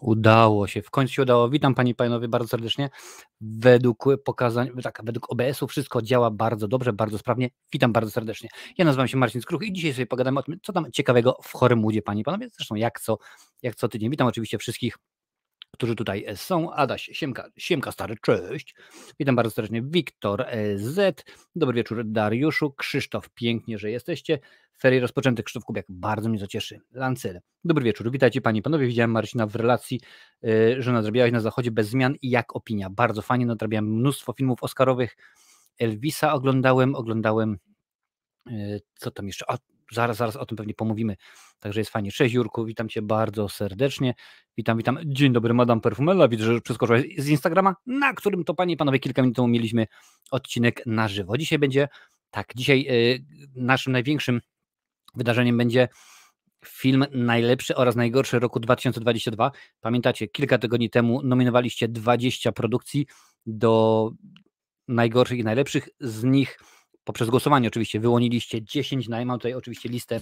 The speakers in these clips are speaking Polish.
Udało się, w końcu się udało. Witam Pani i Panowie bardzo serdecznie. Według pokazań, tak, według OBS-u wszystko działa bardzo dobrze, bardzo sprawnie. Witam bardzo serdecznie. Ja nazywam się Marcin Skruch i dzisiaj sobie pogadamy o tym, co tam ciekawego w Chorym Łudzie, Pani i Panowie. Zresztą jak co, jak co tydzień. Witam oczywiście wszystkich którzy tutaj e, są. Adaś Siemka, Siemka Stary, cześć. Witam bardzo serdecznie. Wiktor e, Z. Dobry wieczór Dariuszu. Krzysztof, pięknie, że jesteście. Ferie rozpoczęte, Krzysztof Kubiak, bardzo mnie to cieszy. dobry wieczór. Witajcie Panie i Panowie. Widziałem Marcina w relacji, e, że nadrabiałeś na zachodzie bez zmian i jak opinia. Bardzo fajnie, nadrabiałem mnóstwo filmów oscarowych. Elvisa oglądałem, oglądałem co tam jeszcze? A, zaraz, zaraz o tym pewnie pomówimy. Także jest fajnie. Cześć Jurku, witam Cię bardzo serdecznie. Witam, witam. Dzień dobry, madam Perfumella. Widzę, że przeskoczyłaś z Instagrama, na którym to Panie i Panowie kilka minut temu mieliśmy odcinek na żywo. Dzisiaj będzie, tak, dzisiaj y, naszym największym wydarzeniem będzie film najlepszy oraz najgorszy roku 2022. Pamiętacie, kilka tygodni temu nominowaliście 20 produkcji do najgorszych i najlepszych. Z nich poprzez głosowanie oczywiście wyłoniliście 10 naj, mam tutaj oczywiście listę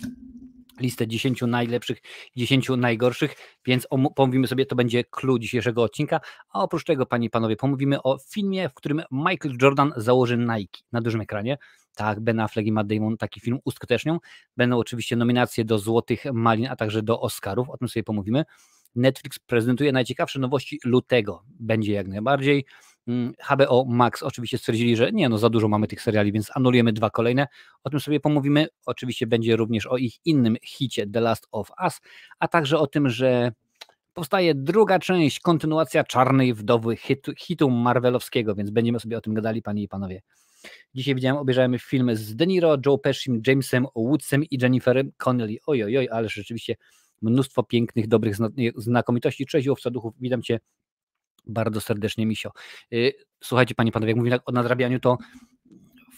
listę 10 najlepszych, 10 najgorszych, więc pomówimy sobie, to będzie clue dzisiejszego odcinka, a oprócz tego, panie i panowie, pomówimy o filmie, w którym Michael Jordan założy Nike na dużym ekranie, tak, Ben Affleck i Matt Damon taki film uskutecznią, będą oczywiście nominacje do Złotych Malin, a także do Oscarów, o tym sobie pomówimy, Netflix prezentuje najciekawsze nowości lutego, będzie jak najbardziej, Mm, HBO Max oczywiście stwierdzili, że nie, no za dużo mamy tych seriali, więc anulujemy dwa kolejne. O tym sobie pomówimy. Oczywiście będzie również o ich innym hicie The Last of Us, a także o tym, że powstaje druga część, kontynuacja Czarnej Wdowy hitu, hitu marvelowskiego, więc będziemy sobie o tym gadali, panie i panowie. Dzisiaj widziałem, obejrzałem filmy z De Niro, Joe Pesci, Jamesem Woodsem i Jennifer Connelly. Ojojoj, ale rzeczywiście mnóstwo pięknych, dobrych znakomitości. Cześć, łowca duchów, witam cię bardzo serdecznie, Misio. Y, słuchajcie, panie panowie, jak mówię tak o nadrabianiu, to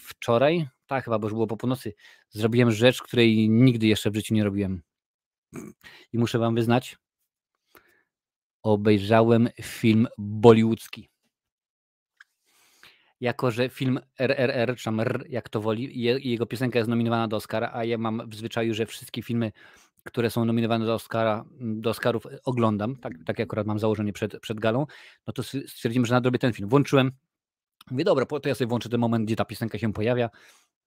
wczoraj, tak chyba, bo już było po północy, zrobiłem rzecz, której nigdy jeszcze w życiu nie robiłem. I muszę wam wyznać, obejrzałem film bollywoodzki. Jako, że film RRR, czy tam R, jak to woli, jego piosenka jest nominowana do Oscara, a ja mam w zwyczaju, że wszystkie filmy które są nominowane do, Oscara, do Oscarów, e, oglądam, tak, tak akurat mam założenie przed, przed galą, no to stwierdziłem, że nadrobię ten film. Włączyłem, mówię, dobra, to ja sobie włączę ten moment, gdzie ta piosenka się pojawia.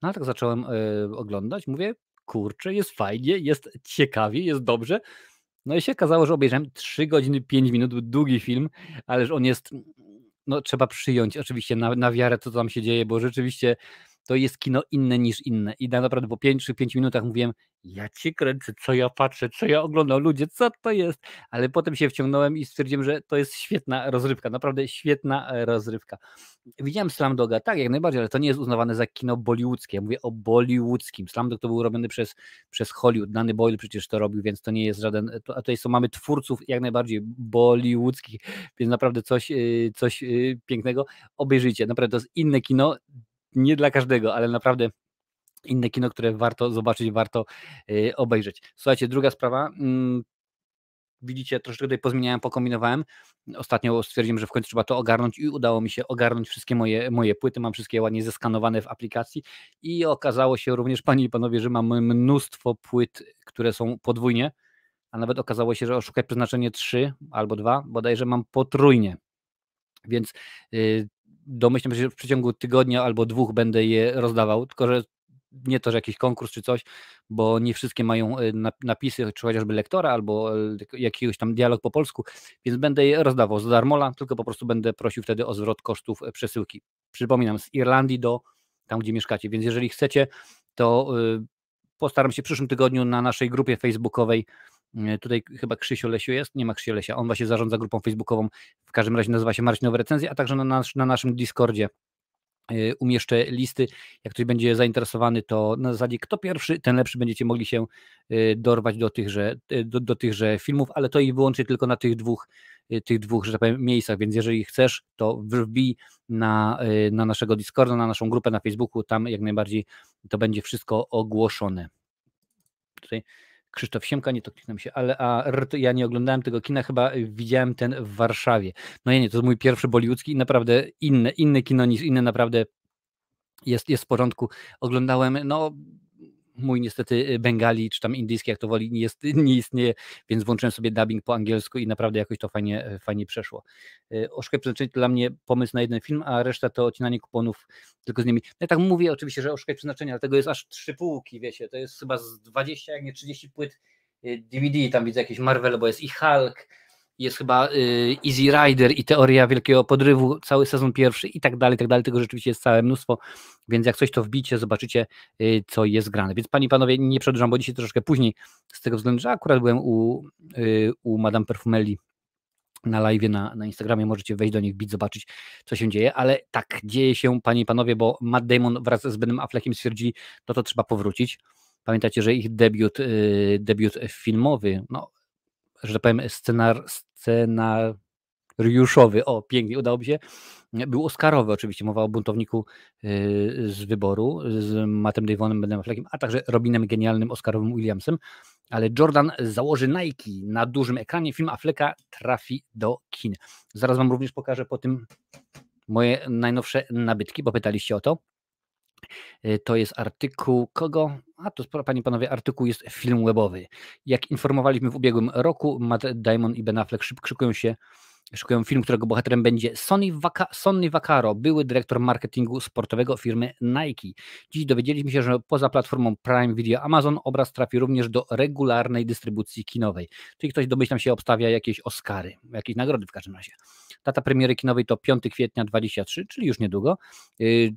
No tak zacząłem y, oglądać, mówię, kurczę, jest fajnie, jest ciekawie, jest dobrze. No i się okazało, że obejrzałem 3 godziny 5 minut, długi film, ale że on jest, no trzeba przyjąć oczywiście na, na wiarę, co tam się dzieje, bo rzeczywiście to jest kino inne niż inne. I naprawdę po 5 5 minutach mówiłem, ja cię kręcę, co ja patrzę, co ja oglądam, ludzie, co to jest? Ale potem się wciągnąłem i stwierdziłem, że to jest świetna rozrywka, naprawdę świetna e, rozrywka. Widziałem Slamdoga, tak, jak najbardziej, ale to nie jest uznawane za kino bollywoodzkie. Ja mówię o bollywoodzkim. Slamdog to był robiony przez, przez Hollywood, Danny Boyle przecież to robił, więc to nie jest żaden, to, a tutaj są, mamy twórców jak najbardziej bollywoodzkich, więc naprawdę coś, e, coś e, pięknego. Obejrzyjcie, naprawdę to jest inne kino, nie dla każdego, ale naprawdę inne kino, które warto zobaczyć, warto y, obejrzeć. Słuchajcie, druga sprawa. Mm, widzicie, troszkę tutaj pozmieniałem, pokombinowałem. Ostatnio stwierdziłem, że w końcu trzeba to ogarnąć i udało mi się ogarnąć wszystkie moje, moje płyty. Mam wszystkie ładnie zeskanowane w aplikacji i okazało się również, panie i panowie, że mam mnóstwo płyt, które są podwójnie, a nawet okazało się, że oszukaj przeznaczenie 3 albo 2, bodajże mam potrójnie. Więc y, domyślam się, że w przeciągu tygodnia albo dwóch będę je rozdawał, tylko że nie to, że jakiś konkurs czy coś, bo nie wszystkie mają e, napisy, czy chociażby lektora, albo e, jakiegoś tam dialog po polsku, więc będę je rozdawał za darmola, tylko po prostu będę prosił wtedy o zwrot kosztów e, przesyłki. Przypominam, z Irlandii do tam, gdzie mieszkacie, więc jeżeli chcecie, to postaram się w przyszłym tygodniu na naszej grupie facebookowej E, tutaj chyba Krzysio Lesiu jest, nie ma Krzysio Lesia, on właśnie zarządza grupą facebookową, w każdym razie nazywa się Marcinowe Recenzje, a także na, na naszym Discordzie e, umieszczę listy. Jak ktoś będzie zainteresowany, to na zasadzie kto pierwszy, ten lepszy będziecie mogli się e, dorwać do tychże, do, do tychże filmów, ale to i wyłącznie tylko na tych dwóch, tych dwóch, że tak powiem, miejscach, więc jeżeli chcesz, to wbij na, na naszego Discorda, na naszą grupę na Facebooku, tam jak najbardziej to będzie wszystko ogłoszone. Tutaj Krzysztof Siemka, nie to kliknąłem się, ale a, r, ja nie oglądałem tego kina, chyba y, widziałem ten w Warszawie. No ja nie, to mój pierwszy bollywoodzki i naprawdę inne, inne kino niż inne naprawdę jest, jest w porządku. Oglądałem, no mój niestety y, bengali czy tam indyjski, jak to woli, nie, jest, nie istnieje, więc włączyłem sobie dubbing po angielsku i naprawdę jakoś to fajnie, e, fajnie przeszło. E, oszukaj przeznaczenie to dla mnie pomysł na jeden film, a reszta to odcinanie kuponów tylko z nimi. ja no tak mówię oczywiście, że oszukaj przeznaczenie, ale tego jest aż trzy półki, wiecie, to jest chyba z 20, jak nie 30 płyt DVD, y, tam widzę jakieś Marvel, bo jest i Hulk, jest chyba y, Easy Rider i teoria wielkiego podrywu, cały sezon pierwszy i tak dalej, i tak dalej. Tego rzeczywiście jest całe mnóstwo, więc jak coś to wbicie, zobaczycie, y, co jest grane. Więc panie i panowie, nie przedłużam, bo dzisiaj troszeczkę później, z tego względu, że akurat byłem u, y, u Madame Perfumeli na live na, na Instagramie, możecie wejść do nich, bić, zobaczyć, co się dzieje, ale tak, dzieje się, panie i panowie, bo Matt Damon wraz z Benem Affleckiem stwierdzili, no to trzeba powrócić. Pamiętacie, że ich debiut, y, debiut filmowy, no, że tak powiem, scenar, scenariuszowy. O, pięknie, udało mi się. Był Oscarowy oczywiście, mowa o buntowniku y, z wyboru z Mattem Davonem, Benem Affleckiem, a także Robinem genialnym Oscarowym Williamsem. Ale Jordan założy Nike na dużym ekranie. Film Affleka trafi do kin. Zaraz Wam również pokażę po tym moje najnowsze nabytki, bo pytaliście o to. Y, to jest artykuł kogo? A to panie panowie, artykuł jest film webowy. Jak informowaliśmy w ubiegłym roku, Matt Damon i Ben Affleck szykują się szykują film, którego bohaterem będzie Sonny, Vaca Sonny Vaccaro, były dyrektor marketingu sportowego firmy Nike. Dziś dowiedzieliśmy się, że poza platformą Prime Video Amazon obraz trafi również do regularnej dystrybucji kinowej. Czyli ktoś domyślam się obstawia jakieś Oscary, jakieś nagrody w każdym razie. Data premiery kinowej to 5 kwietnia 23, czyli już niedługo. Y,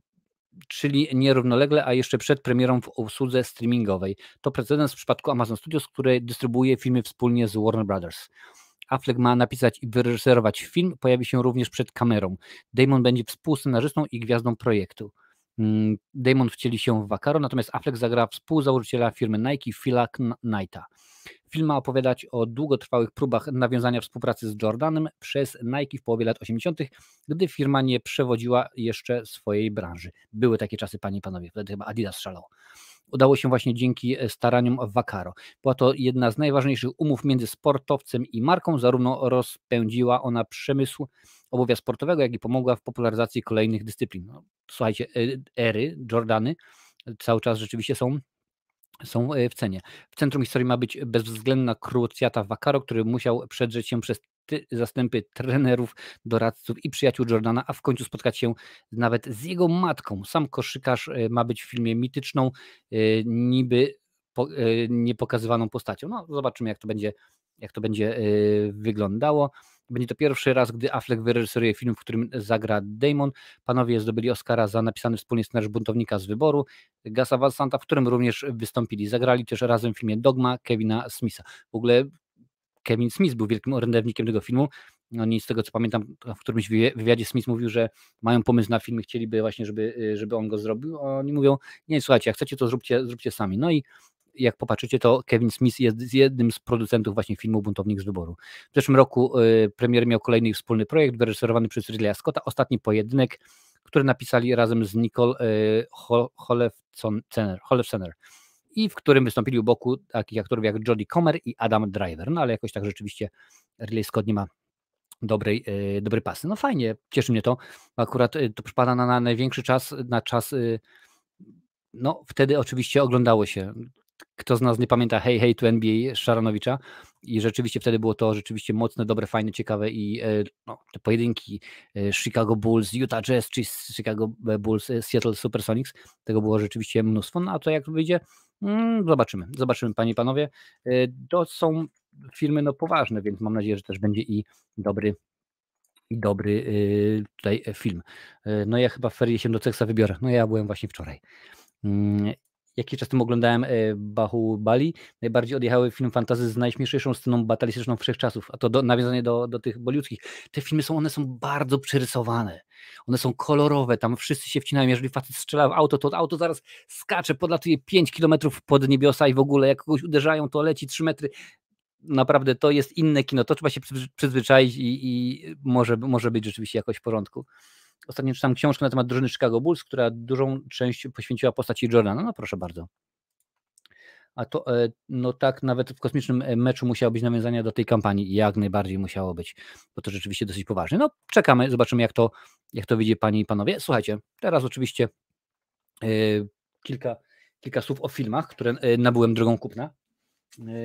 czyli nierównolegle, a jeszcze przed premierą w obsłudze streamingowej. To precedens w przypadku Amazon Studios, które dystrybuuje filmy wspólnie z Warner Brothers. Affleck ma napisać i wyreżyserować film, pojawi się również przed kamerą. Damon będzie współscenarzystą i gwiazdą projektu. Mm, Damon wcieli się w Wakaro, natomiast Affleck zagra współzałożyciela firmy Nike, Phila Knighta. Film ma opowiadać o długotrwałych próbach nawiązania współpracy z Jordanem przez Nike w połowie lat 80., gdy firma nie przewodziła jeszcze swojej branży. Były takie czasy, panie i panowie, wtedy chyba Adidas szalał udało się właśnie dzięki e, staraniom Vaccaro. Była to jedna z najważniejszych umów między sportowcem i marką, zarówno rozpędziła ona przemysł obuwia sportowego, jak i pomogła w popularyzacji kolejnych dyscyplin. No, słuchajcie, e, ery, Jordany e, cały czas rzeczywiście są są e, w cenie. W centrum historii ma być bezwzględna krucjata Wakaro, który musiał przedrzeć się przez ty, zastępy trenerów, doradców i przyjaciół Jordana, a w końcu spotkać się nawet z jego matką. Sam koszykarz e, ma być w filmie mityczną, e, niby po, niepokazywaną postacią. No, zobaczymy, jak to będzie, jak to będzie wyglądało. Będzie to pierwszy raz, gdy Affleck wyreżyseruje film, w którym zagra Damon. Panowie zdobyli Oscara za napisany wspólnie scenariusz Buntownika z wyboru Gasa Van Santa, w którym również wystąpili. Zagrali też razem w filmie Dogma Kevina Smitha. W ogóle Kevin Smith był wielkim orędownikiem tego filmu. Oni no, z tego co pamiętam, w którymś wywiadzie Smith mówił, że mają pomysł na film i chcieliby właśnie, żeby, żeby on go zrobił. Oni mówią, nie słuchajcie, jak chcecie to zróbcie, zróbcie sami. No i jak popatrzycie, to Kevin Smith jest jednym z producentów właśnie filmu Buntownik z wyboru. W zeszłym roku e, premier miał kolejny wspólny projekt wyreżyserowany przez Ridleya Scotta, Ostatni Pojedynek, który napisali razem z Nicole e, Holefcener i w którym wystąpili u boku takich aktorów jak Jodie Comer i Adam Driver, no ale jakoś tak rzeczywiście Ridley Scott nie ma dobrej, e, dobrej pasy. No fajnie, cieszy mnie to. Akurat to przypada na, na, największy czas, na czas. no wtedy oczywiście oglądało się kto z nas nie pamięta Hey Hey to NBA Szaranowicza i rzeczywiście wtedy było to rzeczywiście mocne, dobre, fajne, ciekawe i e, no, te pojedynki e, Chicago Bulls, Utah Jazz czy Chicago e, Bulls, Seattle Supersonics, tego było rzeczywiście mnóstwo, no a to jak wyjdzie, mm, zobaczymy, zobaczymy panie i panowie, to są filmy no poważne, więc mam nadzieję, że też będzie i dobry i dobry tutaj film. No ja chyba w ferie się do Ceksa wybiorę, no ja byłem właśnie wczoraj mm, jakiś czas temu oglądałem e, Bahu Bali, najbardziej odjechały film fantazy z najśmieszniejszą sceną batalistyczną wszechczasów, a to do, nawiązanie do, do tych boliudzkich. Te filmy są, one są bardzo przerysowane, one są kolorowe, tam wszyscy się wcinają, jeżeli facet strzela w auto, to auto zaraz skacze, podlatuje 5 km pod niebiosa i w ogóle jak kogoś uderzają, to leci 3 metry naprawdę to jest inne kino, to trzeba się przyzwyczaić i, i, może, może być rzeczywiście jakoś w porządku ostatnio czytam książkę na temat drużyny Chicago Bulls, która dużą część poświęciła postaci Jordana. No proszę bardzo. A to, e, no tak, nawet w kosmicznym e, meczu musiało być nawiązania do tej kampanii, jak najbardziej musiało być, bo to rzeczywiście dosyć poważne. No, czekamy, zobaczymy, jak to, jak to widzi panie i panowie. Słuchajcie, teraz oczywiście yy, kilka, kilka słów o filmach, które nabyłem drogą kupna.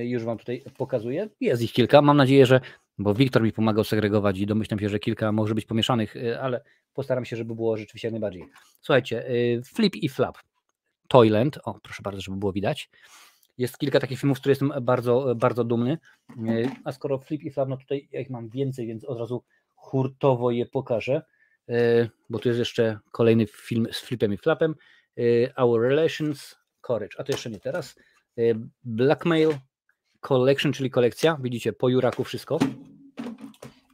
Już Wam tutaj pokazuję. Jest ich kilka. Mam nadzieję, że bo Wiktor mi pomagał segregować i domyślam się, że kilka może być pomieszanych, y, ale postaram się, żeby było rzeczywiście jak najbardziej. Słuchajcie, y, Flip i Flap, Toyland, o proszę bardzo, żeby było widać. Jest kilka takich filmów, z których jestem bardzo, bardzo dumny, y, a skoro Flip i Flap, no tutaj ja ich mam więcej, więc od razu hurtowo je pokażę, bo tu jest jeszcze kolejny film z Flipem i Flapem, Our Relations, Courage, a to jeszcze nie teraz, Blackmail, collection, czyli kolekcja. Widzicie, po Juraku wszystko.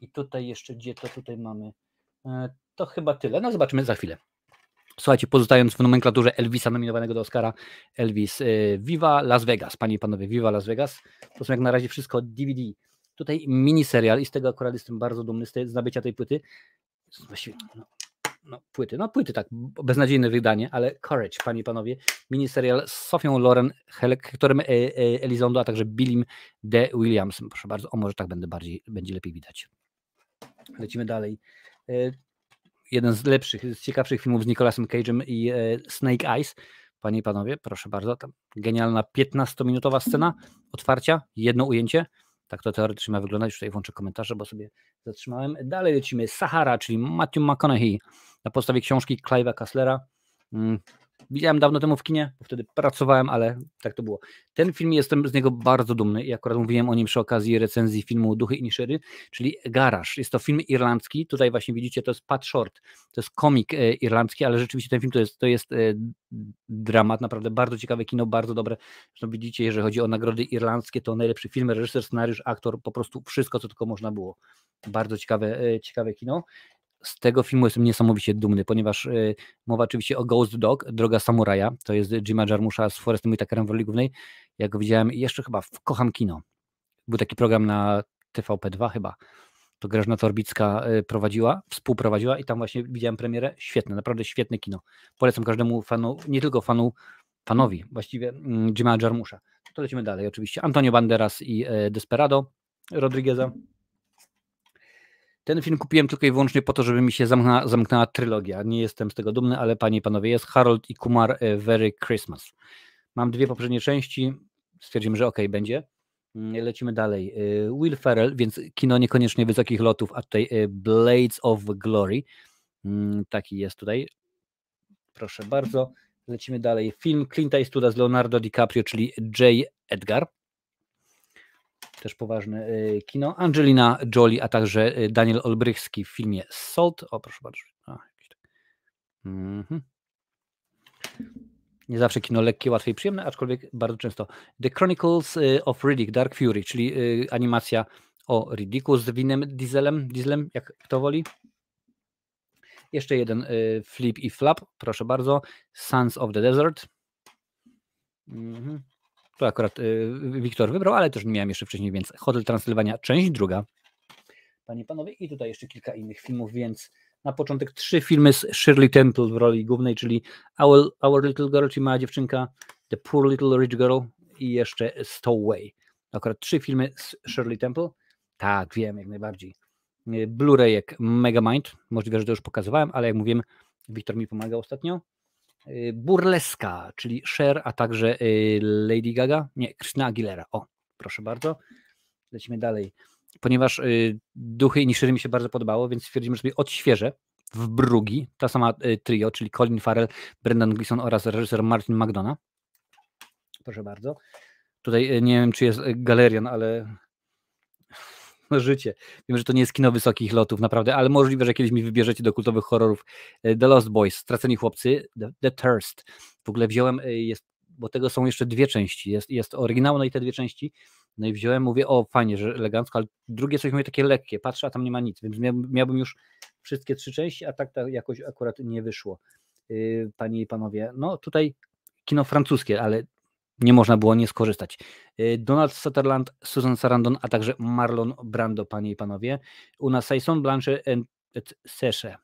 I tutaj jeszcze, gdzie to tutaj mamy? E, to chyba tyle. No zobaczymy za chwilę. Słuchajcie, pozostając w nomenklaturze Elvisa nominowanego do Oscara, Elvis, e, Viva Las Vegas, panie i panowie, Viva Las Vegas. To są jak na razie wszystko DVD. Tutaj mini serial i z tego akurat jestem bardzo dumny, z, tej, z nabycia tej płyty. Właściwie, no, no, płyty, no płyty tak, beznadziejne wydanie, ale Courage, panie i panowie, miniserial z Sofią Loren, Hektorem e, e, Elizondo, a także Billim D. Williamsem. Proszę bardzo, o może tak będę bardziej, będzie lepiej widać. Lecimy dalej. E, jeden z lepszych, z ciekawszych filmów z Nicolasem Cage'em i Snake Eyes. Panie i panowie, proszę bardzo, genialna 15-minutowa scena otwarcia, jedno ujęcie, tak to teoretycznie ma wyglądać. Już tutaj włączę komentarze, bo sobie zatrzymałem. Dalej lecimy. Sahara, czyli Matthew McConaughey na podstawie książki Clive'a Kasslera. Mm, Widziałem dawno temu w kinie, bo wtedy pracowałem, ale tak to było. Ten film jestem z niego bardzo dumny i akurat mówiłem o nim przy okazji recenzji filmu Duchy i Nishery, czyli Garaż. Jest to film irlandzki, tutaj właśnie widzicie, to jest Pat Short, to jest komik e, irlandzki, ale rzeczywiście ten film to jest, to jest e, dramat, naprawdę bardzo ciekawe kino, bardzo dobre. Zresztą widzicie, jeżeli chodzi o nagrody irlandzkie, to najlepszy film, reżyser, scenariusz, aktor, po prostu wszystko, co tylko można było. Bardzo ciekawe, e, ciekawe kino z tego filmu jestem niesamowicie dumny, ponieważ y, mowa oczywiście o Ghost Dog, Droga Samuraja, to jest Jima Jarmusza z Forestem Whitakerem w roli głównej. Ja go widziałem jeszcze chyba w Kocham Kino. Był taki program na TVP2 chyba. To Grażna Torbicka y, prowadziła, współprowadziła i tam właśnie widziałem premierę. Świetne, naprawdę świetne kino. Polecam każdemu fanu, nie tylko fanu, fanowi właściwie mm, Jima Jarmusza. To lecimy dalej oczywiście. Antonio Banderas i y, Desperado Rodrigueza. Ten film kupiłem tylko i wyłącznie po to, żeby mi się zamknęła, zamknęła trylogia. Nie jestem z tego dumny, ale panie i panowie, jest Harold i Kumar Very Christmas. Mam dwie poprzednie części, stwierdzimy, że ok, będzie. Mm, lecimy dalej. E, Will Ferrell, więc kino niekoniecznie wysokich lotów, a tutaj e, Blades of Glory. Mm, taki jest tutaj. Proszę bardzo. Lecimy dalej. Film Clint Eastwooda z Leonardo DiCaprio, czyli J. Edgar też poważne y, kino. Angelina Jolie, a także y, Daniel Olbrychski w filmie Salt. O, proszę bardzo. Tak. mhm. Nie zawsze kino lekkie, łatwe i przyjemne, aczkolwiek bardzo często. The Chronicles y, of Riddick, Dark Fury, czyli animacja o Riddicku z winem dieselem, dieselem, jak kto woli. Jeszcze jeden Flip i Flap, proszę bardzo. Sons of the Desert. Mhm. To akurat y, Wiktor wybrał, ale też nie miałem jeszcze wcześniej, więc Hotel Transylwania, część druga. Panie i panowie, i tutaj jeszcze kilka innych filmów, więc na początek trzy filmy z Shirley Temple w roli głównej, czyli Our, Our Little Girl, czyli Mała Dziewczynka, The Poor Little Rich Girl i jeszcze Stowaway. Akurat trzy filmy z Shirley Temple. Tak, wiem, jak najbardziej. Y, Blu-rayek Megamind, możliwe, że to już pokazywałem, ale jak mówiłem, Wiktor mi pomagał ostatnio. Y, burleska, czyli Cher, a także y, Lady Gaga, nie, Christina Aguilera. O, proszę bardzo. Lecimy dalej. Ponieważ y, Duchy i Niszyry mi się bardzo podobało, więc stwierdzimy, że sobie odświeżę w Brugi, ta sama trio, czyli Colin Farrell, Brendan Gleeson oraz reżyser Martin McDonough. Proszę bardzo. Tutaj nie wiem, czy jest galerian, ale życie. Wiem, że to nie jest kino wysokich lotów, naprawdę, ale możliwe, że kiedyś mi wybierzecie do kultowych horrorów e, The Lost Boys, Straceni Chłopcy, The, The Thirst. W ogóle wziąłem, e, jest, bo tego są jeszcze dwie części, jest, jest oryginał, no i te dwie części. No i wziąłem, mówię, o fajnie, że elegancko, ale drugie coś mówię takie lekkie, patrzę, a tam nie ma nic, więc miałbym już wszystkie trzy części, a tak to jakoś akurat nie wyszło. E, panie i panowie, no tutaj kino francuskie, ale nie można było nie skorzystać. Y, Donald Sutherland, Susan Sarandon, a także Marlon Brando, panie i panowie. U nas Saison Blanche et Seche.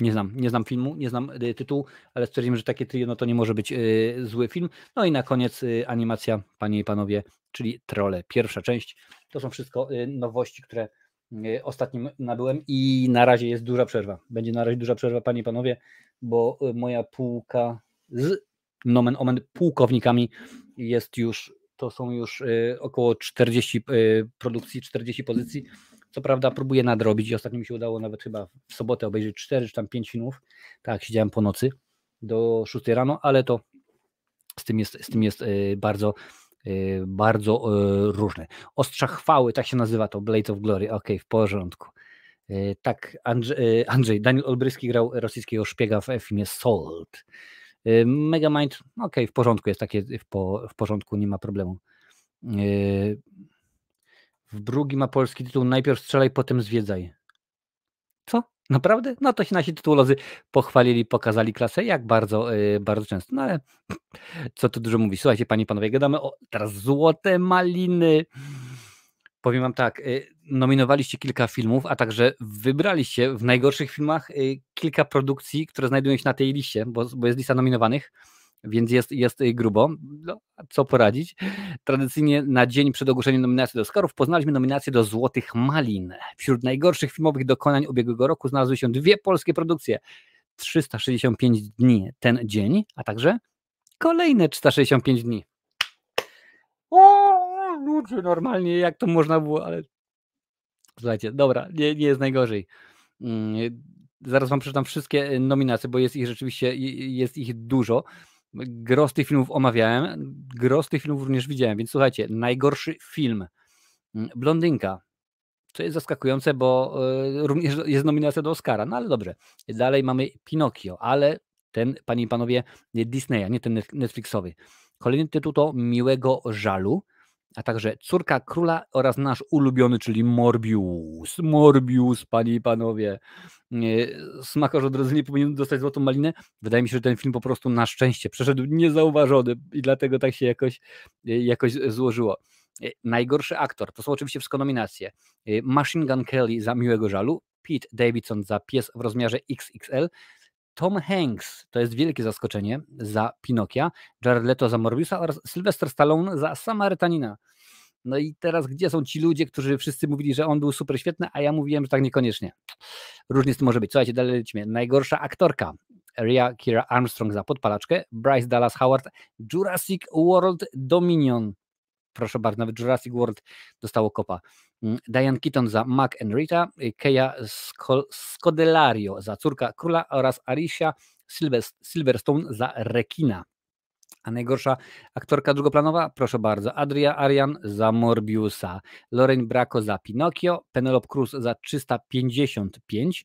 Nie znam, nie znam filmu, nie znam y, tytułu, ale stwierdzimy, że takie trio no to nie może być yy, zły film. No i na koniec yy, animacja, panie i panowie, czyli Trolle, pierwsza część. To są wszystko yy, nowości, które y, ostatnim nabyłem i na razie jest duża przerwa. Będzie na razie duża przerwa, panie i panowie, bo moja półka z nomen omen pułkownikami jest już, to są już y, około 40 y, produkcji, 40 pozycji. Co prawda próbuję nadrobić i ostatnio mi się udało nawet chyba w sobotę obejrzeć 4 czy tam 5 filmów. Tak, siedziałem po nocy do 6 rano, ale to z tym jest, z tym jest y, bardzo bardzo różne. Ostrza chwały, tak się nazywa to, Blades of Glory, ok, w porządku. Tak, Andrzej, Andrzej Daniel Olbryski grał rosyjskiego szpiega w e, filmie Salt. Y, Megamind, no okej, okay, w porządku, jest takie, w, po, w porządku, nie ma problemu. Y, w drugi ma polski tytuł Najpierw strzelaj, potem zwiedzaj. Co? Naprawdę? No to się nasi tytułolodzy pochwalili, pokazali klasę, jak bardzo, y, bardzo często. No ale co tu dużo mówi. Słuchajcie, panie i panowie, gadamy o teraz złote maliny. Powiem Wam tak, y, nominowaliście kilka filmów, a także wybraliście w najgorszych filmach y, kilka produkcji, które znajdują się na tej liście, bo, bo jest lista nominowanych, więc jest, jest y, grubo. No, co poradzić? Tradycyjnie na dzień przed ogłoszeniem nominacji do Oscarów poznaliśmy nominację do Złotych Malin. Wśród najgorszych filmowych dokonań ubiegłego roku znalazły się dwie polskie produkcje. 365 dni ten dzień, a także kolejne 365 dni. O! nuczy normalnie, jak to można było, ale słuchajcie, dobra, nie, nie jest najgorzej. Mm, zaraz wam przeczytam wszystkie y, nominacje, bo jest ich rzeczywiście, jest ich dużo. Gros tych filmów omawiałem, gros tych filmów również widziałem, więc słuchajcie, najgorszy film, mm, Blondynka, co jest zaskakujące, bo y, również jest nominacja do Oscara, no ale dobrze. Dalej mamy Pinocchio, ale ten, panie i panowie, Disneya, nie ten Netflixowy. Kolejny tytuł to Miłego Żalu a także córka króla oraz nasz ulubiony, czyli Morbius. Morbius, panie i panowie. E, smakarz od razu nie powinien dostać złotą malinę. Wydaje mi się, że ten film po prostu na szczęście przeszedł niezauważony i dlatego tak się jakoś, e, jakoś złożyło. E, najgorszy aktor, to są oczywiście wszystko nominacje. Machine Gun Kelly za Miłego Żalu, Pete Davidson za Pies w rozmiarze XXL, Tom Hanks, to jest wielkie zaskoczenie, za Pinokia, Jared Leto za Morbiusa oraz Sylvester Stallone za Samarytanina. No i teraz gdzie są ci ludzie, którzy wszyscy mówili, że on był super świetny, a ja mówiłem, że tak niekoniecznie. Różnie z tym może być. Słuchajcie, dalej lecimy. Najgorsza aktorka. Ria Kira Armstrong za podpalaczkę, Bryce Dallas Howard, Jurassic World Dominion proszę bardzo, nawet Jurassic World dostało kopa. Mm, Diane Keaton za Mac and Rita, y, Keja Scodelario za Córka Króla oraz Arisha Silverstone za Rekina. A najgorsza aktorka drugoplanowa, proszę bardzo, Adria Arian za Morbiusa, Lorraine Bracco za Pinocchio, Penelope Cruz za 355,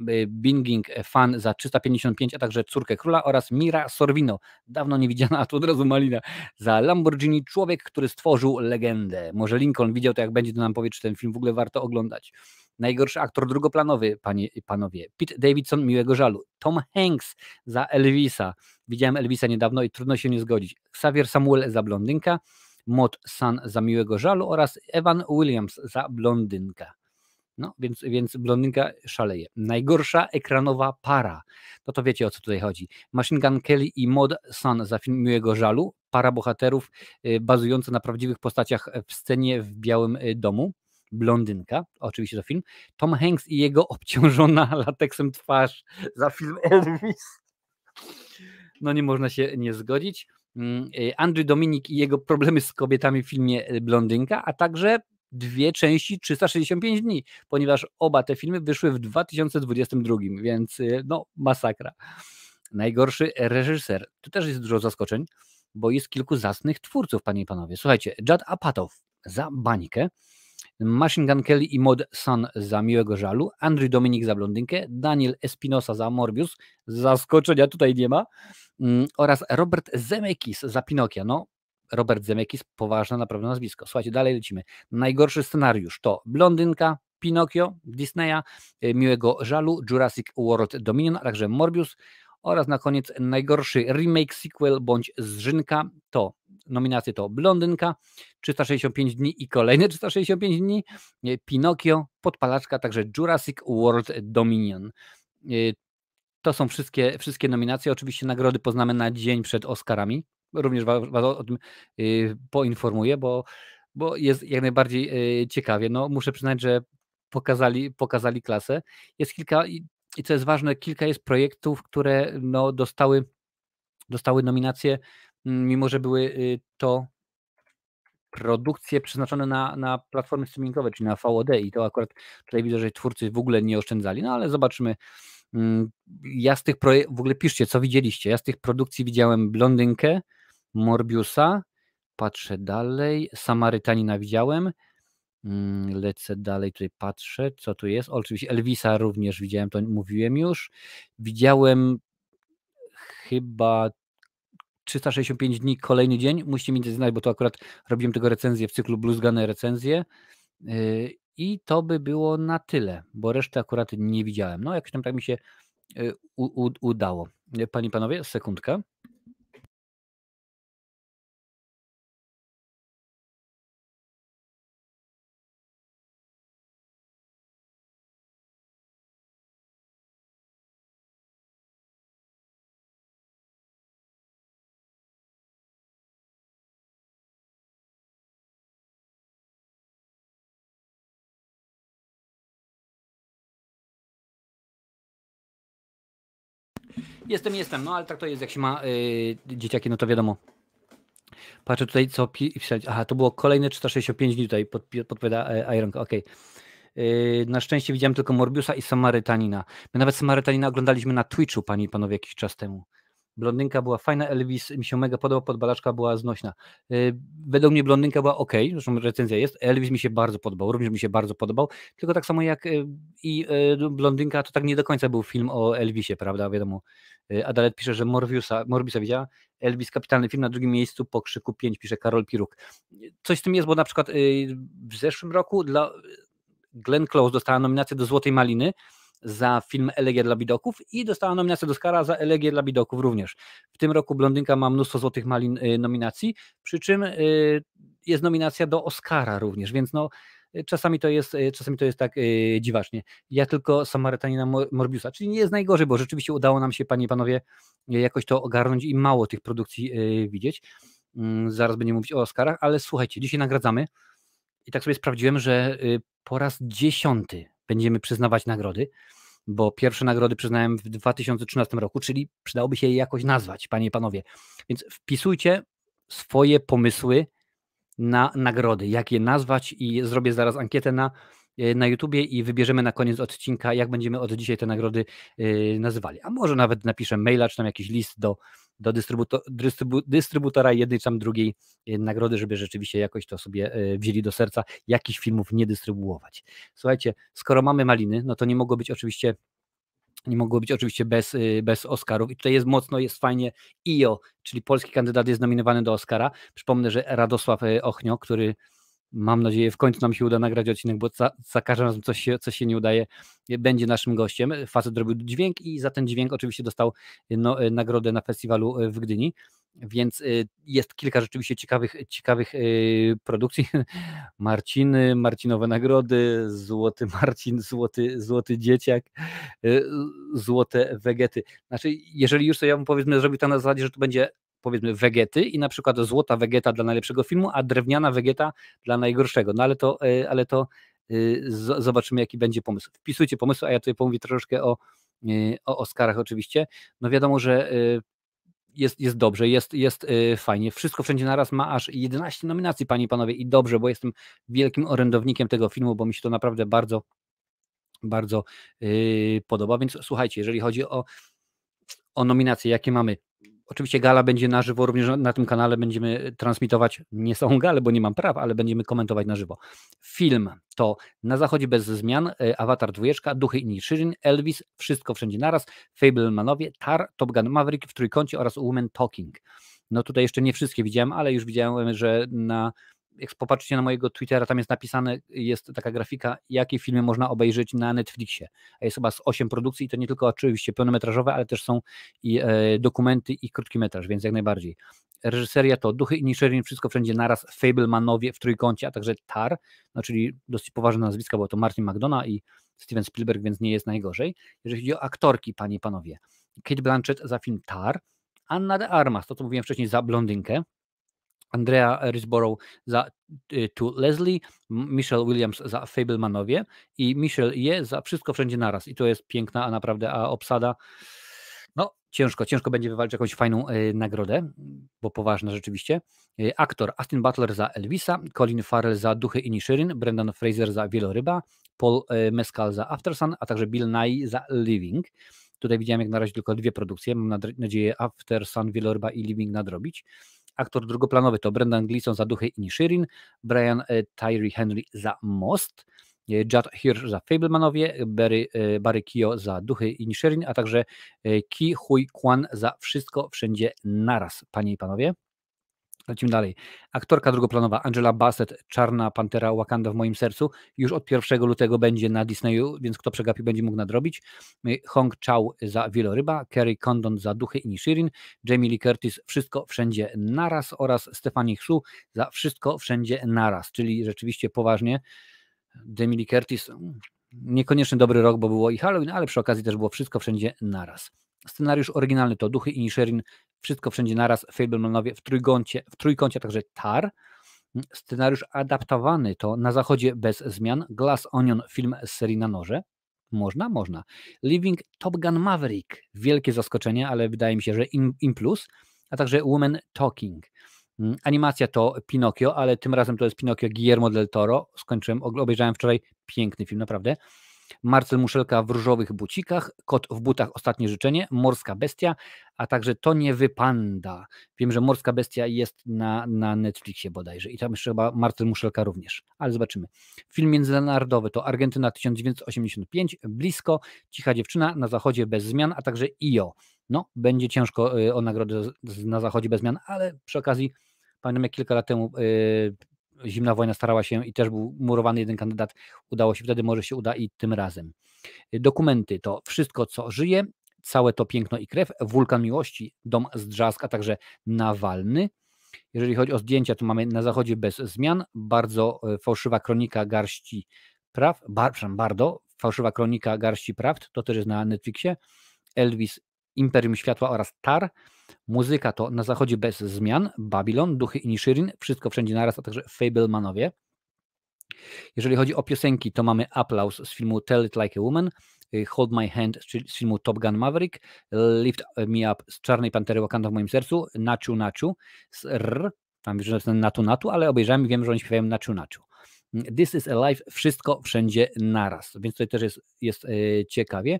Y, binging Fan za 355, a także Córkę Króla oraz Mira Sorvino, dawno nie widziana, a tu od razu Malina, za Lamborghini Człowiek, który stworzył legendę. Może Lincoln widział to, jak będzie to nam powie, czy ten film w ogóle warto oglądać. Najgorszy aktor drugoplanowy, panie, i panowie. Pete Davidson, Miłego Żalu. Tom Hanks za Elvisa. Widziałem Elvisa niedawno i trudno się nie zgodzić. Xavier Samuel za Blondynka. Mod San za Miłego Żalu oraz Evan Williams za Blondynka. No, więc, więc blondynka szaleje. Najgorsza ekranowa para. No to wiecie o co tutaj chodzi. Machine Gun Kelly i Mod Sun za film Miłego Żalu. Para bohaterów y, bazująca na prawdziwych postaciach w scenie w Białym y, Domu. Blondynka, oczywiście to film. Tom Hanks i jego obciążona lateksem twarz za film Elvis. No nie można się nie zgodzić. Mm, y, Andrew Dominik i jego problemy z kobietami w filmie Blondynka, a także dwie części 365 dni, ponieważ oba te filmy wyszły w 2022, więc y, no masakra. Najgorszy reżyser. Tu też jest dużo zaskoczeń, bo jest kilku zasnych twórców, panie i panowie. Słuchajcie, Judd Apatow za Bańkę, Machine Gun Kelly i Mod Sun za Miłego Żalu, Andrew Dominik za Blondynkę, Daniel Espinosa za Morbius, zaskoczenia tutaj nie ma, mm, oraz Robert Zemeckis za Pinokia. No, Robert Zemeckis, poważne naprawdę nazwisko. Słuchajcie, dalej lecimy. Najgorszy scenariusz to blondynka, Pinokio, Disneya, y, Miłego Żalu, Jurassic World Dominion, a także Morbius oraz na koniec najgorszy remake, sequel bądź zrzynka to nominacje to Blondynka, 365 dni i kolejne 365 dni, y, Pinokio, Podpalaczka, także Jurassic World Dominion. Y, to są wszystkie, wszystkie nominacje. Oczywiście nagrody poznamy na dzień przed Oscarami również Was o tym y, poinformuję, bo, bo jest jak najbardziej y, ciekawie. No, muszę przyznać, że pokazali, pokazali klasę. Jest kilka, i co jest ważne, kilka jest projektów, które no, dostały, dostały nominacje, mm, mimo że były y, to produkcje przeznaczone na, na platformy streamingowe, czyli na VOD i to akurat tutaj widzę, że twórcy w ogóle nie oszczędzali, no ale zobaczymy. Mm, ja z tych projektów, w ogóle piszcie, co widzieliście. Ja z tych produkcji widziałem Blondynkę, Morbiusa. Patrzę dalej. Samarytanina widziałem. Mm, lecę dalej, tutaj patrzę, co tu jest. Oczywiście Elvisa również widziałem, to mówiłem już. Widziałem chyba 365 dni, kolejny dzień. Musicie mi to znać, bo to akurat robiłem tego recenzję w cyklu Bluesgane recenzje. Y, I to by było na tyle, bo reszty akurat nie widziałem. No, jakoś tam tak mi się y, udało. Panie i panowie, sekundkę. Jestem, jestem, no ale tak to jest, jak się ma y, dzieciaki, no to wiadomo. Patrzę tutaj, co pisać. Aha, to było kolejne 365 dni tutaj, pod, podpowiada e, Iron. Okej. Okay. na szczęście widziałem tylko Morbiusa i Samarytanina. My nawet Samarytanina oglądaliśmy na Twitchu, pani i panowie, jakiś czas temu. Blondynka była fajna, Elvis mi się mega podobał, podbalaczka była znośna. Y, według mnie blondynka była ok, zresztą recenzja jest. Elvis mi się bardzo podobał, również mi się bardzo podobał. Tylko tak samo jak y, i y, no, blondynka, to tak nie do końca był film o Elvisie, prawda? Wiadomo. Adalet pisze, że Morbiusa, Morbisa widziała. Elvis, kapitalny film na drugim miejscu po krzyku 5, pisze Karol Piruk. Coś z tym jest, bo na przykład w zeszłym roku dla Glenn Close dostała nominację do Złotej Maliny za film Elegia dla Bidoków i dostała nominację do Oscara za Elegię dla Bidoków również. W tym roku Blondynka ma mnóstwo złotych malin y, nominacji, przy czym y, jest nominacja do Oscara również, więc no y, czasami to jest, czasami to jest tak dziwacznie. Ja tylko Samarytanina Morbiusa, czyli nie jest najgorzej, bo rzeczywiście udało nam się, panie i panowie, jakoś to ogarnąć i mało tych produkcji widzieć. Mm, zaraz będziemy mówić o Oscarach, ale słuchajcie, dzisiaj nagradzamy i tak sobie sprawdziłem, że po raz dziesiąty będziemy przyznawać nagrody, bo pierwsze nagrody przyznałem w 2013 roku, czyli przydałoby się je jakoś nazwać, panie i panowie. Więc wpisujcie swoje pomysły na nagrody, jak je nazwać i zrobię zaraz ankietę na Y, na YouTubie i wybierzemy na koniec odcinka, jak będziemy od dzisiaj te nagrody y, nazywali. A może nawet napiszę maila, czy tam jakiś list do, do dystrybuto, dystrybu, dystrybutora jednej czy tam drugiej y, nagrody, żeby rzeczywiście jakoś to sobie wzięli do serca, jakichś filmów nie dystrybuować. Słuchajcie, skoro mamy maliny, no to nie mogło być oczywiście nie mogło być oczywiście bez, bez Oscarów. I tutaj jest mocno, jest fajnie IO, czyli polski kandydat jest nominowany do Oscara. Przypomnę, że Radosław Ochnio, który mam nadzieję, w końcu nam się uda nagrać odcinek, bo za, za każdym razem coś się, coś się nie udaje, będzie naszym gościem. Facet robił dźwięk i za ten dźwięk oczywiście dostał no, e, nagrodę na festiwalu e, w Gdyni. Więc e, jest kilka rzeczywiście ciekawych, ciekawych produkcji. Marciny, Marcinowe Nagrody, Złoty Marcin, Złoty, Złoty Dzieciak, Złote Wegety. Znaczy, jeżeli już to ja bym powiedzmy zrobił to na zasadzie, że to będzie powiedzmy wegety i na przykład złota wegeta dla najlepszego filmu, a drewniana wegeta dla najgorszego. No ale to, e, ale to e, zobaczymy, jaki będzie pomysł. Wpisujcie pomysł, a ja tutaj pomówię troszkę o, e, o Oscarach oczywiście. No wiadomo, że jest, jest dobrze, jest, jest fajnie. Wszystko wszędzie naraz ma aż 11 nominacji, panie i panowie, i dobrze, bo jestem wielkim orędownikiem tego filmu, bo mi się to naprawdę bardzo, bardzo podoba. Więc słuchajcie, jeżeli chodzi o, o nominacje, jakie mamy Oczywiście gala będzie na żywo, również na tym kanale będziemy transmitować nie są gale, bo nie mam praw, ale będziemy komentować na żywo. Film to Na Zachodzie bez zmian, y, Awatar dwójeczka, Duchy i Nishirin, Elvis, Wszystko Wszędzie Naraz, Fablemanowie, Tar, Top Gun Maverick w Trójkącie oraz Woman Talking. No tutaj jeszcze nie wszystkie widziałem, ale już widziałem, że na jak popatrzycie na mojego Twittera, tam jest napisane, jest taka grafika, jakie filmy można obejrzeć na Netflixie. Jest chyba z 8 produkcji i to nie tylko oczywiście pełnometrażowe, ale też są i e, dokumenty i krótki metraż, więc jak najbardziej. Reżyseria to Duchy i Nisherin, wszystko wszędzie naraz, Fablemanowie w trójkącie, a także Tar, no czyli dosyć poważne nazwiska, bo to Martin McDonough i Steven Spielberg, więc nie jest najgorzej. Jeżeli chodzi o aktorki, panie i panowie, Kate Blanchett za film Tar, Anna de Armas, to co mówiłem wcześniej, za Blondynkę, Andrea Risborough za y, To Leslie, Michelle Williams za Fablemanowie i Michelle Je za Wszystko Wszędzie Naraz. I to jest piękna, a naprawdę a obsada. No, ciężko, ciężko będzie wywalczyć jakąś fajną y, nagrodę, bo poważna rzeczywiście. Y, aktor Astin Butler za Elvisa, Colin Farrell za Duchy i Nishirin, Brendan Fraser za Wieloryba, Paul y, Mescal za Aftersun, a także Bill Nye za Living. Tutaj widziałem jak na razie tylko dwie produkcje, mam nadzieję Aftersun, Wieloryba i Living nadrobić. Aktor drugoplanowy to Brendan Gleeson za Duchy i Nishirin, Brian e, Tyree Henry za Most, e, Judd Hirsch za Fablemanowie, Barry, e, Barry Kio za Duchy i Nishirin, a także Ki Hui Kwan za Wszystko Wszędzie Naraz. Panie i panowie. Lecimy dalej. Aktorka drugoplanowa Angela Bassett, Czarna Pantera Wakanda w moim sercu, już od 1 lutego będzie na Disneyu, więc kto przegapi będzie mógł nadrobić. Y, Hong Chow za Wieloryba, Kerry Condon za Duchy i Nishirin, Jamie Lee Curtis Wszystko Wszędzie Naraz oraz Stephanie Hsu za Wszystko Wszędzie Naraz, czyli rzeczywiście poważnie Jamie Lee Curtis mm, niekoniecznie dobry rok, bo było i Halloween, ale przy okazji też było Wszystko Wszędzie Naraz. Scenariusz oryginalny to Duchy i Nishirin wszystko wszędzie naraz, Fablemanowie w trójkącie, w trójkącie także Tar. Mm, scenariusz adaptowany to Na Zachodzie bez zmian, Glass Onion, film z serii na noże. Można, można. Living Top Gun Maverick, wielkie zaskoczenie, ale wydaje mi się, że im, plus, a także Woman Talking. Mm, animacja to Pinokio, ale tym razem to jest Pinokio Guillermo del Toro. Skończyłem, obejrzałem wczoraj piękny film, naprawdę. Marcel Muszelka w różowych bucikach, Kot w butach Ostatnie życzenie, Morska Bestia, a także To nie wypanda. Wiem, że Morska Bestia jest na, na Netflixie bodajże i tam jeszcze chyba Marcel Muszelka również, ale zobaczymy. Film międzynarodowy to Argentyna 1985, Blisko, Cicha dziewczyna, Na zachodzie bez zmian, a także IO. No, będzie ciężko y, o nagrodę na zachodzie bez zmian, ale przy okazji pamiętam jak kilka lat temu y, zimna wojna starała się i też był murowany jeden kandydat. Udało się wtedy, może się uda i tym razem. Dokumenty to wszystko, co żyje, całe to piękno i krew, wulkan miłości, dom z Drzask, a także Nawalny. Jeżeli chodzi o zdjęcia, to mamy na zachodzie bez zmian, bardzo e, fałszywa kronika garści praw, bar, przepraszam, bardzo fałszywa kronika garści prawd, to też jest na Netflixie. Elvis Imperium Światła oraz Tar. Muzyka to Na Zachodzie bez zmian, Babylon, Duchy i Niszyrin, Wszystko Wszędzie Naraz, a także Fablemanowie. Jeżeli chodzi o piosenki, to mamy Aplaus z filmu Tell It Like a Woman, y, Hold My Hand z filmu Top Gun Maverick, Lift Me Up z Czarnej Pantery Wakanda w moim sercu, Naciu Naciu z R, tam już napisane Natu Natu, ale obejrzałem i wiem, że oni śpiewają Naciu Naciu. This is Alive, wszystko wszędzie naraz, więc to też jest, jest y, ciekawie.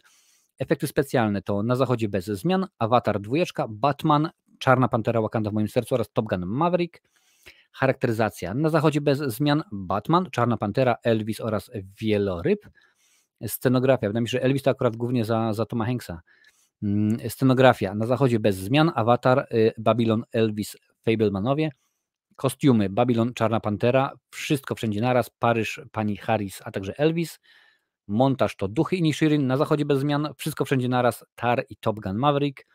Efekty specjalne to Na Zachodzie bez zmian, Avatar dwójeczka, Batman, Czarna Pantera Wakanda w moim sercu oraz Top Gun Maverick. Charakteryzacja Na Zachodzie bez zmian, Batman, Czarna Pantera, Elvis oraz Wieloryb. Scenografia, wydaje mi się, że Elvis to akurat głównie za, za Toma Hanksa. Mm, scenografia Na Zachodzie bez zmian, Avatar, y, Babylon, Elvis, Fablemanowie. Kostiumy Babylon, Czarna Pantera, Wszystko Wszędzie Naraz, Paryż, Pani Harris, a także Elvis. Montaż to Duchy i Nishirin, na zachodzie bez zmian, wszystko wszędzie naraz, Tar i Top Gun Maverick.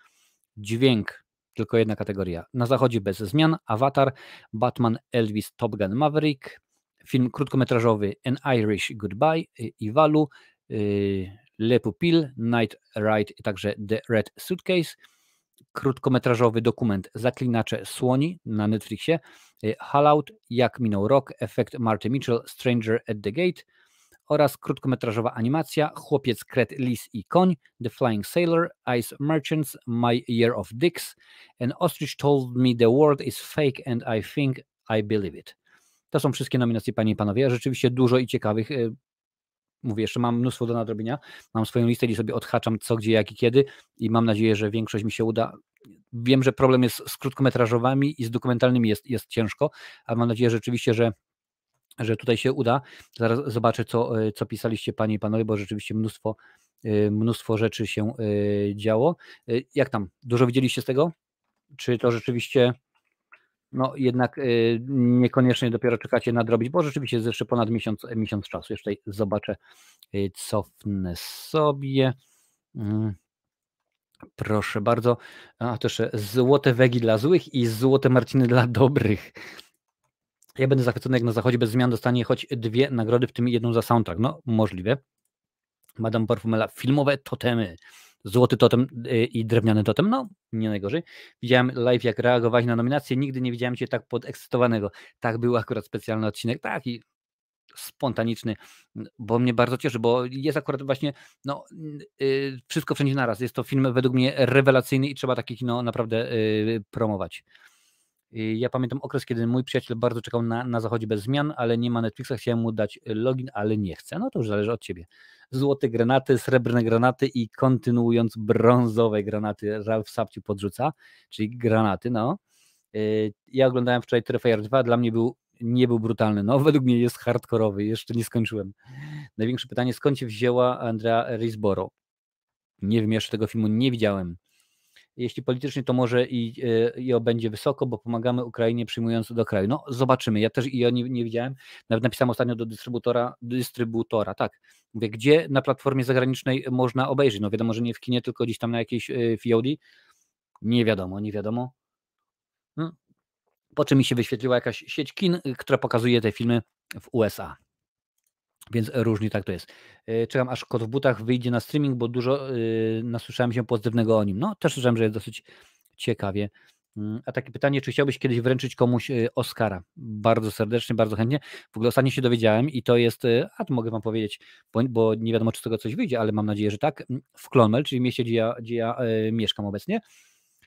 Dźwięk, tylko jedna kategoria, na zachodzie bez zmian, Avatar, Batman, Elvis, Top Gun Maverick. Film krótkometrażowy An Irish Goodbye, y, Iwalu, y, Le Pupil, Night Ride i także The Red Suitcase. Krótkometrażowy dokument Zaklinacze Słoni na Netflixie, y, Halout, Jak minął rok, Efekt Marty Mitchell, Stranger at the Gate – oraz krótkometrażowa animacja Chłopiec, Kret, Lis i Koń, The Flying Sailor, Ice Merchants, My Year of Dicks, An Ostrich Told Me the World is Fake and I Think I Believe It. To są wszystkie nominacje, panie i panowie. Rzeczywiście dużo i ciekawych. Y, mówię, jeszcze mam mnóstwo do nadrobienia. Mam swoją listę i sobie odhaczam co, gdzie, jak i kiedy i mam nadzieję, że większość mi się uda. Wiem, że problem jest z krótkometrażowami i z dokumentalnymi jest, jest ciężko, ale mam nadzieję że rzeczywiście, że że tutaj się uda. Zaraz zobaczę, co, e, co pisaliście panie i panowie, bo rzeczywiście mnóstwo, e, mnóstwo rzeczy się e, działo. Jak tam? Dużo widzieliście z tego? Czy to rzeczywiście no jednak niekoniecznie dopiero czekacie nadrobić, bo rzeczywiście jest jeszcze ponad miesiąc, miesiąc czasu. Jeszcze zobaczę, cofnę sobie. Mm. Proszę bardzo. A to jeszcze złote wegi dla złych i złote marciny dla dobrych. Ja będę zachwycony, jak na zachodzie bez zmian dostanie choć dwie nagrody, w tym jedną za soundtrack. No, możliwe. Madame Parfumela, filmowe totemy. Złoty totem y, i drewniany totem, no nie najgorzej. Widziałem live, jak reagowałeś na nominację, nigdy nie widziałem cię tak podekscytowanego. Tak był akurat specjalny odcinek, tak i spontaniczny, bo mnie bardzo cieszy, bo jest akurat właśnie no, yy, wszystko wszędzie naraz. Jest to film według mnie rewelacyjny i trzeba takie kino naprawdę yy, promować. Y, ja pamiętam okres, kiedy mój przyjaciel bardzo czekał na, na zachodzie bez zmian, ale nie ma Netflixa, chciałem mu dać login, ale nie chce. No to już zależy od ciebie. Złote granaty, srebrne granaty i kontynuując brązowe granaty Ralph Sapciu podrzuca, czyli granaty, no. Y, ja oglądałem wczoraj Terrifier 2, dla mnie był, nie był brutalny, no według mnie jest hardkorowy, jeszcze nie skończyłem. Największe pytanie, skąd się wzięła Andrea Risboro? Nie wiem, jeszcze tego filmu nie widziałem jeśli politycznie, to może i, e, i będzie wysoko, bo pomagamy Ukrainie przyjmując do kraju. No zobaczymy, ja też i ja nie, nie widziałem, nawet napisałem ostatnio do dystrybutora, dystrybutora, tak, mówię, gdzie na platformie zagranicznej można obejrzeć, no wiadomo, że nie w kinie, tylko gdzieś tam na jakiejś e, VOD, nie wiadomo, nie wiadomo. No. Po czym mi się wyświetliła jakaś sieć kin, e, która pokazuje te filmy w USA. Więc różnie tak to jest. E, czekam aż Kot w butach wyjdzie na streaming, bo dużo e, nasłyszałem się pozytywnego o nim. No, też słyszałem, że jest dosyć ciekawie. Mm, a takie pytanie, czy chciałbyś kiedyś wręczyć komuś e, Oscara? Bardzo serdecznie, bardzo chętnie. W ogóle ostatnio się dowiedziałem i to jest, a to mogę wam powiedzieć, bo, bo nie wiadomo, czy z tego coś wyjdzie, ale mam nadzieję, że tak. Mm, w Clonmel, czyli mieście, gdzie ja, gdzie ja y, mieszkam obecnie,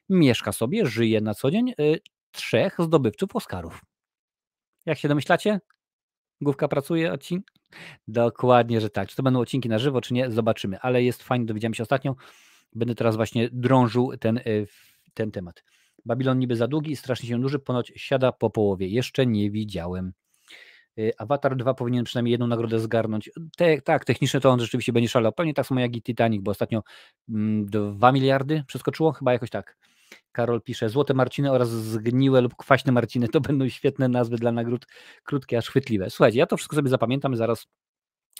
mieszka sobie, żyje na co dzień y, trzech zdobywców Oscarów. Jak się domyślacie? Główka pracuje, odcinek. Dokładnie, że tak. Czy to będą odcinki na żywo, czy nie, zobaczymy, ale jest fajnie, dowiedziałem się ostatnio. Będę teraz właśnie drążył ten, e, ten temat. Babilon niby za długi strasznie się duży, ponoć siada po połowie. Jeszcze nie widziałem. E, Avatar 2 powinien przynajmniej jedną nagrodę zgarnąć. Te, tak, technicznie to on rzeczywiście będzie szalał. Pewnie tak samo jak i Titanic, bo ostatnio 2 mm, miliardy przeskoczyło, chyba jakoś tak. Karol pisze, złote marciny oraz zgniłe lub kwaśne marciny to będą świetne nazwy dla nagród, krótkie, aż chwytliwe. Słuchajcie, ja to wszystko sobie zapamiętam, zaraz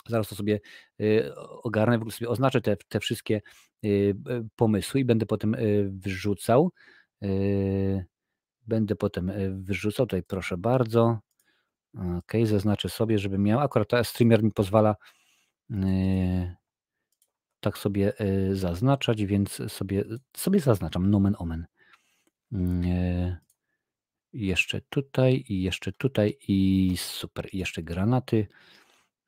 zaraz to sobie y, ogarnę, w ogóle sobie oznaczę te, te wszystkie y, pomysły i będę potem y, wrzucał. Będę potem wyrzucał, tutaj proszę bardzo. Ok, zaznaczę sobie, żebym miał. Akurat streamer mi pozwala tak sobie e, zaznaczać, więc sobie, sobie zaznaczam nomen omen. Mm, e, jeszcze tutaj i jeszcze tutaj i super, jeszcze granaty.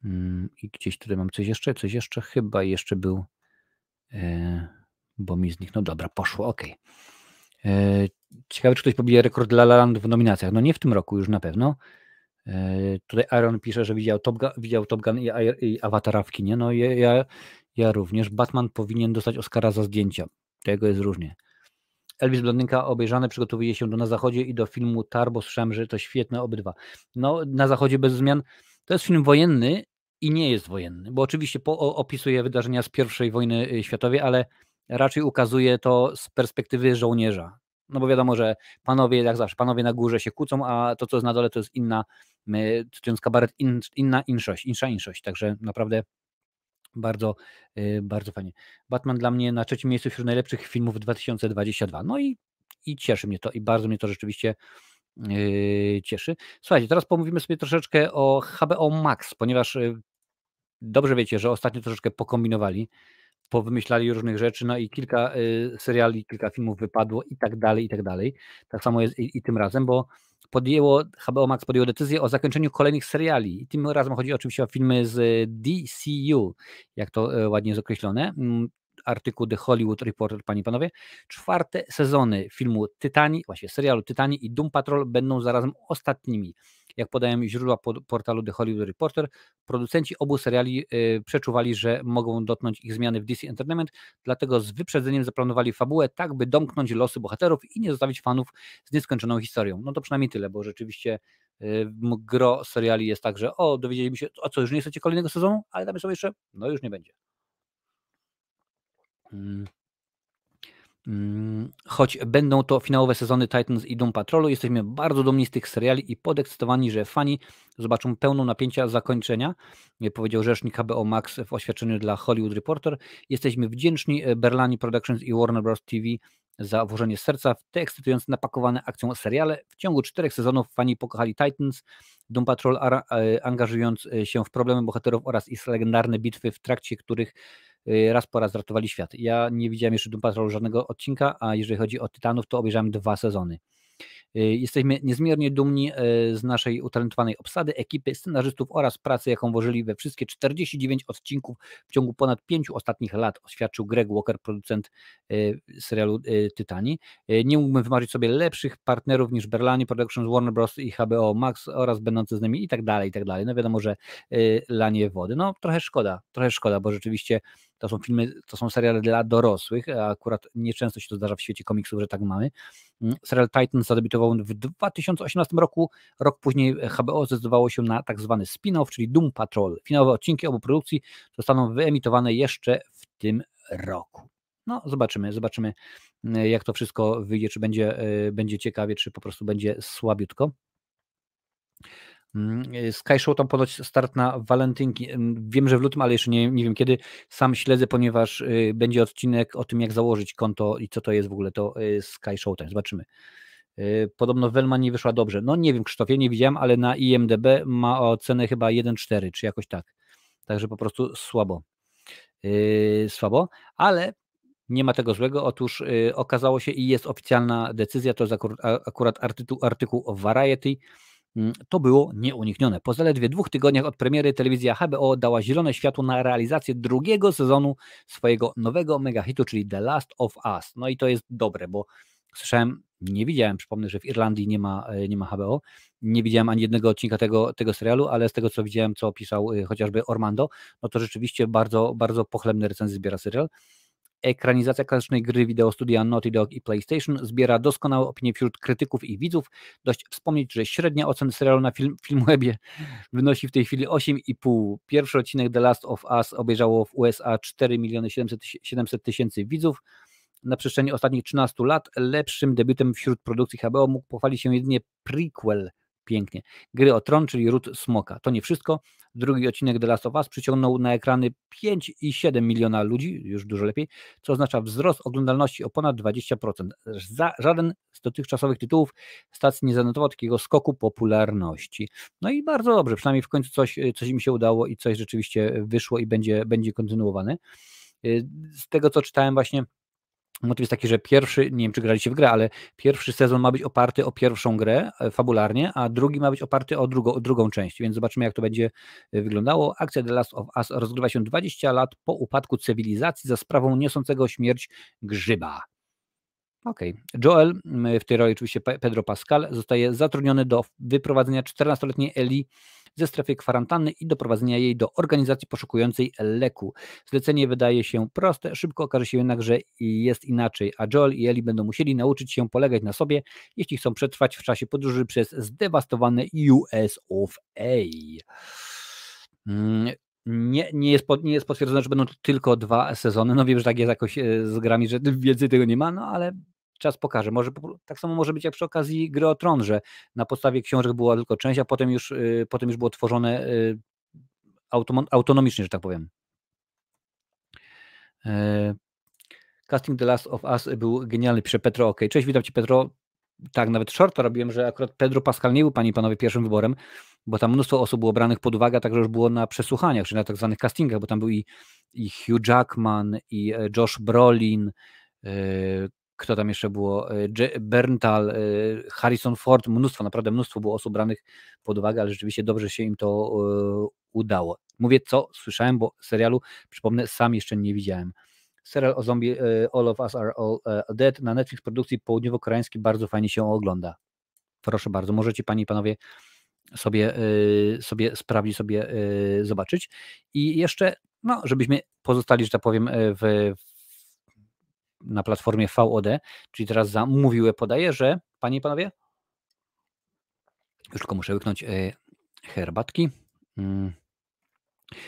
Mm, I gdzieś tutaj mam coś jeszcze, coś jeszcze, chyba jeszcze był, e, bo mi zniknął. Dobra, poszło, ok. Ciekawe, czy ktoś pobije rekord dla Land w nominacjach. No nie w tym roku już na pewno. Tutaj Aaron pisze, że widział Top Gun, widział Top Gun i, i Awatara w kinie. No ja, ja ja również. Batman powinien dostać Oscara za zdjęcia. Tego jest różnie. Elvis Blondynka obejrzane przygotowuje się do Na Zachodzie i do filmu Tarbo. Słyszałem, to świetne obydwa. No, Na Zachodzie bez zmian. To jest film wojenny i nie jest wojenny, bo oczywiście po, opisuje wydarzenia z I wojny y, światowej, ale raczej ukazuje to z perspektywy żołnierza. No bo wiadomo, że panowie, jak zawsze, panowie na górze się kłócą, a to, co jest na dole, to jest inna, cytując kabaret, inna inszość, insza inszość. Także naprawdę bardzo, y, bardzo fajnie. Batman dla mnie na trzecim miejscu wśród najlepszych filmów 2022. No i, i cieszy mnie to i bardzo mnie to rzeczywiście yy, cieszy. Słuchajcie, teraz pomówimy sobie troszeczkę o HBO Max, ponieważ yy, dobrze wiecie, że ostatnio troszeczkę pokombinowali, powymyślali różnych rzeczy, no i kilka yy, seriali, kilka filmów wypadło i tak dalej, i tak dalej. Tak samo jest i, i tym razem, bo podjęło, HBO Max podjęło decyzję o zakończeniu kolejnych seriali. Tym razem chodzi oczywiście o filmy z e, DCU, jak to e, ładnie jest określone. Mm, artykuł The Hollywood Reporter, panie i panowie. Czwarte sezony filmu Tytani, właśnie serialu Tytani i Doom Patrol będą zarazem ostatnimi. Jak podają źródła portalu The Hollywood Reporter, producenci obu seriali y, przeczuwali, że mogą dotknąć ich zmiany w DC Entertainment, dlatego z wyprzedzeniem zaplanowali fabułę tak, by domknąć losy bohaterów i nie zostawić fanów z nieskończoną historią. No to przynajmniej tyle, bo rzeczywiście y, gro seriali jest tak, że o, dowiedzieliśmy się, o co, już nie chcecie kolejnego sezonu, ale damy sobie jeszcze, no już nie będzie. Hmm. Mm, choć będą to finałowe sezony Titans i Doom Patrolu, jesteśmy bardzo dumni z tych seriali i podekscytowani, że fani zobaczą pełną napięcia zakończenia, powiedział rzecznik HBO Max w oświadczeniu dla Hollywood Reporter. Jesteśmy wdzięczni e, Berlani Productions i Warner Bros. TV za włożenie serca w te ekscytujące napakowane akcją seriale. W ciągu czterech sezonów fani pokochali Titans, Doom Patrol e, angażując e, się w problemy bohaterów oraz ich legendarne bitwy, w trakcie których Y, raz po raz ratowali świat. Ja nie widziałem jeszcze Doom Patrolu żadnego odcinka, a jeżeli chodzi o Tytanów, to obejrzałem dwa sezony. Y, jesteśmy niezmiernie dumni y, z naszej utalentowanej obsady, ekipy, scenarzystów oraz pracy, jaką włożyli we wszystkie 49 odcinków w ciągu ponad pięciu ostatnich lat, oświadczył Greg Walker, producent serialu Tytani. Nie mógłbym wymarzyć sobie lepszych partnerów niż Berlani Productions, Warner Bros. i HBO Max oraz będący z nimi i tak dalej, i tak dalej. No wiadomo, że lanie wody. No trochę szkoda, trochę szkoda, bo rzeczywiście to są filmy, to są seriale dla dorosłych, a akurat nieczęsto się to zdarza w świecie komiksów, że tak mamy. Mm, serial Titans zadebiutował w 2018 roku, rok później HBO zdecydowało się na tak zwany spin-off, czyli Doom Patrol. Finałowe odcinki obu produkcji zostaną wyemitowane jeszcze w tym roku. No, zobaczymy, zobaczymy, mm, jak to wszystko wyjdzie, czy będzie, e, będzie ciekawie, czy po prostu będzie słabiutko. Mm, y, Sky Show tam podać start na walentynki. Wiem, że w lutym, ale jeszcze nie, nie wiem kiedy. Sam śledzę, ponieważ y, będzie odcinek o tym, jak założyć konto i co to jest w ogóle to y, Sky Show. zobaczymy. Podobno Welma nie wyszła dobrze. No nie wiem, Krzysztofie, nie widziałem, ale na IMDB ma ocenę chyba 1,4 czy jakoś tak. Także po prostu słabo. Yy, słabo, ale nie ma tego złego. Otóż yy, okazało się i jest oficjalna decyzja, to jest akurat artykuł, artykuł o Variety, Mm, to było nieuniknione. Po zaledwie dwóch tygodniach od premiery telewizja HBO dała zielone światło na realizację drugiego sezonu swojego nowego megahitu, czyli The Last of Us. No i to jest dobre, bo słyszałem, nie widziałem, przypomnę, że w Irlandii nie ma, e, nie ma HBO, nie widziałem ani jednego odcinka tego, tego serialu, ale z tego co widziałem, co pisał e, chociażby Ormando, no to rzeczywiście bardzo, bardzo pochlebne recenzje zbiera serial. Ekranizacja klasycznej gry wideo studia Naughty Dog i PlayStation zbiera doskonałe opinie wśród krytyków i widzów. Dość wspomnieć, że średnia ocena serialu na film, Filmwebie wynosi w tej chwili 8,5. Pierwszy odcinek The Last of Us obejrzało w USA 4 miliony 700 tysięcy widzów. Na przestrzeni ostatnich 13 lat lepszym debiutem wśród produkcji HBO mógł pochwalić się jedynie prequel pięknie. Gry o Tron, czyli Ród Smoka. To nie wszystko. Drugi odcinek The Last of Us przyciągnął na ekrany 5,7 miliona ludzi, już dużo lepiej, co oznacza wzrost oglądalności o ponad 20%. Za, żaden z dotychczasowych tytułów stacji nie zanotował takiego skoku popularności. No i bardzo dobrze, przynajmniej w końcu coś, coś mi się udało i coś rzeczywiście wyszło i będzie, będzie kontynuowane. Y, z tego co czytałem właśnie Motyw jest taki, że pierwszy, nie wiem czy graliście w grę, ale pierwszy sezon ma być oparty o pierwszą grę e, fabularnie, a drugi ma być oparty o drugą, o drugą część, więc zobaczymy jak to będzie e, wyglądało. Akcja The Last of Us rozgrywa się 20 lat po upadku cywilizacji za sprawą niosącego śmierć grzyba. Okej. Okay. Joel, w tej roli oczywiście Pedro Pascal, zostaje zatrudniony do wyprowadzenia 14-letniej Eli ze strefy kwarantanny i doprowadzenia jej do organizacji poszukującej leku. Zlecenie wydaje się proste, szybko okaże się jednak, że jest inaczej, a Joel i Eli będą musieli nauczyć się polegać na sobie, jeśli chcą przetrwać w czasie podróży przez zdewastowane US of A. Mm, nie, nie, jest nie jest potwierdzone, że będą tylko dwa sezony. No wiem, że tak jest jakoś e, z grami, że wiedzy tego nie ma, no ale czas pokaże. Może, tak samo może być jak przy okazji Gry o Tron, że na podstawie książek była tylko część, a potem już, y, potem już było tworzone y, autonomicznie, że tak powiem. E, Casting The Last of Us był genialny, pisze Petro. OK. Cześć, witam Cię Petro. Tak, nawet shorta robiłem, że akurat Pedro Pascal nie był, Panie i Panowie, pierwszym wyborem, bo tam mnóstwo osób było branych pod uwagę, także już było na przesłuchaniach, czy na tak zwanych castingach, bo tam był i, i Hugh Jackman, i e, Josh Brolin, e, kto tam jeszcze było, e, Berntal, e, Harrison Ford, mnóstwo, naprawdę mnóstwo było osób branych pod uwagę, ale rzeczywiście dobrze się im to e, udało. Mówię co słyszałem, bo serialu, przypomnę, sam jeszcze nie widziałem. Serial o zombie All of Us Are All Dead na Netflix produkcji południowo-koreańskiej bardzo fajnie się ogląda. Proszę bardzo, możecie panie i panowie sobie, sobie sprawdzić, sobie zobaczyć. I jeszcze, no, żebyśmy pozostali, że tak powiem, w, na platformie VOD, czyli teraz mówiłem, podaję, że panie i panowie, już tylko muszę wyknąć e, herbatki. Mm.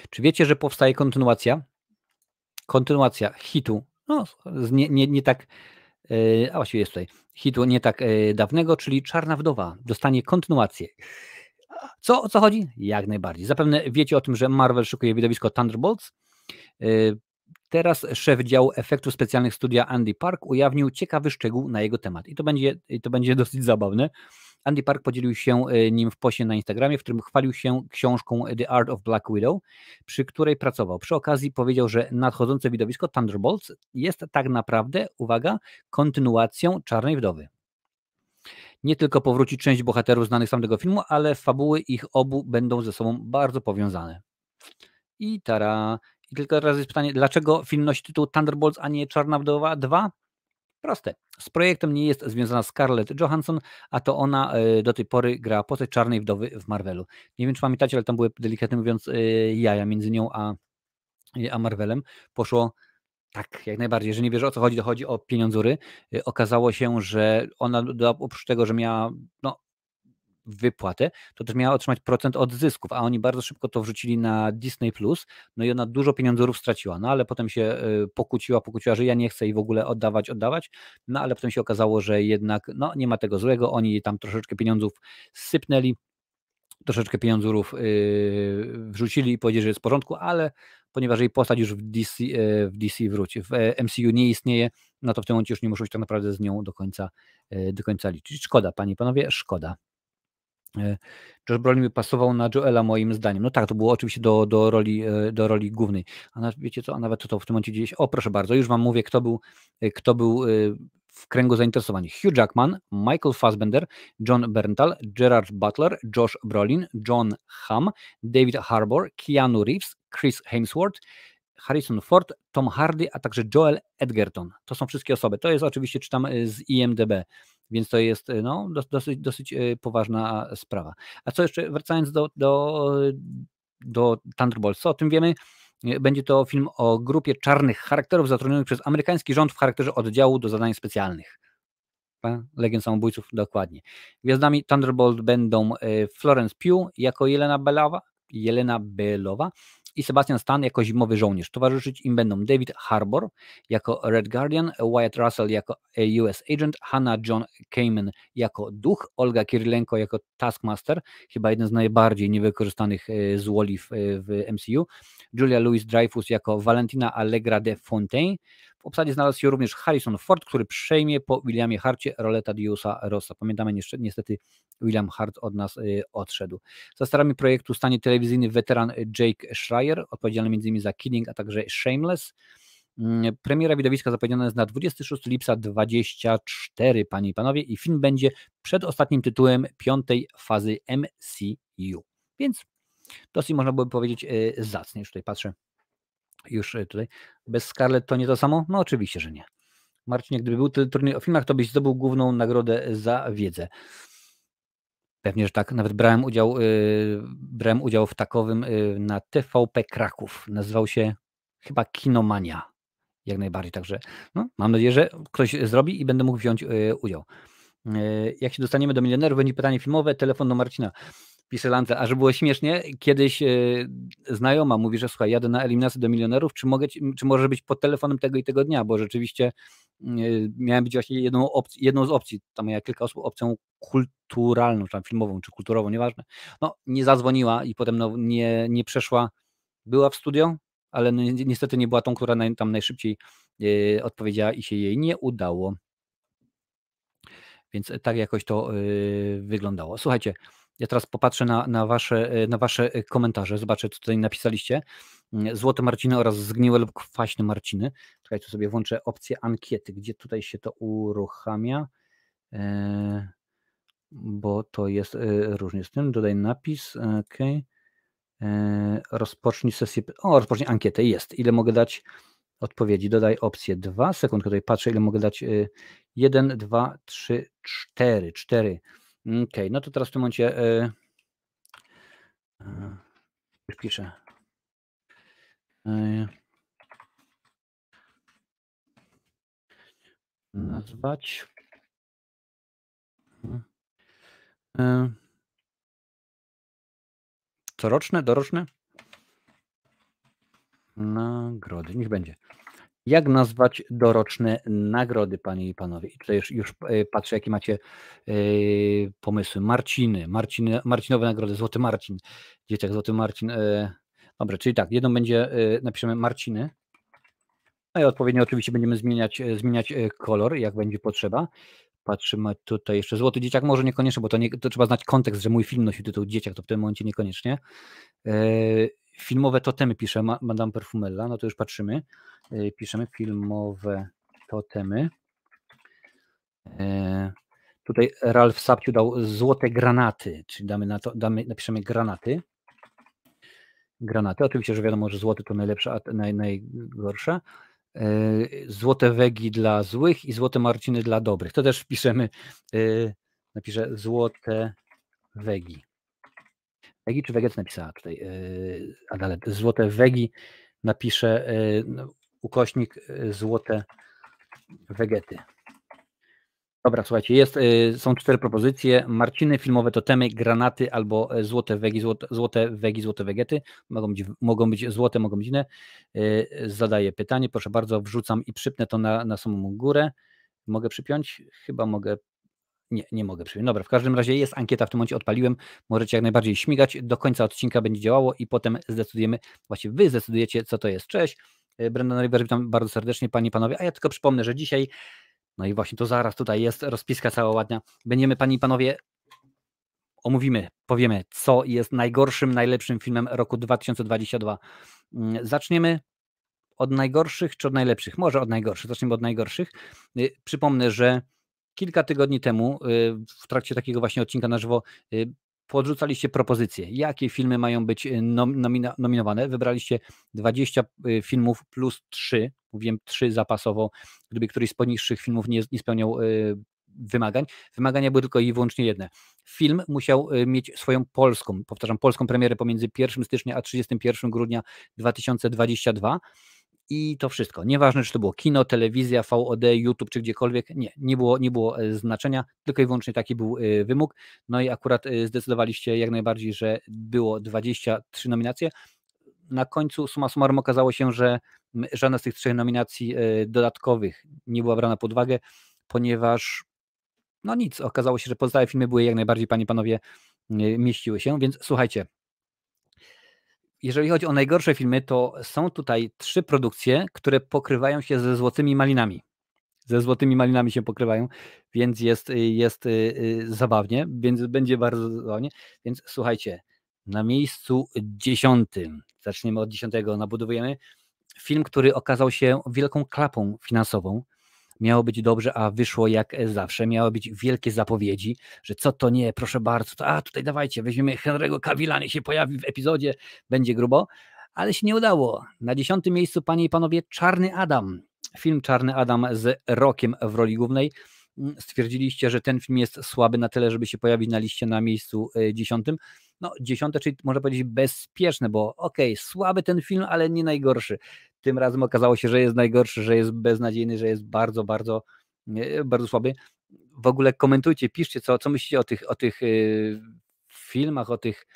Czy wiecie, że powstaje kontynuacja? Kontynuacja hitu, no, nie, nie, nie tak, e, a właściwie jest tutaj, hitu nie tak e, dawnego, czyli Czarna Wdowa dostanie kontynuację. Co, o co chodzi? Jak najbardziej. Zapewne wiecie o tym, że Marvel szykuje widowisko Thunderbolts. Teraz szef działu efektów specjalnych studia Andy Park ujawnił ciekawy szczegół na jego temat. I to będzie, to będzie dosyć zabawne. Andy Park podzielił się y, nim w posie na Instagramie, w którym chwalił się książką The Art of Black Widow, przy której pracował. Przy okazji powiedział, że nadchodzące widowisko Thunderbolts jest tak naprawdę, uwaga, kontynuacją Czarnej Wdowy. Nie tylko powróci część bohaterów znanych z tamtego filmu, ale fabuły ich obu będą ze sobą bardzo powiązane. I tara, i tylko teraz jest pytanie, dlaczego film nosi tytuł Thunderbolts, a nie Czarna Wdowa 2? Proste. Z projektem nie jest związana Scarlett Johansson, a to ona e, do tej pory gra postać Czarnej Wdowy w Marvelu. Nie wiem, czy pamiętacie, ale tam były delikatnie mówiąc e, jaja między nią a, e, a Marvelem. Poszło tak, jak najbardziej. Jeżeli nie wiesz o co chodzi, to chodzi o pieniądzury. Okazało się, że ona oprócz tego, że miała no, wypłatę, to też miała otrzymać procent od zysków, a oni bardzo szybko to wrzucili na Disney Plus, no i ona dużo pieniądzów straciła, no ale potem się y, pokłóciła, pokłóciła, że ja nie chcę jej w ogóle oddawać, oddawać, no ale potem się okazało, że jednak no nie ma tego złego, oni tam troszeczkę pieniądzów sypnęli, troszeczkę pieniądzurów y, wrzucili i powiedzieli, że jest w porządku, ale ponieważ jej postać już w DC, y, w DC wróci, w e, MCU nie istnieje, no to w tym momencie już nie muszą się tak naprawdę z nią do końca, do końca liczyć. Szkoda, panie i panowie, szkoda. E, Josh Brolin by pasował na Joela moim zdaniem. No tak, to było oczywiście do, do, roli, e, do roli głównej. A nawet, wiecie co, a nawet to, w tym momencie gdzieś, o proszę bardzo, już wam mówię, kto był, e, kto był w kręgu zainteresowań. Hugh Jackman, Michael Fassbender, John Berntal, Gerard Butler, Josh Brolin, John Hamm, David Harbour, Keanu Reeves, Chris Hemsworth, Harrison Ford, Tom Hardy, a także Joel Edgerton. To są wszystkie osoby. To jest oczywiście czytam z IMDB. Więc to jest e, no, dosyć, dosyć e, poważna sprawa. A co jeszcze, wracając do, do, do Thunderbolts, co o tym wiemy? E, będzie to film o grupie czarnych charakterów zatrudnionych przez amerykański rząd w charakterze oddziału do zadań specjalnych. Legion Samobójców, dokładnie. Gwiazdami Thunderbolt będą Florence Pugh jako Jelena Belawa, Jelena Belowa i Sebastian Stan jako zimowy żołnierz. Towarzyszyć im będą David Harbour jako Red Guardian, Wyatt Russell jako US Agent, Hannah John Kamen jako duch, Olga Kirilenko jako Taskmaster, chyba jeden z najbardziej niewykorzystanych e, złoli w, e, w MCU, Julia Louis-Dreyfus jako Valentina Allegra de Fontaine. W obsadzie znalazł się również Harrison Ford, który przejmie po Williamie Harcie rolę Tadiusa Rossa. Pamiętamy niestety William Hart od nas y, odszedł. Za starami projektu stanie telewizyjny weteran Jake Schreier, odpowiedzialny m.in. za Killing, a także Shameless. Mm, premiera widowiska zapowiedziana jest na 26 lipca 24, panie i panowie, i film będzie przedostatnim tytułem piątej fazy MCU. Więc dosyć można byłoby powiedzieć y, zacny. Już tutaj patrzę, już y, tutaj. Bez Scarlett to nie to samo? No oczywiście, że nie. Marcinie, gdyby był turniej o filmach, to byś zdobył główną nagrodę za wiedzę. Pewnie, że tak. Nawet brałem udział, yy, brałem udział w takowym yy, na TVP Kraków. Nazywał się chyba Kinomania. Jak najbardziej. Także no, mam nadzieję, że ktoś zrobi i będę mógł wziąć yy, udział. Y, jak się dostaniemy do milionerów, będzie pytanie filmowe, telefon do Marcina. Pisze Lance, a że było śmiesznie, kiedyś yy, znajoma mówi, że słuchaj, jadę na eliminację do milionerów, czy, mogę, czy może być pod telefonem tego i tego dnia, bo rzeczywiście yy, miałem być właśnie jedną, opc- jedną z opcji, tam ja kilka osób, opcją kulturalną, czy tam filmową, czy kulturową, nieważne. No, nie zadzwoniła i potem no, nie, nie przeszła, była w studio, ale no, niestety nie była tą, która naj, tam najszybciej yy, odpowiedziała i się jej nie udało. Więc tak jakoś to wyglądało. Słuchajcie, ja teraz popatrzę na, na, wasze, e, na wasze e, komentarze, zobaczę, co tutaj napisaliście. Mm, złote Marciny oraz zgniłe lub kwaśne Marciny. Czekaj, sobie włączę opcję ankiety, gdzie tutaj się to uruchamia, e, bo to jest różnie z tym. Dodaj napis, ok. Rozpocznij sesję, o, rozpocznij ankietę, jest. Ile mogę dać odpowiedzi? Dodaj opcję 2, sekundkę tutaj patrzę, ile mogę dać. 1, 2, 3, 4, 4. Mm, okej, okay, no to teraz w tym momencie yy, yy, piszę. Yy, nazwać. Y, y. Coroczne, doroczne? Nagrody, niech będzie. Jak nazwać doroczne nagrody, panie i panowie? I tutaj już, już e, patrzę, jakie macie yy, pomysły. Marciny, Marciny, Marcinowe nagrody, Złoty Marcin, dzieciak Złoty Marcin. Yy. czyli tak, jedną będzie, yy, napiszemy Marciny. No i odpowiednio oczywiście będziemy zmieniać, zmieniać kolor, jak będzie potrzeba. Patrzymy tutaj jeszcze Złoty Dzieciak, może niekoniecznie, bo to, nie, to trzeba znać kontekst, że mój film nosi tytuł Dzieciak, to w tym momencie niekoniecznie filmowe totemy pisze Madame Perfumella, no to już patrzymy. Y, piszemy filmowe totemy. Y, tutaj Ralf Sapciu dał złote granaty, czyli damy na to, damy, napiszemy granaty. Granaty, oczywiście, że wiadomo, że złoty to najlepsze, a naj, najgorsze. Y, złote wegi dla złych i złote marciny dla dobrych. To też wpiszemy napiszę złote wegi. Wegi czy Weget napisała tutaj, yy, e, Adale, złote Wegi napisze yy, ukośnik e, złote Wegety. Dobra, słuchajcie, jest, yy, są cztery propozycje. Marciny, filmowe totemy, granaty albo złote wegi, złote, złote wegi, złote wegety. Mogą być, mogą być złote, mogą być inne. Yy, zadaję pytanie, proszę bardzo, wrzucam i przypnę to na, na samą górę. Mogę przypiąć? Chyba mogę nie, nie mogę przyjąć. Dobra, w każdym razie jest ankieta, w tym momencie odpaliłem. Możecie jak najbardziej śmigać. Do końca odcinka będzie działało i potem zdecydujemy, właśnie wy zdecydujecie, co to jest. Cześć, e, Brendan River, witam bardzo serdecznie, panie i panowie. A ja tylko przypomnę, że dzisiaj, no i właśnie to zaraz tutaj jest rozpiska cała ładna. Będziemy, panie i panowie, omówimy, powiemy, co jest najgorszym, najlepszym filmem roku 2022. Mm, zaczniemy od najgorszych czy od najlepszych? Może od najgorszych. Zaczniemy od najgorszych. E, przypomnę, że kilka tygodni temu y, w trakcie takiego właśnie odcinka na żywo y, podrzucaliście propozycje, jakie filmy mają być y, nomina nominowane. Wybraliście 20 filmów plus 3, mówiłem 3 zapasowo, gdyby któryś z poniższych filmów nie, nie spełniał wymagań. Wymagania były tylko i wyłącznie jedne. Film musiał mieć swoją polską, powtarzam, polską premierę pomiędzy 1 stycznia a 31 grudnia 2022 i to wszystko. Nieważne, czy to było kino, telewizja, VOD, YouTube, czy gdziekolwiek, nie, nie było, nie było e, znaczenia, tylko i wyłącznie taki był e, wymóg. No i akurat e, zdecydowaliście jak najbardziej, że było 23 nominacje. Na końcu suma summarum okazało się, że żadna z tych trzech nominacji dodatkowych nie była brana pod uwagę, ponieważ no nic, okazało się, że pozostałe filmy były jak najbardziej, panie i panowie, mieściły się, więc słuchajcie, jeżeli chodzi o najgorsze filmy, to są tutaj trzy produkcje, które pokrywają się ze złotymi malinami. Ze złotymi malinami się pokrywają, więc jest, y, jest y, y, zabawnie, więc będzie bardzo zabawnie. Więc słuchajcie, na miejscu dziesiątym, zaczniemy od dziesiątego, nabudowujemy film, który okazał się wielką klapą finansową miało być dobrze, a wyszło jak e, zawsze. Miały być wielkie zapowiedzi, że co to nie, proszę bardzo, to, a tutaj dawajcie, weźmiemy Henry'ego Cavilla, niech się pojawi w epizodzie, będzie grubo. Ale się nie udało. Na dziesiątym miejscu, panie i panowie, Czarny Adam. Film Czarny Adam z Rokiem w roli głównej mm, stwierdziliście, że ten film jest słaby na tyle, żeby się pojawić na liście na miejscu e, dziesiątym no dziesiąte, czyli można powiedzieć bezpieczne, bo okej, okay, słaby ten film, ale nie najgorszy. Tym razem okazało się, że jest najgorszy, że jest beznadziejny, że jest bardzo, bardzo, e, bardzo słaby. W ogóle komentujcie, piszcie, co, co myślicie o tych, o tych yy, filmach, o tych.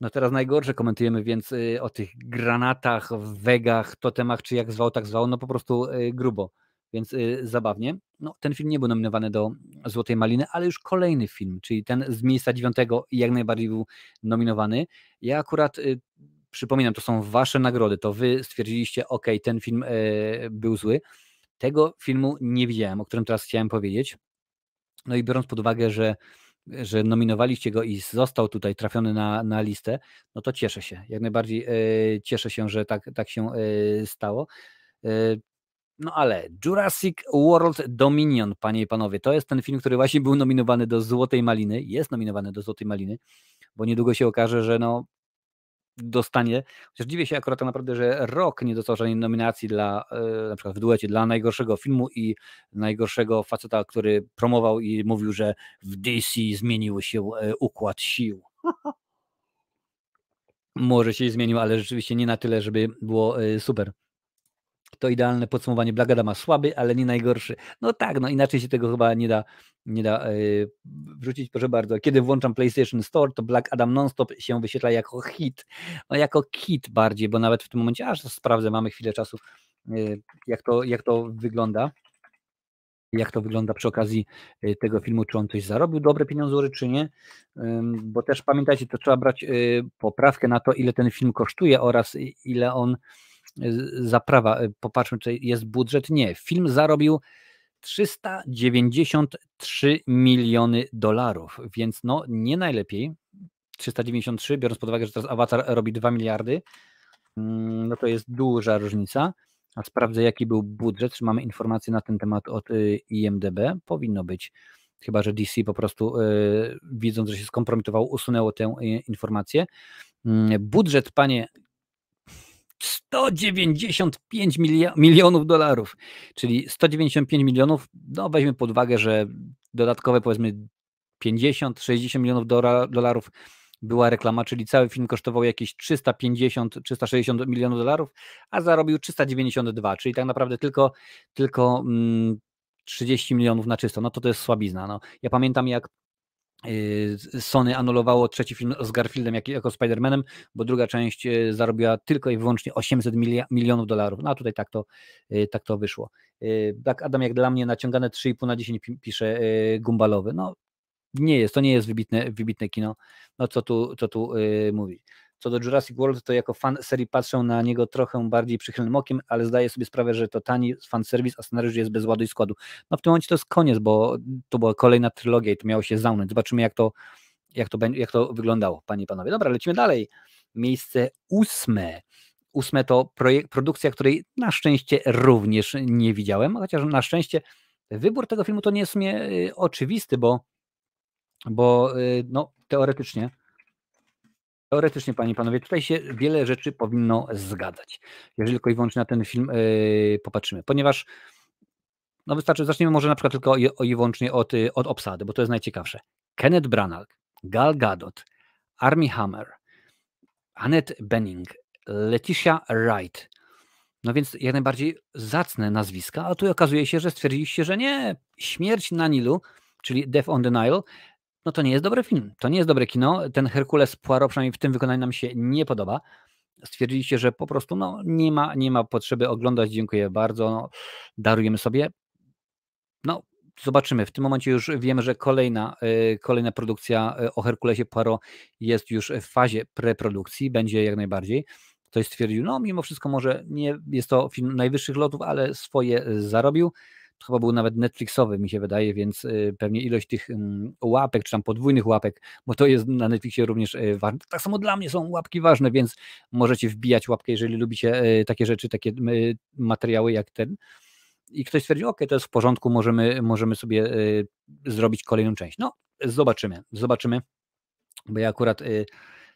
No teraz najgorsze komentujemy, więc yy, o tych granatach, wegach, totemach, czy jak zwał, tak zwał, no po prostu yy, grubo więc y, zabawnie. No, ten film nie był nominowany do Złotej Maliny, ale już kolejny film, czyli ten z miejsca dziewiątego jak najbardziej był nominowany. Ja akurat y, przypominam, to są wasze nagrody, to wy stwierdziliście, ok, ten film e, był zły. Tego filmu nie widziałem, o którym teraz chciałem powiedzieć. No i biorąc pod uwagę, że że nominowaliście go i został tutaj trafiony na, na listę, no to cieszę się. Jak najbardziej y, cieszę się, że tak, tak się y, stało. Y, no ale Jurassic World Dominion, panie i panowie, to jest ten film, który właśnie był nominowany do Złotej Maliny, jest nominowany do Złotej Maliny, bo niedługo się okaże, że no dostanie, chociaż dziwię się akurat tak naprawdę, że rok nie dostał żadnej nominacji dla, e, na przykład w duecie, dla najgorszego filmu i najgorszego faceta, który promował i mówił, że w DC zmienił się e, układ sił. Może się zmienił, ale rzeczywiście nie na tyle, żeby było e, super to idealne podsumowanie. Blaga dama słaby, ale nie najgorszy. No tak, no inaczej się tego chyba nie da, nie da yy, wrzucić, proszę bardzo. Kiedy włączam PlayStation Store, to Black Adam non-stop się wyświetla jako hit. No jako hit bardziej, bo nawet w tym momencie, aż sprawdzę, mamy chwilę czasu, yy, jak, to, jak to wygląda. Jak to wygląda przy okazji yy, tego filmu, czy on coś zarobił, dobre pieniądze, czy nie? Bo też pamiętajcie, to trzeba brać poprawkę na to, ile ten film kosztuje oraz ile on zaprawa. Y, popatrzmy, czy jest budżet. Nie. Film zarobił 393 miliony dolarów, więc no nie najlepiej. 393, biorąc pod uwagę, że teraz Avatar robi 2 miliardy, mm, no to jest duża różnica. A sprawdzę, jaki był budżet. Czy mamy informacje na ten temat od y, IMDB? Powinno być. Chyba, że DC po prostu, y, widząc, że się skompromitował, usunęło tę informację. Mm, budżet, panie 195 milionów dolarów, czyli 195 milionów, no weźmy pod uwagę, że dodatkowe powiedzmy 50-60 milionów dolarów była reklama, czyli cały film kosztował jakieś 350-360 milionów dolarów, a zarobił 392, czyli tak naprawdę tylko, tylko 30 mm, milionów na czysto. No to to jest słabizna. No, ja pamiętam, jak Y, Sony anulowało trzeci film z Garfieldem jako Spider-Manem, bo druga część y, zarobiła tylko i wyłącznie 800 milionów dolarów. No a tutaj tak to, y, tak to wyszło. Tak, Adam jak dla mnie naciągane 3,5 na 10 pisze Gumbalowy. No nie jest, to nie jest wybitne, wybitne kino. No co tu, co tu mówić. Co do Jurassic World, to jako fan serii patrzę na niego trochę bardziej przychylnym okiem, ale zdaję sobie sprawę, że to tani fanserwis, a scenariusz jest bez ładu i składu. No w tym momencie to jest koniec, bo to była kolejna trylogia i to miało się zaunąć. Zobaczymy, jak to, jak to, jak to wyglądało, panie i panowie. Dobra, lecimy dalej. Miejsce ósme. Ósme to projekt, produkcja, której na szczęście również nie widziałem, chociaż na szczęście wybór tego filmu to nie jest mnie y, oczywisty, bo, bo y, no, teoretycznie teoretycznie, panie i panowie, tutaj się wiele rzeczy powinno zgadzać. Jeżeli tylko i wyłącznie na ten film yy, popatrzymy, ponieważ no wystarczy, zaczniemy może na przykład tylko i, i wyłącznie od, y, od obsady, bo to jest najciekawsze. Kenneth Branagh, Gal Gadot, Armie Hammer, Annette Benning, Leticia Wright. No więc jak najbardziej zacne nazwiska, a tu okazuje się, że stwierdziliście, że nie, śmierć na Nilu, czyli Death on the Nile, no to nie jest dobry film, to nie jest dobre kino. Ten Herkules Poirot przynajmniej w tym wykonaniu nam się nie podoba. Stwierdziliście, że po prostu no, nie, ma, nie ma potrzeby oglądać, dziękuję bardzo, no, darujemy sobie. No, zobaczymy. W tym momencie już wiemy, że kolejna, y, kolejna produkcja y, o Herkulesie Poirot jest już w fazie preprodukcji, będzie jak najbardziej. Ktoś stwierdził, no mimo wszystko może nie jest to film najwyższych lotów, ale swoje zarobił chyba był nawet Netflixowy, mi się wydaje, więc y, pewnie ilość tych łapek, czy tam podwójnych łapek, bo to jest na Netflixie również y, ważne. Tak samo dla mnie są łapki ważne, więc możecie wbijać łapkę, jeżeli lubicie y, takie rzeczy, takie materiały jak ten i ktoś stwierdził, ok, to jest w porządku, możemy, możemy sobie zrobić kolejną część. No, zobaczymy, zobaczymy, bo ja akurat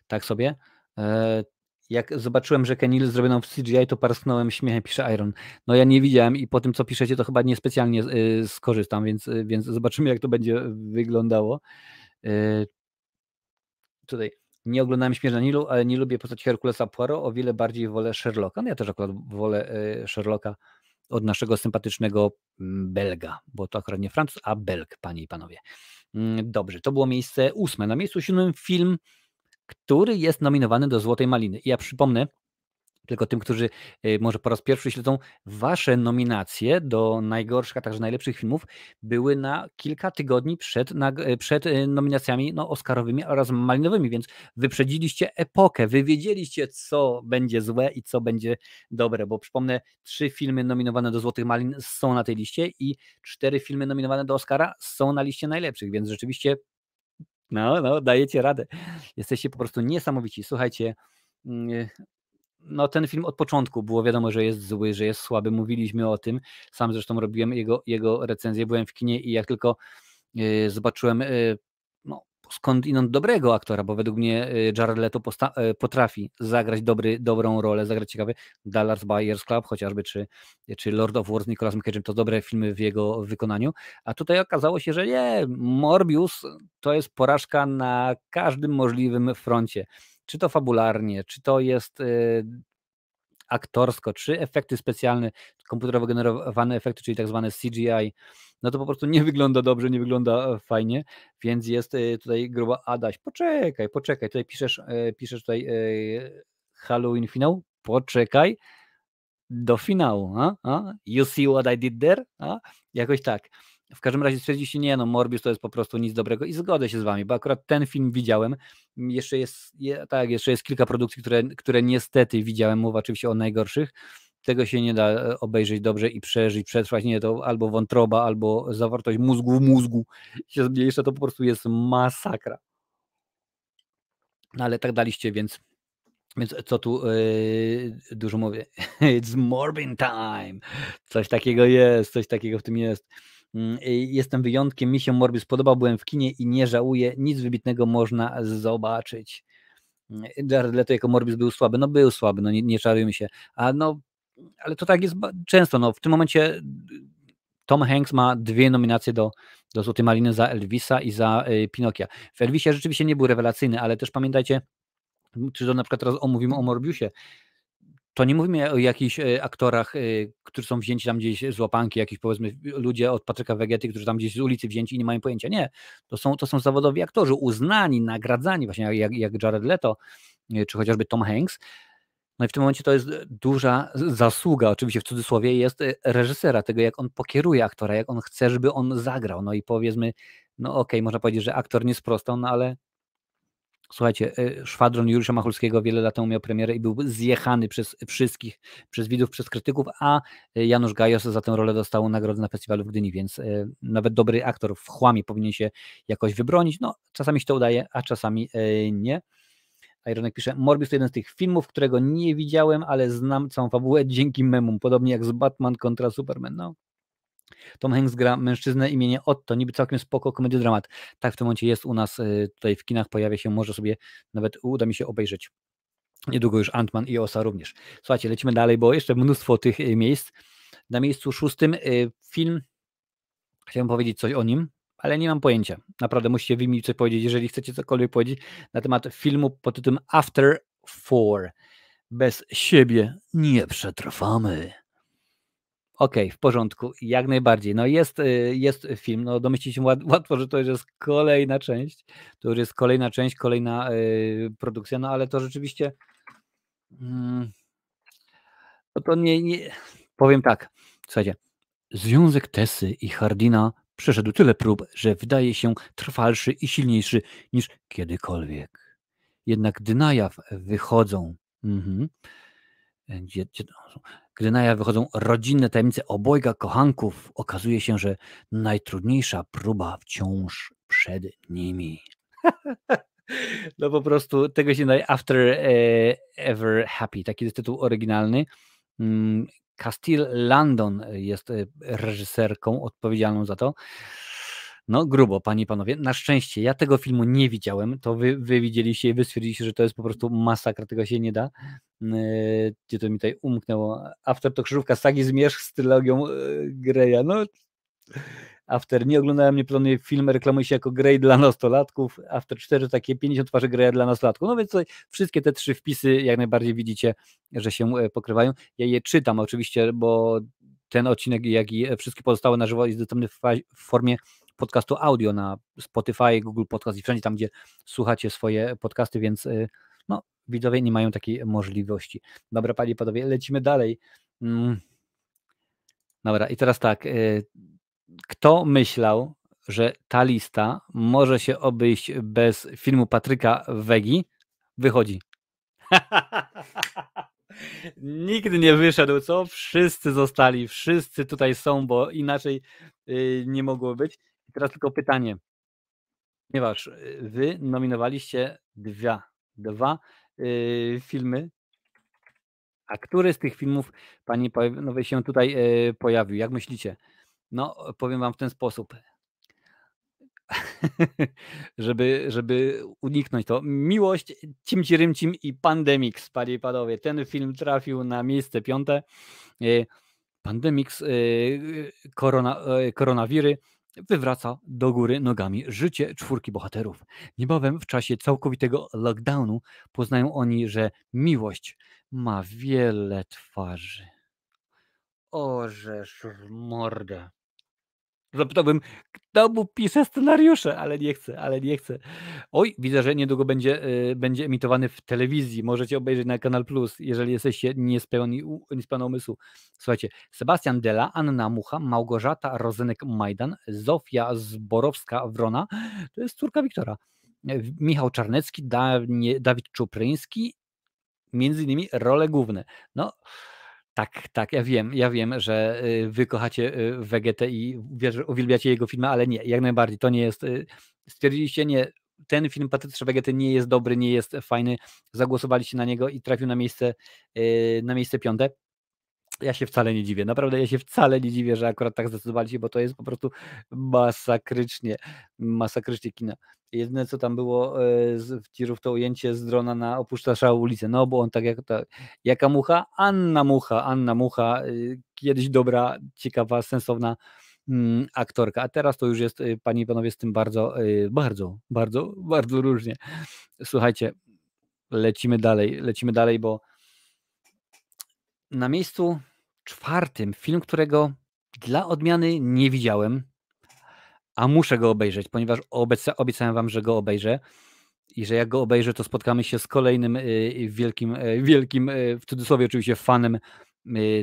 tak sobie e, jak zobaczyłem, że Kenil zrobioną w CGI, to parsknąłem śmiechem, pisze Iron. No ja nie widziałem i po tym, co piszecie, to chyba niespecjalnie y, skorzystam, więc, y, więc zobaczymy, jak to będzie wyglądało. Y, tutaj nie oglądałem Śmierza Nilu, ale nie lubię postać Herkulesa Poirot, o wiele bardziej wolę Sherlocka. No ja też akurat wolę Sherlocka od naszego sympatycznego mm, Belga, bo to akurat nie Francuz, a Belg, panie i panowie. Mm, dobrze, to było miejsce ósme. Na miejscu siódmym film który jest nominowany do Złotej Maliny. I ja przypomnę, tylko tym, którzy y, może po raz pierwszy śledzą, wasze nominacje do najgorszych, a także najlepszych filmów były na kilka tygodni przed, y, przed y, nominacjami no, Oscarowymi oraz Malinowymi, więc wyprzedziliście epokę, wy wiedzieliście, co będzie złe i co będzie dobre, bo przypomnę, trzy filmy nominowane do Złotych Malin są na tej liście i cztery filmy nominowane do Oscara są na liście najlepszych, więc rzeczywiście no, no, dajecie radę. Jesteście po prostu niesamowici. Słuchajcie, mm, y, no ten film od początku było wiadomo, że jest zły, że jest słaby, mówiliśmy o tym. Sam zresztą robiłem jego, jego recenzję, byłem w kinie i jak tylko y, zobaczyłem y, skądinąd dobrego aktora, bo według mnie y, Jared Leto y, potrafi zagrać dobry, dobrą rolę, zagrać ciekawy Dallas Buyers Club chociażby, czy, czy Lord of War z Nicolasem Cage'em, to dobre filmy w jego wykonaniu, a tutaj okazało się, że nie, Morbius to jest porażka na każdym możliwym froncie czy to fabularnie, czy to jest y, aktorsko, czy efekty specjalne, komputerowo generowane efekty, czyli tak zwane CGI, no to po prostu nie wygląda dobrze, nie wygląda e, fajnie, więc jest e, tutaj gruba Adaś, poczekaj, poczekaj, tutaj piszesz, e, piszesz tutaj Halloween finał, poczekaj, do finału. A? a? You see what I did there? A? Jakoś tak w każdym razie stwierdziliście, nie no, Morbius to jest po prostu nic dobrego i zgodzę się z wami, bo akurat ten film widziałem, mm, jeszcze jest, je, tak, jeszcze jest kilka produkcji, które, które niestety widziałem, mowa oczywiście o najgorszych, tego się nie da e, obejrzeć dobrze i przeżyć, przetrwać, nie, to albo wątroba, albo zawartość mózgu w mózgu się zmniejsza, to po prostu jest masakra. No ale tak daliście, więc więc co tu yy, dużo mówię? It's Morbin time. Coś takiego jest, coś takiego w tym jest. Mm, y, jestem wyjątkiem, mi się Morbius podobał, byłem w kinie i nie żałuję, nic wybitnego można zobaczyć. Mm, y, Jared Leto jako Morbius był słaby, no był słaby, no nie, nie czarujmy się, a no, ale to tak jest często, no w tym momencie y, Tom Hanks ma dwie nominacje do, do Złotej Maliny za Elvisa i za y, Pinokia. W Elvisie rzeczywiście nie był rewelacyjny, ale też pamiętajcie, czy to na przykład teraz omówimy o Morbiusie, to nie mówimy o jakichś e, aktorach, e, którzy są wzięci tam gdzieś z łapanki, jakichś powiedzmy ludzie od Patryka Wegety, którzy tam gdzieś z ulicy wzięci i nie mają pojęcia. Nie, to są, to są zawodowi aktorzy uznani, nagradzani, właśnie jak, jak Jared Leto, e, czy chociażby Tom Hanks. No i w tym momencie to jest duża zasługa, oczywiście w cudzysłowie, jest reżysera, tego jak on pokieruje aktora, jak on chce, żeby on zagrał. No i powiedzmy, no okej, okay, można powiedzieć, że aktor nie sprostał, no ale Słuchajcie, e, szwadron Jurisza Machulskiego wiele lat temu miał premierę i był zjechany przez wszystkich, przez widzów, przez krytyków, a e, Janusz Gajos za tę rolę dostał nagrodę na festiwalu w Gdyni, więc e, nawet dobry aktor w chłamie powinien się jakoś wybronić. No, czasami się to udaje, a czasami nie. Ironek pisze, Morbius to jeden z tych filmów, którego nie widziałem, ale znam całą fabułę dzięki memom, podobnie jak z Batman kontra Superman. No, Tom Hanks gra mężczyznę imieniem Otto, niby całkiem spoko komedi-dramat. Tak w tym momencie jest u nas y, tutaj w kinach, pojawia się, może sobie nawet uda mi się obejrzeć. Niedługo już Antman i Osa również. Słuchajcie, lecimy dalej, bo jeszcze mnóstwo tych y, miejsc. Na miejscu szóstym y, film, chciałbym powiedzieć coś o nim, ale nie mam pojęcia. Naprawdę musicie wy mi coś powiedzieć, jeżeli chcecie cokolwiek powiedzieć na temat filmu pod tytułem After Four. Bez siebie nie przetrwamy. Okej, okay, w porządku, jak najbardziej. No jest, y, jest film, no domyślić się łatwo, że to już jest kolejna część, to już jest kolejna część, kolejna y, produkcja, no ale to rzeczywiście mm, no to nie, nie, powiem tak, słuchajcie, związek Tessy i Hardina przeszedł tyle prób, że wydaje się trwalszy i silniejszy niż kiedykolwiek. Jednak dna jaw wychodzą. Mhm gdzie, gdzie gdy na jaw wychodzą rodzinne tajemnice obojga kochanków, okazuje się, że najtrudniejsza próba wciąż przed nimi. No po prostu tego się nazywa After e, Ever Happy, taki jest tytuł oryginalny. Mm, Castile London jest e, reżyserką odpowiedzialną za to. No grubo, panie i panowie. Na szczęście ja tego filmu nie widziałem. To wy, wy widzieliście i wy stwierdziliście, że to jest po prostu masakra, tego się nie da. Yy, gdzie to mi tutaj umknęło? After to krzyżówka sagi zmierzch z trylogią yy, Greya. No After nie oglądałem, nie planuję, film reklamuje się jako Grey dla nastolatków, After 4 takie 50 twarzy Greya dla nastolatków. No więc tutaj wszystkie te trzy wpisy jak najbardziej widzicie, że się e, pokrywają. Ja je czytam oczywiście, bo ten odcinek, jak i e, wszystkie pozostałe na żywo jest dostępny w, w formie podcastu audio na Spotify, Google Podcast i wszędzie tam, gdzie słuchacie swoje podcasty, więc y, no, widzowie nie mają takiej możliwości. Dobra, panie panowie, lecimy dalej. Mm. Dobra, i teraz tak. Y, kto myślał, że ta lista może się obejść bez filmu Patryka Wegi? Wychodzi. Nigdy nie wyszedł, co? Wszyscy zostali, wszyscy tutaj są, bo inaczej y, nie mogło być. I teraz tylko pytanie, ponieważ e, wy nominowaliście dwa, dwa yy, filmy, a który z tych filmów pani Pawnowej się tutaj yy, pojawił? Jak myślicie? No, powiem wam w ten sposób. żeby, żeby uniknąć to. Miłość, Cimci Rymcim i Pandemix, panie i panowie. Ten film trafił na miejsce piąte. Pandemix, korona, koronawiry, wywraca do góry nogami życie czwórki bohaterów. Niebawem w czasie całkowitego lockdownu poznają oni, że miłość ma wiele twarzy. Orzesz w mordę. Zapytałbym, kto mu pisze scenariusze, ale nie chcę, ale nie chcę. Oj, widzę, że niedługo będzie, y, będzie emitowany w telewizji. Możecie obejrzeć na Kanal Plus, jeżeli jesteście niespełni, niespełni umysłu. Słuchajcie, Sebastian Dela, Anna Mucha, Małgorzata Rozenek-Majdan, Zofia Zborowska-Wrona, to jest córka Wiktora, Michał Czarnecki, Dawid Czupryński, między innymi role główne. No, tak, tak, ja wiem, ja wiem, że y, wy kochacie y, Wegetę i uwielbiacie jego filmy, ale nie, jak najbardziej, to nie jest, y, stwierdziliście, nie, ten film Patrycza Wegety nie jest dobry, nie jest fajny, zagłosowaliście na niego i trafił na miejsce, na miejsce piąte ja się wcale nie dziwię, naprawdę ja się wcale nie dziwię, że akurat tak zdecydowali się, bo to jest po prostu masakrycznie, masakrycznie kina. Jedyne co tam było e, w Tirów to ujęcie z drona na opuszczasza ulicę, no bo on tak jak ta, jaka mucha? Anna Mucha, Anna Mucha, e, kiedyś dobra, ciekawa, sensowna mm, aktorka, a teraz to już jest, e, panie i panowie, z tym bardzo, bardzo, bardzo, bardzo różnie. Słuchajcie, lecimy dalej, lecimy dalej, bo na miejscu czwartym film, którego dla odmiany nie widziałem, a muszę go obejrzeć, ponieważ obiecałem wam, że go obejrzę i że jak go obejrzę, to spotkamy się z kolejnym y, y, wielkim, y, wielkim w cudzysłowie oczywiście fanem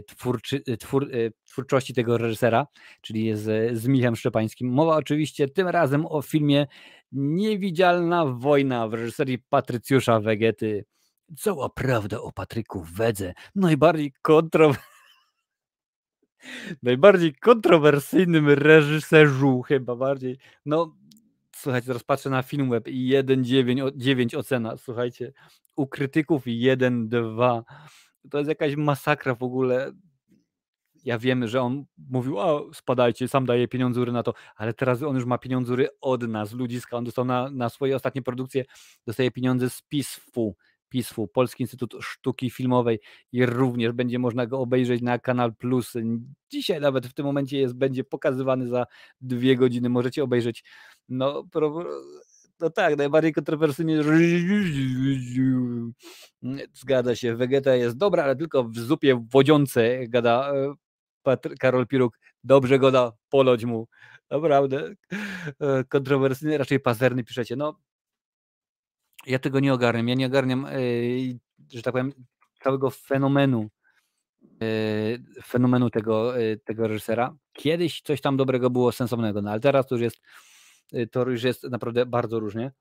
twórczy, twór, twórczości tego reżysera, czyli z, z Michem Szczepańskim. Mowa oczywiście tym razem o filmie Niewidzialna Wojna w reżyserii Patrycjusza Wegety. Cała prawda o Patryku Wedze, najbardziej kontrowersyjny najbardziej kontrowersyjnym reżyserzu chyba bardziej. No, słuchajcie, teraz patrzę na web i 1,9 ocena, słuchajcie, u krytyków 1,2. To jest jakaś masakra w ogóle. Ja wiem, że on mówił, o spadajcie, sam daje pieniądzury na to, ale teraz on już ma pieniądzury od nas, ludziska. On dostał na, na swoje ostatnie produkcje, dostaje pieniądze z pisfu PISFU, Polski Instytut Sztuki Filmowej i również będzie można go obejrzeć na Kanal Plus. Dzisiaj nawet w tym momencie jest, będzie pokazywany za dwie godziny. Możecie obejrzeć. No, pro, no tak, najbardziej kontrowersyjnie zgadza się, Vegeta jest dobra, ale tylko w zupie wodziące gada e, Patry Karol Piruk. Dobrze goda, polodź mu. Naprawdę e, kontrowersyjny, raczej pazerny piszecie. No ja tego nie ogarniam. Ja nie ogarniam, e, że tak powiem, całego fenomenu e, fenomenu tego, e, tego reżysera. Kiedyś coś tam dobrego było sensownego, no ale teraz to już jest to już jest naprawdę bardzo różnie.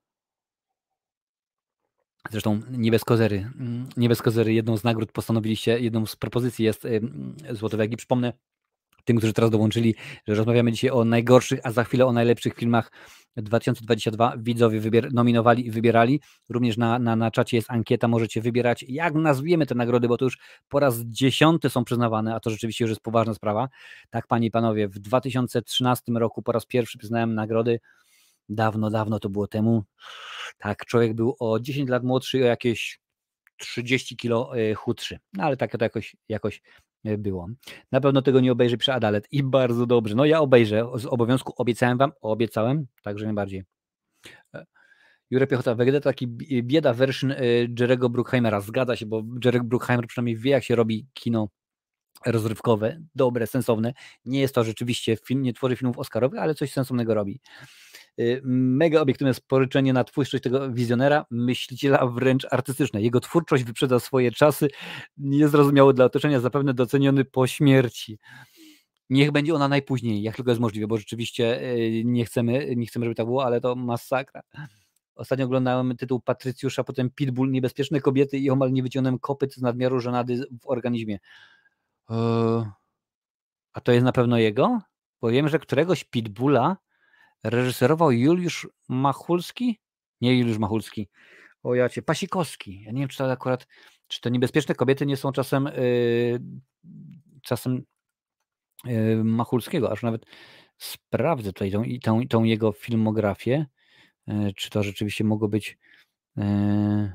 Zresztą nie bez kozery, mm, nie bez kozery jedną z nagród postanowiliście, jedną z propozycji jest Złoty Wegi. Przypomnę, tym, którzy teraz dołączyli, że rozmawiamy dzisiaj o najgorszych, a za chwilę o najlepszych filmach 2022. Widzowie wybier- nominowali i wybierali. Również na, na, na czacie jest ankieta, możecie wybierać, jak nazwiemy te nagrody, bo to już po raz dziesiąty są przyznawane, a to rzeczywiście już jest poważna sprawa. Tak, panie i panowie, w 2013 roku po raz pierwszy przyznałem nagrody. Dawno, dawno to było temu. Tak, człowiek był o 10 lat młodszy, o jakieś 30 kilo e, chudszy. No ale tak to jakoś, jakoś E, było. Na pewno tego nie obejrzy przy Adalet i bardzo dobrze. No ja obejrzę, z obowiązku obiecałem wam, obiecałem, także najbardziej. E, Jurek Piechota, Vegeta, taki bieda version e, Jerego Bruckheimera. Zgadza się, bo Jerek Bruckheimer przynajmniej wie, jak się robi kino rozrywkowe, dobre, sensowne. Nie jest to rzeczywiście film, nie tworzy filmów Oscarowych, ale coś sensownego robi. Y, mega obiektywne sporyczenie na twórczość tego wizjonera, myśliciela wręcz artystyczne. Jego twórczość wyprzedza swoje czasy, niezrozumiały dla otoczenia, zapewne doceniony po śmierci. Niech będzie ona najpóźniej, jak tylko jest możliwe, bo rzeczywiście y, nie chcemy, nie chcemy, żeby tak było, ale to masakra. Ostatnio oglądałem tytuł Patrycjusza, potem Pitbull, Niebezpieczne kobiety i omal nie wyciągnąłem kopyt z nadmiaru żenady w organizmie. Yy, a to jest na pewno jego? Bo wiem, że któregoś Pitbulla reżyserował Juliusz Machulski? Nie Juliusz Machulski. O ja cię, Pasikowski. Ja nie wiem, czy to akurat, czy te niebezpieczne kobiety nie są czasem yy, czasem yy, Machulskiego, aż nawet sprawdzę tutaj tą, tą, tą jego filmografię, yy, czy to rzeczywiście mogło być yy,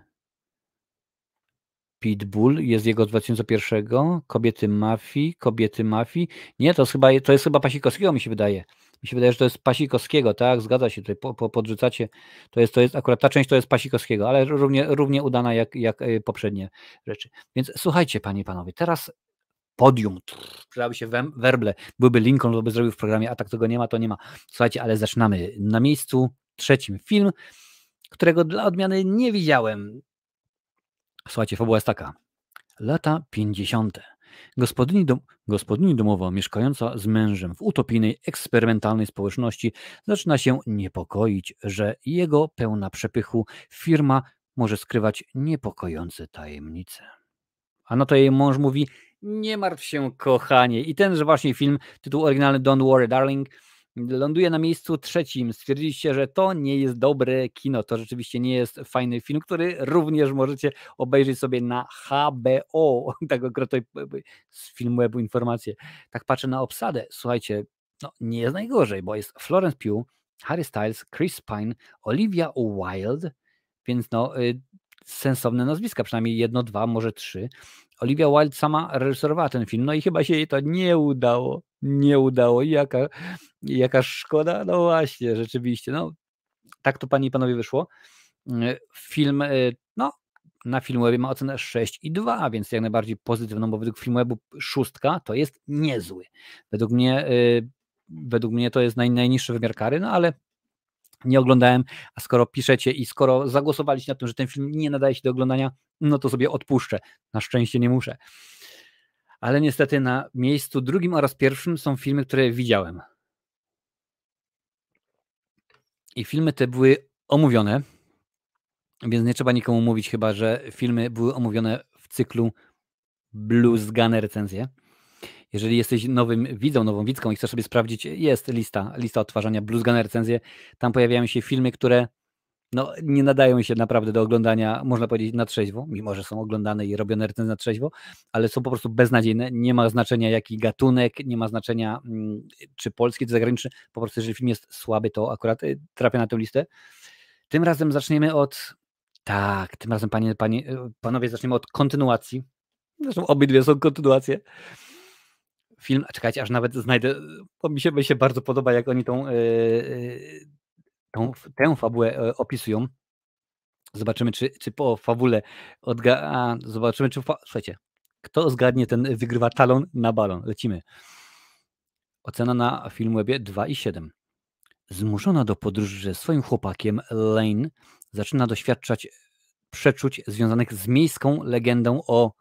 Pitbull jest jego z 2001, Kobiety Mafii, Kobiety Mafii. Nie, to jest chyba, to jest chyba Pasikowskiego, mi się wydaje. Mi się wydaje, że to jest Pasikowskiego, tak? Zgadza się, tutaj po, po, podrzucacie. To jest, to jest akurat ta część to jest Pasikowskiego, ale równie, równie udana jak, jak y, poprzednie rzeczy. Więc słuchajcie, panie i panowie, teraz podium, przydałyby się werble, byłby Lincoln, to by zrobił w programie, a tak tego nie ma, to nie ma. Słuchajcie, ale zaczynamy. Na miejscu trzecim film, którego dla odmiany nie widziałem. Słuchajcie, fabuła jest taka. Lata 50. Gospodyni, dom, gospodyni domowa mieszkająca z mężem w utopijnej, eksperymentalnej społeczności zaczyna się niepokoić, że jego pełna przepychu firma może skrywać niepokojące tajemnice. A na to jej mąż mówi: Nie martw się, kochanie. I tenże właśnie film, tytuł oryginalny Don't Worry, Darling, ląduje na miejscu trzecim. Stwierdziliście, że to nie jest dobre kino, to rzeczywiście nie jest fajny film, który również możecie obejrzeć sobie na HBO, tak okrotnie z filmu webu informacje. Tak patrzę na obsadę, słuchajcie, no nie jest najgorzej, bo jest Florence Pugh, Harry Styles, Chris Pine, Olivia Wilde, więc no y, sensowne nazwiska, przynajmniej jedno, dwa, może trzy. Olivia Wilde sama reżyserowała ten film, no i chyba się jej to nie udało, nie udało, jaka, jaka szkoda, no właśnie, rzeczywiście, no tak to panie i panowie wyszło. Mm, film, y, no na filmie ma ocenę 6,2, więc jak najbardziej pozytywną, bo według Filmwebu szóstka to jest niezły. Według mnie, y, według mnie to jest naj, najniższy wymiar kary, no ale nie oglądałem, a skoro piszecie i skoro zagłosowaliście na tym, że ten film nie nadaje się do oglądania, no to sobie odpuszczę. Na szczęście nie muszę. Ale niestety na miejscu drugim oraz pierwszym są filmy, które widziałem. I filmy te były omówione, więc nie trzeba nikomu mówić chyba, że filmy były omówione w cyklu Blues Gunner recenzje. Jeżeli jesteś nowym widzą, nową widzką i chcesz sobie sprawdzić, jest lista, lista odtwarzania Bluesgana recenzje. Tam pojawiają się filmy, które no, nie nadają się naprawdę do oglądania, można powiedzieć, na trzeźwo, mimo że są oglądane i robione recenzje na trzeźwo, ale są po prostu beznadziejne. Nie ma znaczenia jaki gatunek, nie ma znaczenia mm, czy polski, czy zagraniczny. Po prostu jeżeli film jest słaby, to akurat y, trafia na tę listę. Tym razem zaczniemy od. Tak, tym razem panie, panie, y, panowie zaczniemy od kontynuacji. Zresztą obydwie są kontynuacje film, czekajcie, aż nawet znajdę, bo mi się, mi się bardzo podoba, jak oni tą, yy, tą tę fabułę e, opisują. Zobaczymy, czy, czy po fabule odga... A, zobaczymy, czy... Fa... Słuchajcie, kto zgadnie, ten wygrywa talon na balon. Lecimy. Ocena na 2 i 7 Zmuszona do podróży ze swoim chłopakiem Lane zaczyna doświadczać przeczuć związanych z miejską legendą o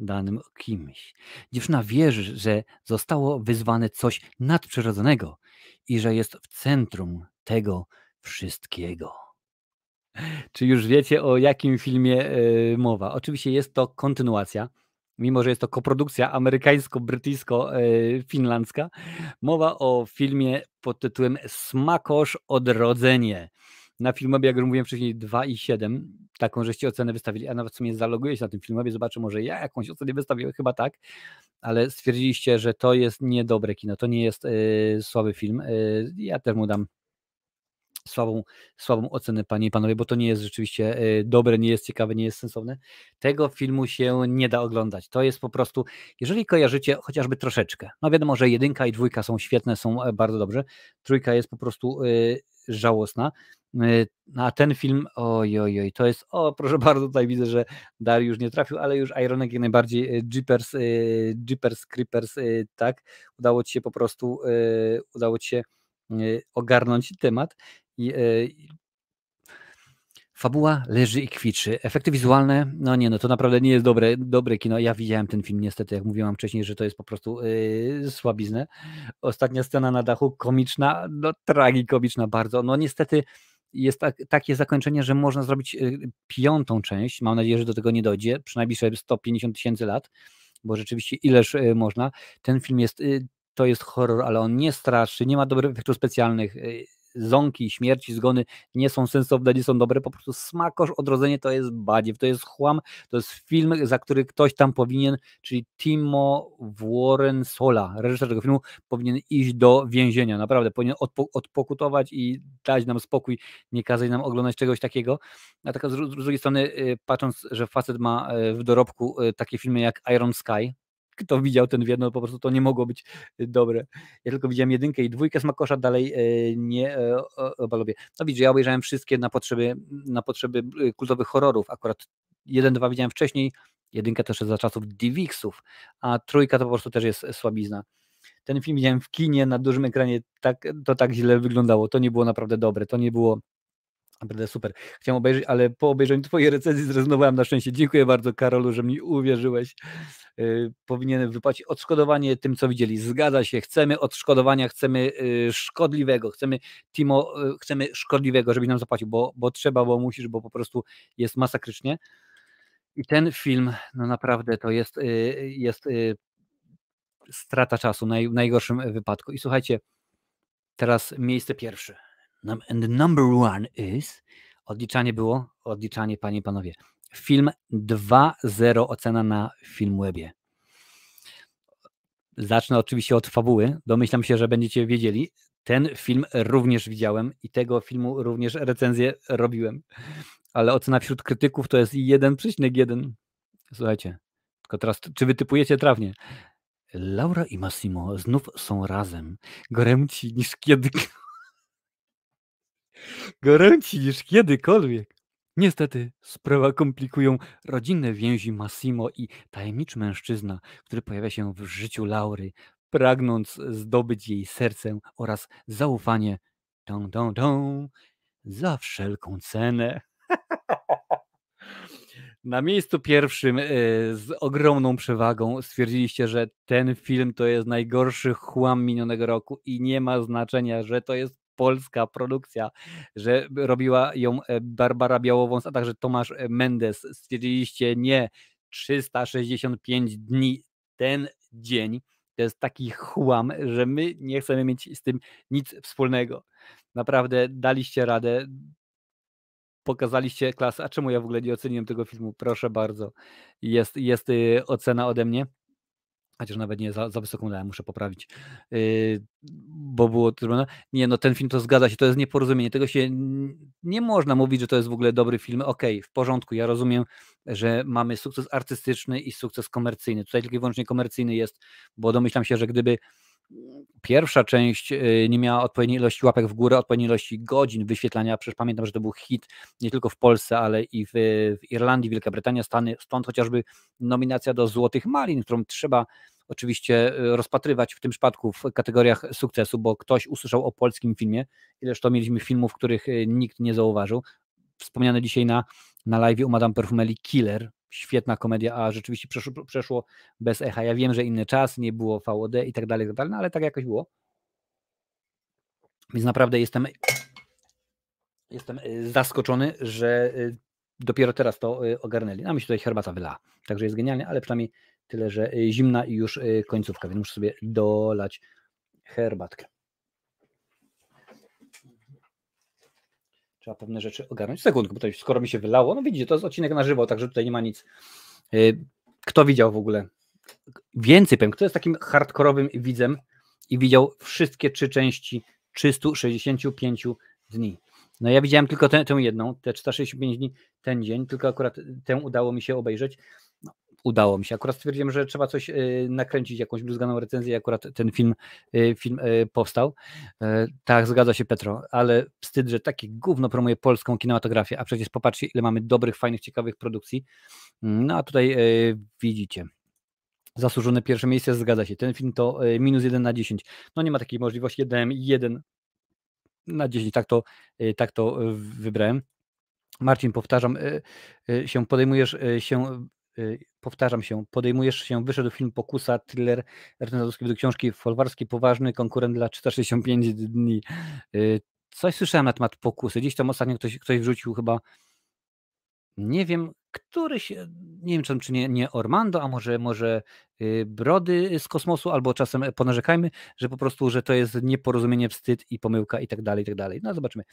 danym kimś. Dziewczyna wierzy, że zostało wyzwane coś nadprzyrodzonego i że jest w centrum tego wszystkiego. Czy już wiecie o jakim filmie yy, mowa? Oczywiście jest to kontynuacja, mimo że jest to koprodukcja amerykańsko-brytyjsko-finlandzka. Y, mowa o filmie pod tytułem Smakosz Odrodzenie na filmobie, jak już mówiłem wcześniej, 2,7, taką żeście ocenę wystawili, a nawet w sumie zaloguję się na tym filmobie, zobaczę może ja jakąś ocenę wystawiłem, chyba tak, ale stwierdziliście, że to jest niedobre kino, to nie jest yy, słaby film, yy, ja też mu dam słabą, słabą ocenę, panie i panowie, bo to nie jest rzeczywiście y, dobre, nie jest ciekawe, nie jest sensowne. Tego filmu się nie da oglądać. To jest po prostu, jeżeli kojarzycie chociażby troszeczkę, no wiadomo, że jedynka i dwójka są świetne, są e, bardzo dobrze, trójka jest po prostu y, żałosna, E, no, a ten film, ojoj, oj, to jest, o proszę bardzo, tutaj widzę, że Dariusz nie trafił, ale już Ironek jak najbardziej, e, Jeepers, e, Jeepers Creepers, tak, udało ci się po prostu, udało ci się ogarnąć temat i Fabuła leży i kwiczy. Efekty wizualne, no nie, no to naprawdę nie jest dobre, dobre kino. Ja widziałem ten film niestety, jak mówiłam wcześniej, że to jest po prostu yy, słabiznę. Ostatnia scena na dachu, komiczna, no tragikomiczna bardzo. No niestety jest tak, takie zakończenie, że można zrobić y, piątą część. Mam nadzieję, że do tego nie dojdzie, przynajmniej 150 tysięcy lat, bo rzeczywiście ileż y, można. Ten film jest, y, to jest horror, ale on nie straszy, nie ma dobrych efektów specjalnych, zonki, śmierci, zgony nie są sensowne, nie są dobre, po prostu smakosz, odrodzenie to jest badziew, to jest chłam, to jest film, za który ktoś tam powinien, czyli Timo Warren Sola, reżyser tego filmu, powinien iść do więzienia, naprawdę, powinien odpo odpokutować i dać nam spokój, nie kazać nam oglądać czegoś takiego, a tak z, z drugiej strony y, patrząc, że facet ma y, w dorobku y, takie filmy jak Iron Sky, kto widział ten no po prostu to nie mogło być y, dobre. Ja tylko widziałem jedynkę i dwójkę Smakosza, dalej e, nie e, obalobię. No widzisz, ja obejrzałem wszystkie na potrzeby, na potrzeby y, kultowych horrorów. Akurat jeden, dwa widziałem wcześniej, jedynkę też za czasów Divixów, a trójka to po prostu też jest słabizna. Ten film widziałem w kinie, na dużym ekranie, tak, to tak źle wyglądało, to nie było naprawdę dobre, to nie było Naprawdę super. Chciałem obejrzeć, ale po obejrzeniu Twojej recenzji zrezygnowałem na szczęście. Dziękuję bardzo, Karolu, że mi uwierzyłeś. Yy, powinien wypłacić odszkodowanie tym, co widzieli. Zgadza się, chcemy odszkodowania, chcemy yy, szkodliwego, chcemy Timo, yy, chcemy szkodliwego, żeby nam zapłacił, bo, bo trzeba, bo musisz, bo po prostu jest masakrycznie. I ten film, no naprawdę to jest, y, jest y, strata czasu naj, w najgorszym wypadku. I słuchajcie, teraz miejsce pierwsze and number one is, odliczanie było, odliczanie panie i panowie, film 2.0 ocena na Filmwebie. Zacznę oczywiście od fabuły, domyślam się, że będziecie wiedzieli, ten film również widziałem i tego filmu również recenzję robiłem, ale ocena wśród krytyków to jest 1,1. Słuchajcie, tylko teraz, czy wytypujecie trawnie? Laura i Massimo znów są razem, goręci niż kiedykolwiek. Goręci niż kiedykolwiek. Niestety sprawa komplikują rodzinne więzi Massimo i tajemniczy mężczyzna, który pojawia się w życiu Laury, pragnąc zdobyć jej serce oraz zaufanie dun, dun, dun, za wszelką cenę. Na miejscu pierwszym e, z ogromną przewagą stwierdziliście, że ten film to jest najgorszy chłam minionego roku i nie ma znaczenia, że to jest polska produkcja, że robiła ją e, Barbara Białowąs, a także Tomasz e, Mendes. Stwierdziliście nie 365 dni ten dzień. To jest taki chłam, że my nie chcemy mieć z tym nic wspólnego. Naprawdę daliście radę, pokazaliście klasę. A czemu ja w ogóle nie oceniłem tego filmu? Proszę bardzo, jest, jest y, ocena ode mnie chociaż nawet nie za, za wysoką dałem, muszę poprawić, yy, bo było trudno. Nie, no ten film to zgadza się, to jest nieporozumienie. Tego się nie można mówić, że to jest w ogóle dobry film. Okej, okay, w porządku, ja rozumiem, że mamy sukces artystyczny i sukces komercyjny. Tutaj tylko i wyłącznie komercyjny jest, bo domyślam się, że gdyby pierwsza część e, nie miała odpowiedniej ilości łapek w górę, odpowiedniej ilości godzin wyświetlania. Przecież pamiętam, że to był hit nie tylko w Polsce, ale i w, w Irlandii, Wielka Brytania, Stany. Stąd chociażby nominacja do Złotych Malin, którą trzeba oczywiście e, rozpatrywać w tym przypadku w kategoriach sukcesu, bo ktoś usłyszał o polskim filmie. Ileż to mieliśmy filmów, których e, nikt nie zauważył. Wspomniane dzisiaj na, na live u Madame Perfumeli Killer, świetna komedia, a rzeczywiście przeszło, przeszło bez echa. Ja wiem, że inny czas, nie było VOD i tak dalej, i tak dalej, no ale tak jakoś było. Więc naprawdę jestem, jestem y, zaskoczony, że y, dopiero teraz to y, ogarnęli. No mi się tutaj herbata wyla, także jest genialnie, ale przynajmniej tyle, że zimna i już końcówka, więc muszę sobie dolać herbatkę. trzeba pewne rzeczy ogarnąć. Sekundkę, bo to już skoro mi się wylało, no widzicie, to jest odcinek na żywo, także tutaj nie ma nic. Y, kto widział w ogóle? Więcej powiem, kto jest takim hardkorowym widzem i widział wszystkie trzy części 365 dni. No ja widziałem tylko tę, tę jedną, te 365 dni, ten dzień, tylko akurat tę udało mi się obejrzeć udało mi się. Akurat stwierdziłem, że trzeba coś y, nakręcić, jakąś bluzganą recenzję i akurat ten film, y, film y, powstał. E, tak, zgadza się Petro, ale wstyd, że taki gówno promuje polską kinematografię, a przecież popatrzcie, ile mamy dobrych, fajnych, ciekawych produkcji. Mm, no a tutaj widzicie zasłużone pierwsze miejsce, zgadza się. Ten film to minus 1 na 10. No nie ma takiej możliwości, jeden 1 na 10, tak to, tak to wybrałem. Marcin, powtarzam, się podejmujesz się Y, powtarzam się, podejmujesz się, wyszedł film Pokusa, thriller Ernesto do książki Folwarski, poważny konkurent dla 365 dni. Y, coś słyszałem na temat pokusy. Gdzieś tam ostatnio ktoś, ktoś wrzucił chyba, nie wiem, któryś, nie wiem czy, czy nie, nie Ormando, a może, może Y, brody z kosmosu, albo czasem ponarzekajmy, że po prostu, że to jest nieporozumienie, wstyd i pomyłka i tak dalej, i tak dalej. No zobaczymy.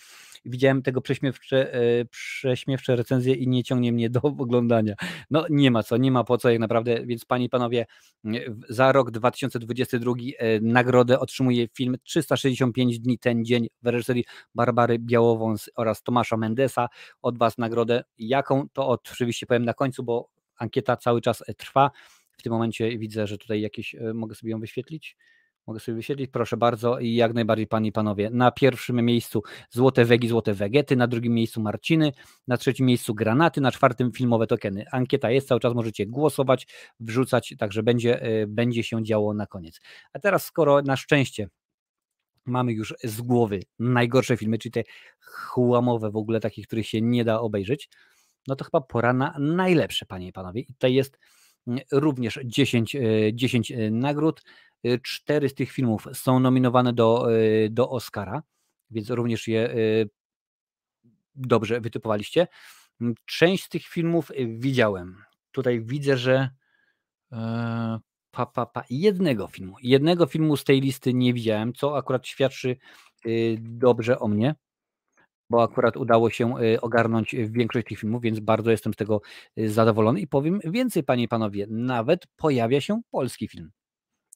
Widziałem tego prześmiewcze, e, prześmiewcze recenzje i nie ciągnie mnie do oglądania. No nie ma co, nie ma po co jak naprawdę, więc panie i panowie, mm, za rok 2022 e, nagrodę otrzymuje film 365 dni ten dzień w reżyserii Barbary Białowąs oraz Tomasza Mendesa. Od was nagrodę jaką, to oczywiście powiem na końcu, bo ankieta cały czas e, trwa. W tym momencie widzę, że tutaj jakieś, e, mogę sobie ją wyświetlić. Mogę sobie wyświetlić, proszę bardzo. I jak najbardziej, panie i panowie, na pierwszym miejscu złote wegi, złote wegety, na drugim miejscu marciny, na trzecim miejscu granaty, na czwartym filmowe tokeny. Ankieta jest, cały czas możecie głosować, wrzucać, także będzie, e, będzie się działo na koniec. A teraz, skoro na szczęście mamy już z głowy najgorsze filmy, czyli te chłamowe w ogóle, takich, których się nie da obejrzeć, no to chyba pora na najlepsze, panie i panowie. I tutaj jest również 10, 10 e, e, nagród. E, cztery z tych filmów są nominowane do, do Oscara, więc również je dobrze wytypowaliście. Część z tych filmów widziałem. Tutaj widzę, że pa, pa, pa, jednego filmu. Jednego filmu z tej listy nie widziałem, co akurat świadczy dobrze o mnie bo akurat udało się y, ogarnąć y, większość tych filmów, więc bardzo jestem z tego y, zadowolony i powiem więcej, panie i panowie, nawet pojawia się polski film.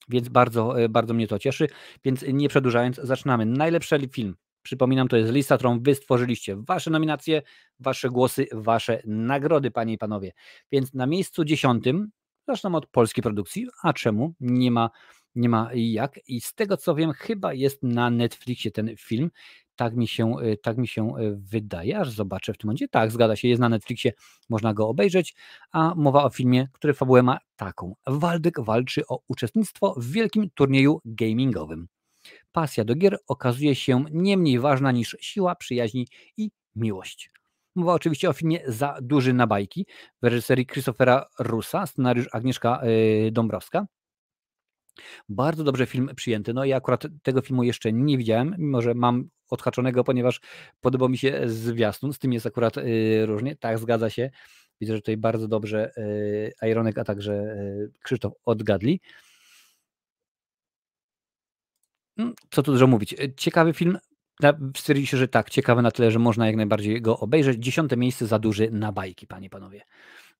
Więc bardzo, bardzo mnie to cieszy. Więc nie przedłużając, zaczynamy. Najlepszy film. Przypominam, to jest lista, którą wy stworzyliście. Wasze nominacje, wasze głosy, wasze nagrody, panie i panowie. Więc na miejscu dziesiątym zaczynam od polskiej produkcji. A czemu? Nie ma, nie ma jak. I z tego co wiem, chyba jest na Netflixie ten film. Tak mi się, y, tak mi się y, wydaje, aż zobaczę w tym momencie. Tak, zgadza się, jest na Netflixie, można go obejrzeć, a mowa o filmie, który fabułę ma taką. Waldek walczy o uczestnictwo w wielkim turnieju gamingowym. Pasja do gier okazuje się nie mniej ważna niż siła, przyjaźni i miłość. Mowa oczywiście o filmie Za duży na bajki w reżyserii Christophera Rusa, scenariusz Agnieszka y, Dąbrowska. Bardzo dobrze film przyjęty. No i ja akurat tego filmu jeszcze nie widziałem, mimo że mam odhaczonego, ponieważ podoba mi się zwiastun, z tym jest akurat y, różnie, tak zgadza się, widzę, że tutaj bardzo dobrze y, Ironek, a także y, Krzysztof odgadli. Mm, co tu dużo mówić, ciekawy film, się, że tak, ciekawe na tyle, że można jak najbardziej go obejrzeć. Dziesiąte miejsce za duży na bajki, panie panowie.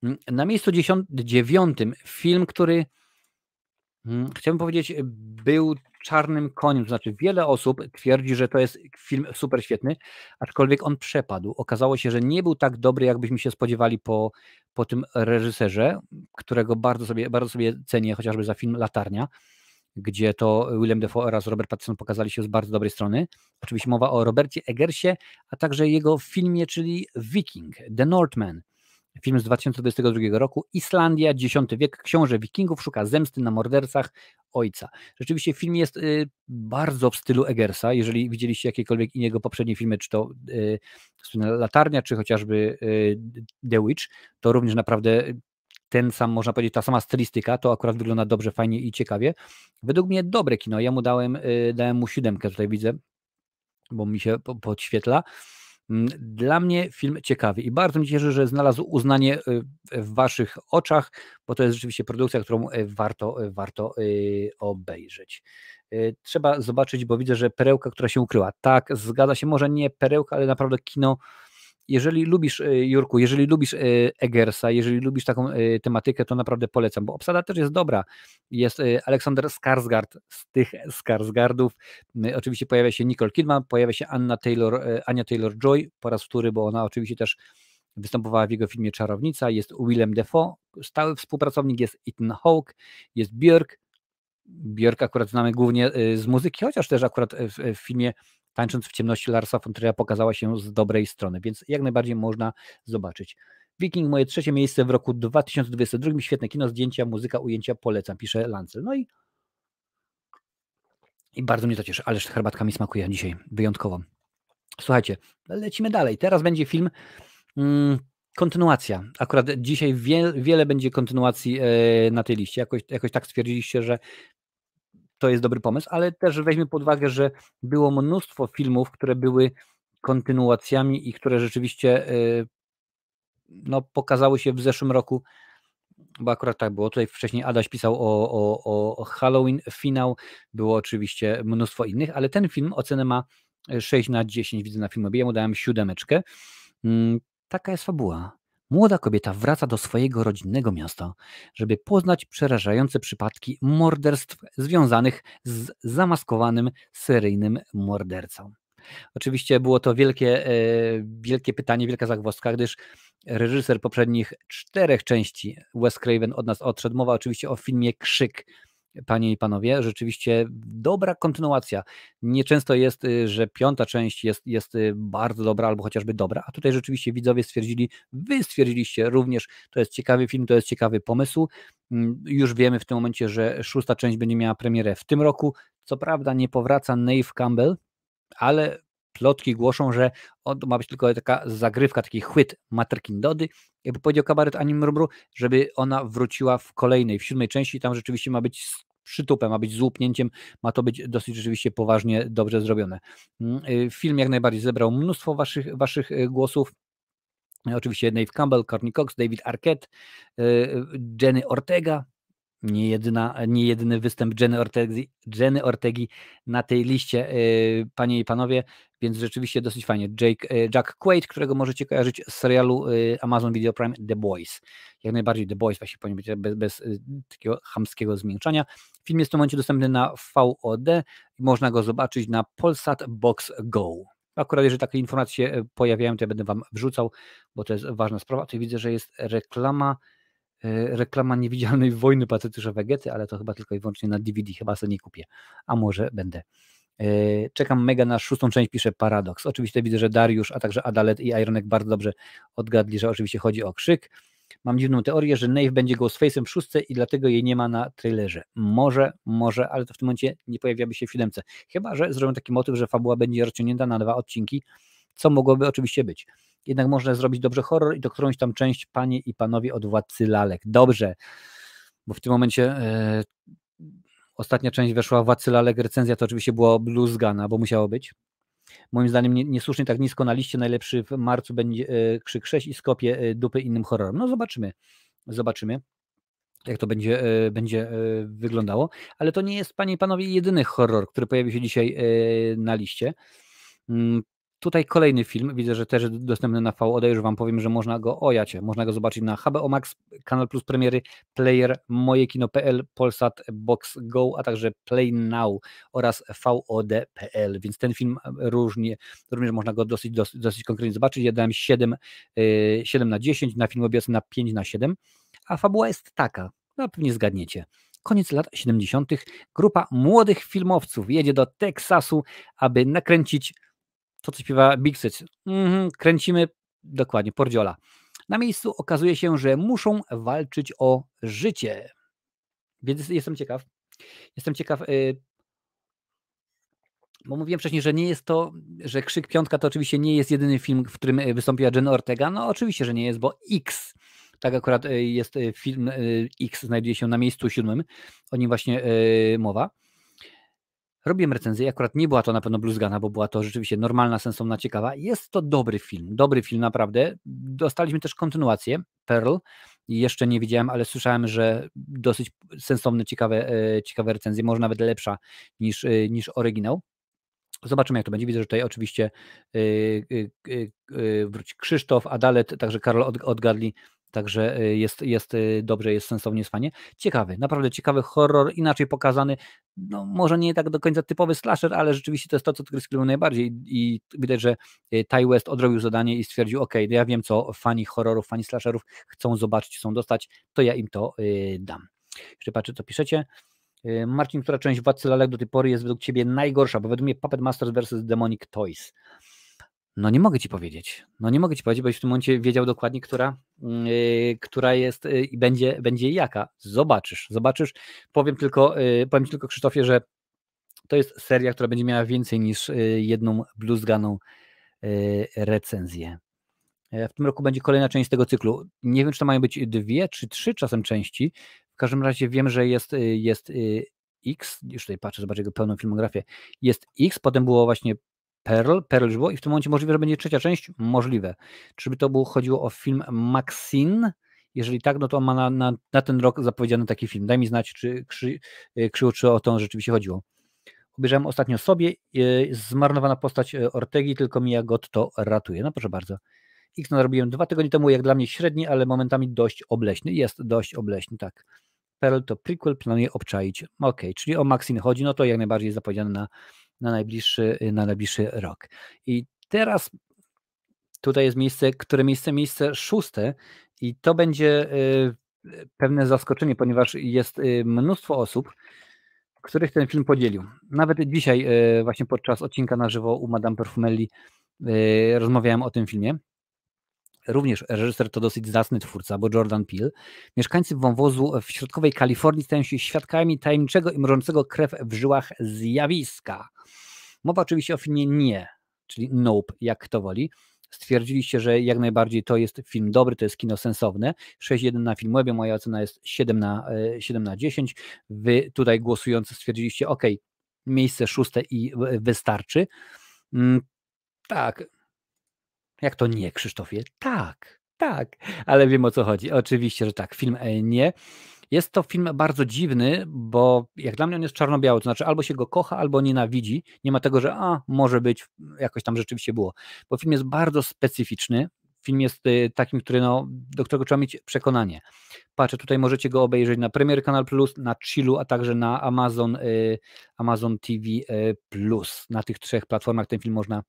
Mm, na miejscu dziewiątym film, który mm, chciałbym powiedzieć, był czarnym koniem. to Znaczy, wiele osób twierdzi, że to jest film super świetny, aczkolwiek on przepadł. Okazało się, że nie był tak dobry, jakbyśmy się spodziewali po, po tym reżyserze, którego bardzo sobie, bardzo sobie cenię, chociażby za film Latarnia, gdzie to William Defoe oraz Robert Pattinson pokazali się z bardzo dobrej strony. Oczywiście mowa o Robercie Eggersie, a także jego filmie, czyli Viking, The Northman. Film z 2022 roku. Islandia, X wiek, książę wikingów szuka zemsty na mordercach ojca. Rzeczywiście film jest y, bardzo w stylu Eggersa, jeżeli widzieliście jakiekolwiek jego poprzednie filmy, czy to y, Latarnia, czy chociażby y, The Witch, to również naprawdę ten sam, można powiedzieć, ta sama stylistyka, to akurat wygląda dobrze, fajnie i ciekawie. Według mnie dobre kino, ja mu dałem, y, dałem mu siódemkę, tutaj widzę, bo mi się podświetla. Mm, dla mnie film ciekawy i bardzo mi cieszy, że znalazł uznanie y, w Waszych oczach, bo to jest rzeczywiście produkcja, którą y, warto, y, warto obejrzeć. Trzeba zobaczyć, bo widzę, że perełka, która się ukryła. Tak, zgadza się, może nie perełka, ale naprawdę kino jeżeli lubisz, e, Jurku, jeżeli lubisz e, Eggersa, jeżeli lubisz taką e, tematykę, to naprawdę polecam, bo obsada też jest dobra. Jest Aleksander Skarsgard z tych Skarsgardów. Oczywiście pojawia się Nicole Kidman, pojawia się Anna Taylor, Ania Taylor-Joy po raz wtóry, bo ona oczywiście też występowała w jego filmie Czarownica, jest Willem Defoe, stały współpracownik, jest Ethan Hawke, jest Björk, Björk akurat znamy głównie z muzyki, chociaż też akurat w, filmie Tańcząc w ciemności Larsa von Trier'a pokazała się z dobrej strony, więc jak najbardziej można zobaczyć. Viking, moje trzecie miejsce w roku 2022. Świetne kino, zdjęcia, muzyka, ujęcia, polecam, pisze Lancel. No i, i bardzo mnie to cieszy, ależ herbatka mi smakuje dzisiaj, wyjątkowo. Słuchajcie, lecimy dalej. Teraz będzie film... Mm, kontynuacja. Akurat dzisiaj wie, wiele będzie kontynuacji e, na tej liście. Jakoś, jakoś tak stwierdziliście, że to jest dobry pomysł, ale też weźmy pod uwagę, że było mnóstwo filmów, które były kontynuacjami i które rzeczywiście y, no, pokazały się w zeszłym roku, bo akurat tak było. Tutaj wcześniej Adaś pisał o, o, o Halloween finał, było oczywiście mnóstwo innych, ale ten film ocenę ma 6 y, na 10, widzę na filmie, ja mu dałem siódemeczkę. Mm, taka jest fabuła. Młoda kobieta wraca do swojego rodzinnego miasta, żeby poznać przerażające przypadki morderstw związanych z zamaskowanym seryjnym mordercą. Oczywiście było to wielkie, e, wielkie pytanie, wielka zagwozdka, gdyż reżyser poprzednich czterech części Wes Craven od nas odszedł. Mowa oczywiście o filmie Krzyk panie i panowie. Rzeczywiście dobra kontynuacja. Nieczęsto jest, y, że piąta część jest, jest y, bardzo dobra albo chociażby dobra, a tutaj rzeczywiście widzowie stwierdzili, wy stwierdziliście również, to jest ciekawy film, to jest ciekawy pomysł. Mm, już wiemy w tym momencie, że szósta część będzie miała premierę w tym roku. Co prawda nie powraca Nave Campbell, ale plotki głoszą, że on, ma być tylko taka zagrywka, taki chwyt Materkin Dody, jakby powiedział kabaret Anim żeby ona wróciła w kolejnej, w siódmej części, tam rzeczywiście ma być przytupem, ma być z łupnięciem, ma to być dosyć rzeczywiście poważnie dobrze zrobione. Mm, y, film jak najbardziej zebrał mnóstwo waszych, waszych y, głosów. Oczywiście Dave Campbell, Courtney Cox, David Arquette, y, Jenny Ortega, Niejedyna, niejedyny występ Jenny Ortegi, Jenny Ortegi na tej liście, e, panie i panowie, więc rzeczywiście dosyć fajnie. Jake, e, Jack Quaid, którego możecie kojarzyć z serialu e, Amazon Video Prime The Boys. Jak najbardziej The Boys, właśnie powinien być bez, bez takiego hamskiego zmiękczania. Film jest w tym momencie dostępny na VOD i można go zobaczyć na Polsat Box Go. Akurat jeżeli takie informacje się pojawiają, to ja będę Wam wrzucał, bo to jest ważna sprawa. Tutaj widzę, że jest reklama E, reklama niewidzialnej wojny patetysza Wegety, ale to chyba tylko i wyłącznie na DVD, chyba sobie nie kupię, a może będę. E, czekam mega na szóstą część, pisze paradoks. Oczywiście widzę, że Dariusz, a także Adalet i Ironek bardzo dobrze odgadli, że oczywiście chodzi o krzyk. Mam dziwną teorię, że Nave będzie Ghostface'em w szóstce i dlatego jej nie ma na trailerze. Może, może, ale to w tym momencie nie pojawiałaby się w siódemce. Chyba, że zrobią taki motyw, że fabuła będzie rozciągnięta na dwa odcinki, co mogłoby oczywiście być jednak można zrobić dobrze horror i to którąś tam część panie i panowie od władcy lalek. Dobrze, bo w tym momencie e, ostatnia część weszła władcy lalek, recenzja to oczywiście było bluzgana, bo musiało być. Moim zdaniem niesłusznie tak nisko na liście, najlepszy w marcu będzie e, Krzyk 6 i skopie e, dupy innym horrorom. No zobaczymy, zobaczymy jak to będzie, będzie wyglądało. Ale to nie jest, panie i panowie, jedyny horror, który pojawił się dzisiaj na liście. Mm, Tutaj kolejny film, widzę, że też dostępny na VOD, już Wam powiem, że można go ojacie, można go zobaczyć na HBO Max, Kanal Plus Premiery, Player, mojekino.pl, Polsat, Box Go, a także Play Now oraz VOD.pl, więc ten film różnie, również można go dosyć, dosyć, dosyć konkretnie zobaczyć. Ja dałem 7, 7 y, na 10, na film obecny na 5 na 7, a fabuła jest taka, no pewnie zgadniecie koniec lat 70. grupa młodych filmowców jedzie do Teksasu, aby nakręcić to, co śpiewa Big Mhm, kręcimy dokładnie, Pordziola. Na miejscu okazuje się, że muszą walczyć o życie. Więc jestem ciekaw. Jestem ciekaw, yy, bo mówiłem wcześniej, że nie jest to, że Krzyk Piątka to oczywiście nie jest jedyny film, w którym y, wystąpiła Jen Ortega. No oczywiście, że nie jest, bo X, tak akurat y, jest y, film X, znajduje się na miejscu siódmym, o nim właśnie mowa. Robiłem recenzję, akurat nie była to na pewno bluzgana, bo była to rzeczywiście normalna, sensowna, ciekawa. Jest to dobry film, dobry film naprawdę. Dostaliśmy też kontynuację, Pearl. Jeszcze nie widziałem, ale słyszałem, że dosyć sensowne, ciekawe, e, ciekawe recenzje, może nawet lepsza niż, e, niż oryginał. Zobaczymy, jak to będzie. Widzę, że tutaj oczywiście e, wróci Krzysztof, Adalet, także Karol odgadli Także y, jest, jest y, dobrze, jest sensownie, jest fajnie. Ciekawy, naprawdę ciekawy horror, inaczej pokazany. No, może nie tak do końca typowy slasher, ale rzeczywiście to jest to, co gry skryło najbardziej. I widać, że y, Ty West odrobił zadanie i stwierdził: OK, no ja wiem, co fani horrorów, fani slasherów chcą zobaczyć, chcą dostać, to ja im to dam. Jeszcze patrzę, co piszecie. Marcin, która część Władcy Lalek do tej pory jest według Ciebie najgorsza? Bo według mnie Puppet Masters vs. Demonic Toys. No nie mogę ci powiedzieć. No nie mogę ci powiedzieć, boś w tym momencie wiedział dokładnie, która, yy, która jest y, i yy, będzie, będzie jaka. Zobaczysz, zobaczysz. Powiem tylko, yy, powiem tylko Krzysztofie, że to jest seria, która będzie miała więcej niż y, jedną bluzganą y, recenzję. E, w tym roku będzie kolejna część tego cyklu. Nie wiem, czy to mają być dwie czy trzy czasem części. W każdym razie wiem, że jest, jest X, już tutaj patrzę, zobaczę jego pełną filmografię. Jest X, potem było właśnie Pearl, Pearl już było i w tym momencie możliwe, że będzie trzecia część? Możliwe. Czy by to było, chodziło o film Maxine? Jeżeli tak, no to ma na, na, na ten rok zapowiedziany taki film. Daj mi znać, czy krzy, e, Krzył, czy o to rzeczywiście chodziło. Obejrzałem ostatnio sobie, e, zmarnowana postać e, Ortegi, tylko Mia god to ratuje. No proszę bardzo. X narobiłem dwa tygodnie temu, jak dla mnie średni, ale momentami dość obleśny. Jest dość obleśny, tak. Pearl to prequel, planuję obczaić. Okej, okay, czyli o Maxine chodzi, no to jak najbardziej zapowiedziany zapowiedziane na na najbliższy, y, na najbliższy rok. I teraz tutaj jest miejsce, które miejsce, miejsce szóste i to będzie y, pewne zaskoczenie, ponieważ jest y, mnóstwo osób, których ten film podzielił. Nawet dzisiaj, właśnie podczas odcinka na żywo u Madame Perfumelli, rozmawiałem o tym filmie. Również reżyser to dosyć zacny twórca, bo Jordan Peele. Mieszkańcy wąwozu w środkowej Kalifornii stają się świadkami tajemniczego i mrożącego krew w żyłach zjawiska. Mowa oczywiście o filmie Nie, czyli Nope, jak kto woli. Stwierdziliście, że jak najbardziej to jest film dobry, to jest kino sensowne. 6.1 na Filmwebie, moja ocena jest 7 na, 7 e, na 10. Wy tutaj głosujący stwierdziliście, ok, miejsce szóste i wystarczy. Mm, tak. Jak to nie, Krzysztofie? Tak, tak, ale wiem o co chodzi. Oczywiście, że tak, film e, nie. Jest to film bardzo dziwny, bo jak dla mnie on jest czarno-biały, to znaczy albo się go kocha, albo nienawidzi. Nie ma tego, że a, może być, jakoś tam rzeczywiście było. Bo film jest bardzo specyficzny, film jest y, takim, który, no, do którego trzeba mieć przekonanie. Patrzę, tutaj możecie go obejrzeć na Premier Kanal Plus, na Chillu, a także na Amazon, y, Amazon TV y, Plus. Na tych trzech platformach ten film można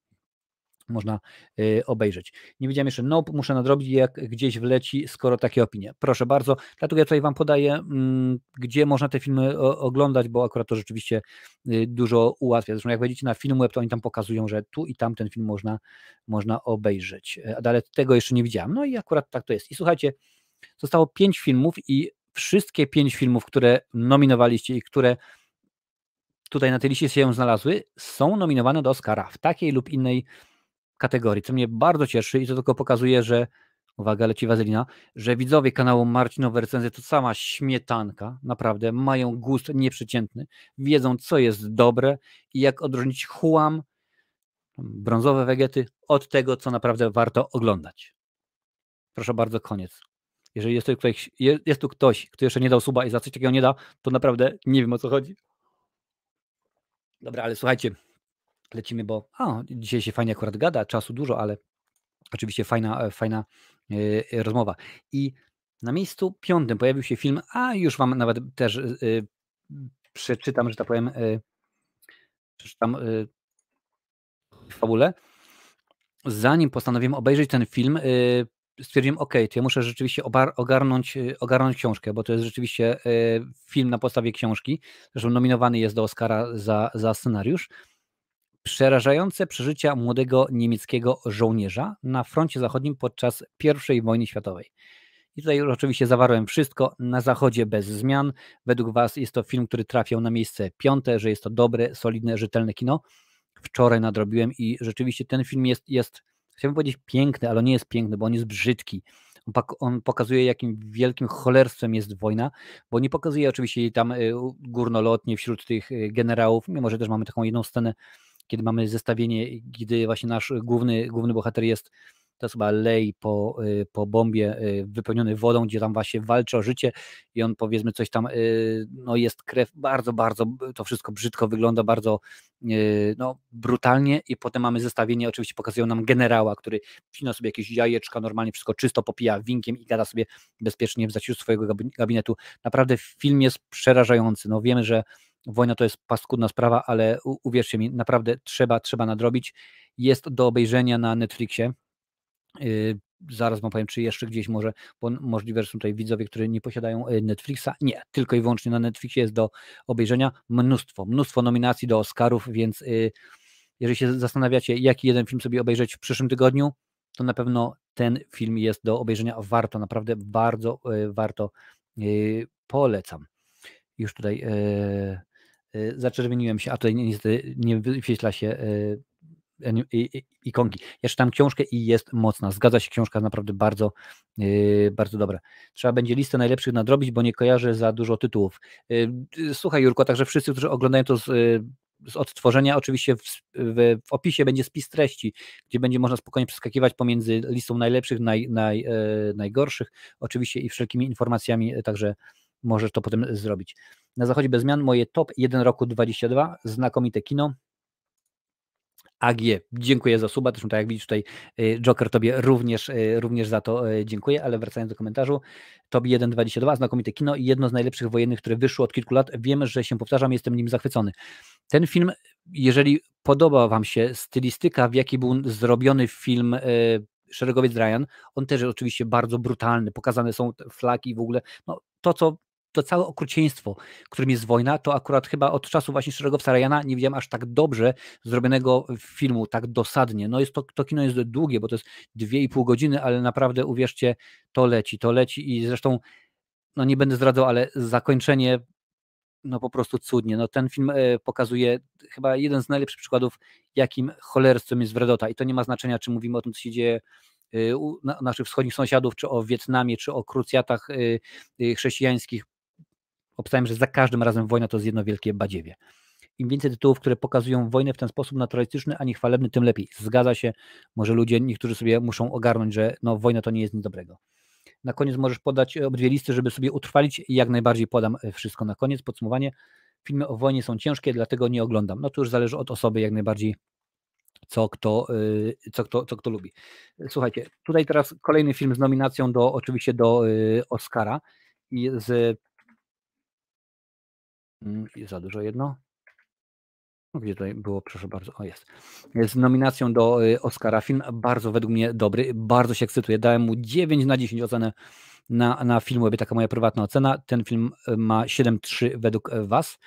można y, obejrzeć. Nie widziałem jeszcze, no muszę nadrobić, jak gdzieś wleci, skoro takie opinie. Proszę bardzo, dlatego ja tutaj Wam podaję, mm, gdzie można te filmy oglądać, bo akurat to rzeczywiście y, dużo ułatwia. Zresztą jak wejdziecie na Filmweb, to oni tam pokazują, że tu i tam ten film można, można obejrzeć, e, ale tego jeszcze nie widziałem. No i akurat tak to jest. I słuchajcie, zostało pięć filmów i wszystkie pięć filmów, które nominowaliście i które tutaj na tej liście się znalazły, są nominowane do Oscara w takiej lub innej kategorii, co mnie bardzo cieszy i to tylko pokazuje, że uwaga, leci wazelina, że widzowie kanału Marcinowe Recenzje to sama śmietanka, naprawdę, mają gust nieprzeciętny, wiedzą co jest dobre i jak odróżnić chłam, brązowe wegety od tego, co naprawdę warto oglądać. Proszę bardzo, koniec. Jeżeli jest tu ktoś, jest tu ktoś kto jeszcze nie dał suba i za coś takiego nie da, to naprawdę nie wiem o co chodzi. Dobra, ale słuchajcie, lecimy, bo a, dzisiaj się fajnie akurat gada, czasu dużo, ale oczywiście fajna, e, fajna e, e, rozmowa. I na miejscu piątym pojawił się film, a już Wam nawet też przeczytam, że tak powiem, przeczytam w fabule. Zanim postanowiłem obejrzeć ten film, stwierdziłem, ok, to ja muszę rzeczywiście ogarnąć, ogarnąć książkę, bo to jest rzeczywiście film na podstawie książki. Zresztą nominowany jest do Oscara za, za scenariusz przerażające przeżycia młodego niemieckiego żołnierza na froncie zachodnim podczas I wojny światowej. I tutaj oczywiście zawarłem wszystko na zachodzie bez zmian. Według Was jest to film, który trafiał na miejsce piąte, że jest to dobre, solidne, rzetelne kino. Wczoraj nadrobiłem i rzeczywiście ten film jest, jest chciałbym powiedzieć piękny, ale nie jest piękny, bo on jest brzydki. On pokazuje, jakim wielkim cholerstwem jest wojna, bo nie pokazuje oczywiście tam y, górnolotnie wśród tych y, generałów, mimo że też mamy taką jedną scenę kiedy mamy zestawienie, gdy właśnie nasz główny, główny bohater jest to jest chyba lej po, y, po bombie y, wypełniony wodą, gdzie tam właśnie walczy o życie i on powiedzmy coś tam, y, no jest krew, bardzo, bardzo, to wszystko brzydko wygląda, bardzo no, brutalnie i potem mamy zestawienie, oczywiście pokazują nam generała, który psina sobie jakieś jajeczka, normalnie wszystko czysto popija winkiem i gada sobie bezpiecznie w zaciszu swojego gabinetu. Naprawdę film jest przerażający, no wiemy, że wojna to jest paskudna sprawa, ale uwierzcie mi, naprawdę trzeba, trzeba nadrobić. Jest do obejrzenia na Netflixie. Yy, zaraz wam powiem, czy jeszcze gdzieś może, bo możliwe, że są tutaj widzowie, którzy nie posiadają yy, Netflixa. Nie, tylko i wyłącznie na Netflixie jest do obejrzenia mnóstwo, mnóstwo nominacji do Oscarów, więc yy, jeżeli się zastanawiacie, jaki jeden film sobie obejrzeć w przyszłym tygodniu, to na pewno ten film jest do obejrzenia. Warto, naprawdę bardzo warto. Polecam. Już tutaj Y, zaczerwieniłem się, a tutaj niestety nie wyświetla się y, ikonki. Ja czytam książkę i jest mocna. Zgadza się, książka naprawdę bardzo, y, bardzo dobra. Trzeba będzie listę najlepszych nadrobić, bo nie kojarzę za dużo tytułów. Słuchaj Jurko, także wszyscy, którzy oglądają to z z odtworzenia. Oczywiście w, w, w, opisie będzie spis treści, gdzie będzie można spokojnie przeskakiwać pomiędzy listą najlepszych, naj, naj, najgorszych, oczywiście i wszelkimi informacjami, także możesz to potem zrobić. Na zachodzie bez zmian moje top 1 roku 22, znakomite kino. AG, dziękuję za suba, zresztą tak jak widzisz tutaj y, Joker Tobie również, y, również za to y, dziękuję, ale wracając do komentarzu, Top 1.22, znakomite kino i jedno z najlepszych wojennych, które wyszło od kilku lat, wiem, że się powtarzam, jestem nim zachwycony. Ten film, jeżeli podoba Wam się stylistyka, w jaki był zrobiony film Szeregowiec Ryan, on też jest oczywiście bardzo brutalny, pokazane są flaki w ogóle, no to co to całe okrucieństwo, którym jest wojna, to akurat chyba od czasu właśnie Szeregowca Sarajana nie widziałem aż tak dobrze zrobionego filmu, tak dosadnie. No jest to, to kino jest długie, bo to jest dwie i pół godziny, ale naprawdę uwierzcie, to leci, to leci i zresztą no nie będę zdradzał, ale zakończenie no po prostu cudnie. No ten film e, pokazuje chyba jeden z najlepszych przykładów, jakim cholerstwem jest wredota i to nie ma znaczenia, czy mówimy o tym, co się dzieje e, u naszych wschodnich sąsiadów, czy o Wietnamie, czy o krucjatach e, chrześcijańskich obstawiam, że za każdym razem wojna to jest jedno wielkie badziewie. Im więcej tytułów, które pokazują wojnę w ten sposób naturalistyczny, a nie chwalebny, tym lepiej. Zgadza się, może ludzie, niektórzy sobie muszą ogarnąć, że no, wojna to nie jest nic dobrego. Na koniec możesz podać e, obydwie listy, żeby sobie utrwalić i jak najbardziej podam e, wszystko na koniec. Podsumowanie. Filmy o wojnie są ciężkie, dlatego nie oglądam. No to już zależy od osoby jak najbardziej, co kto, e, co kto, co kto lubi. Słuchajcie, tutaj teraz kolejny film z nominacją do oczywiście do Oscara i z Mm, za dużo jedno. No, gdzie tutaj było, proszę bardzo, o jest. Z nominacją do y, Oscara film, bardzo według mnie dobry, bardzo się ekscytuję. Dałem mu 9 na 10 ocenę na, na filmie, taka moja prywatna ocena. Ten film y, ma 7-3 według y, Was.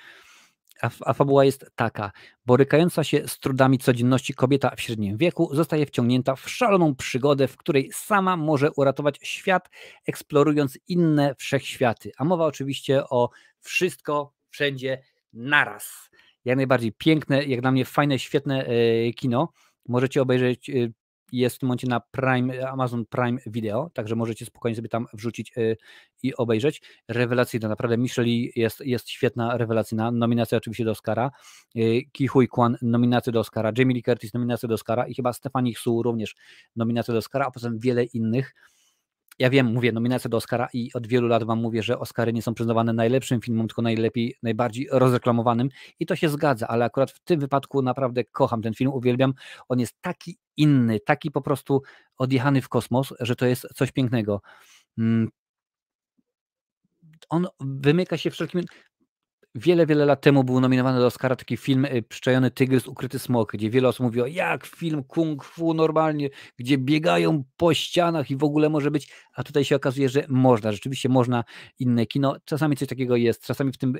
A, a fabuła jest taka. Borykająca się z trudami codzienności kobieta w średnim wieku zostaje wciągnięta w szaloną przygodę, w której sama może uratować świat, eksplorując inne wszechświaty. A mowa oczywiście o wszystko wszędzie naraz. Jak najbardziej piękne, jak dla mnie fajne, świetne e, kino. Możecie obejrzeć, e, jest w tym momencie na Prime, e, Amazon Prime Video, także możecie spokojnie sobie tam wrzucić i obejrzeć. Rewelacyjna, naprawdę Michelle jest, jest świetna, rewelacyjna. Nominacja oczywiście do Oscara. Ki Hui Kwan do Oscara, Jamie Lee Curtis nominacja do Oscara i chyba Stefani Hsu również nominacja do Oscara, a potem wiele innych ja wiem, mówię, nominacja do Oscara i od wielu lat wam mówię, że Oscary nie są przyznawane najlepszym filmom, tylko najlepiej, najbardziej rozreklamowanym i to się zgadza, ale akurat w tym wypadku naprawdę kocham ten film, uwielbiam. On jest taki inny, taki po prostu odjechany w kosmos, że to jest coś pięknego. Mm. On wymyka się wszelkim wiele, wiele lat temu był nominowany do Oscara taki film y, Przyczajony Tygrys, Ukryty Smok, gdzie wiele osób mówiło, jak film kung fu normalnie, gdzie biegają po ścianach i w ogóle może być, a tutaj się okazuje, że można, rzeczywiście można inne kino. Czasami coś takiego jest, czasami w tym,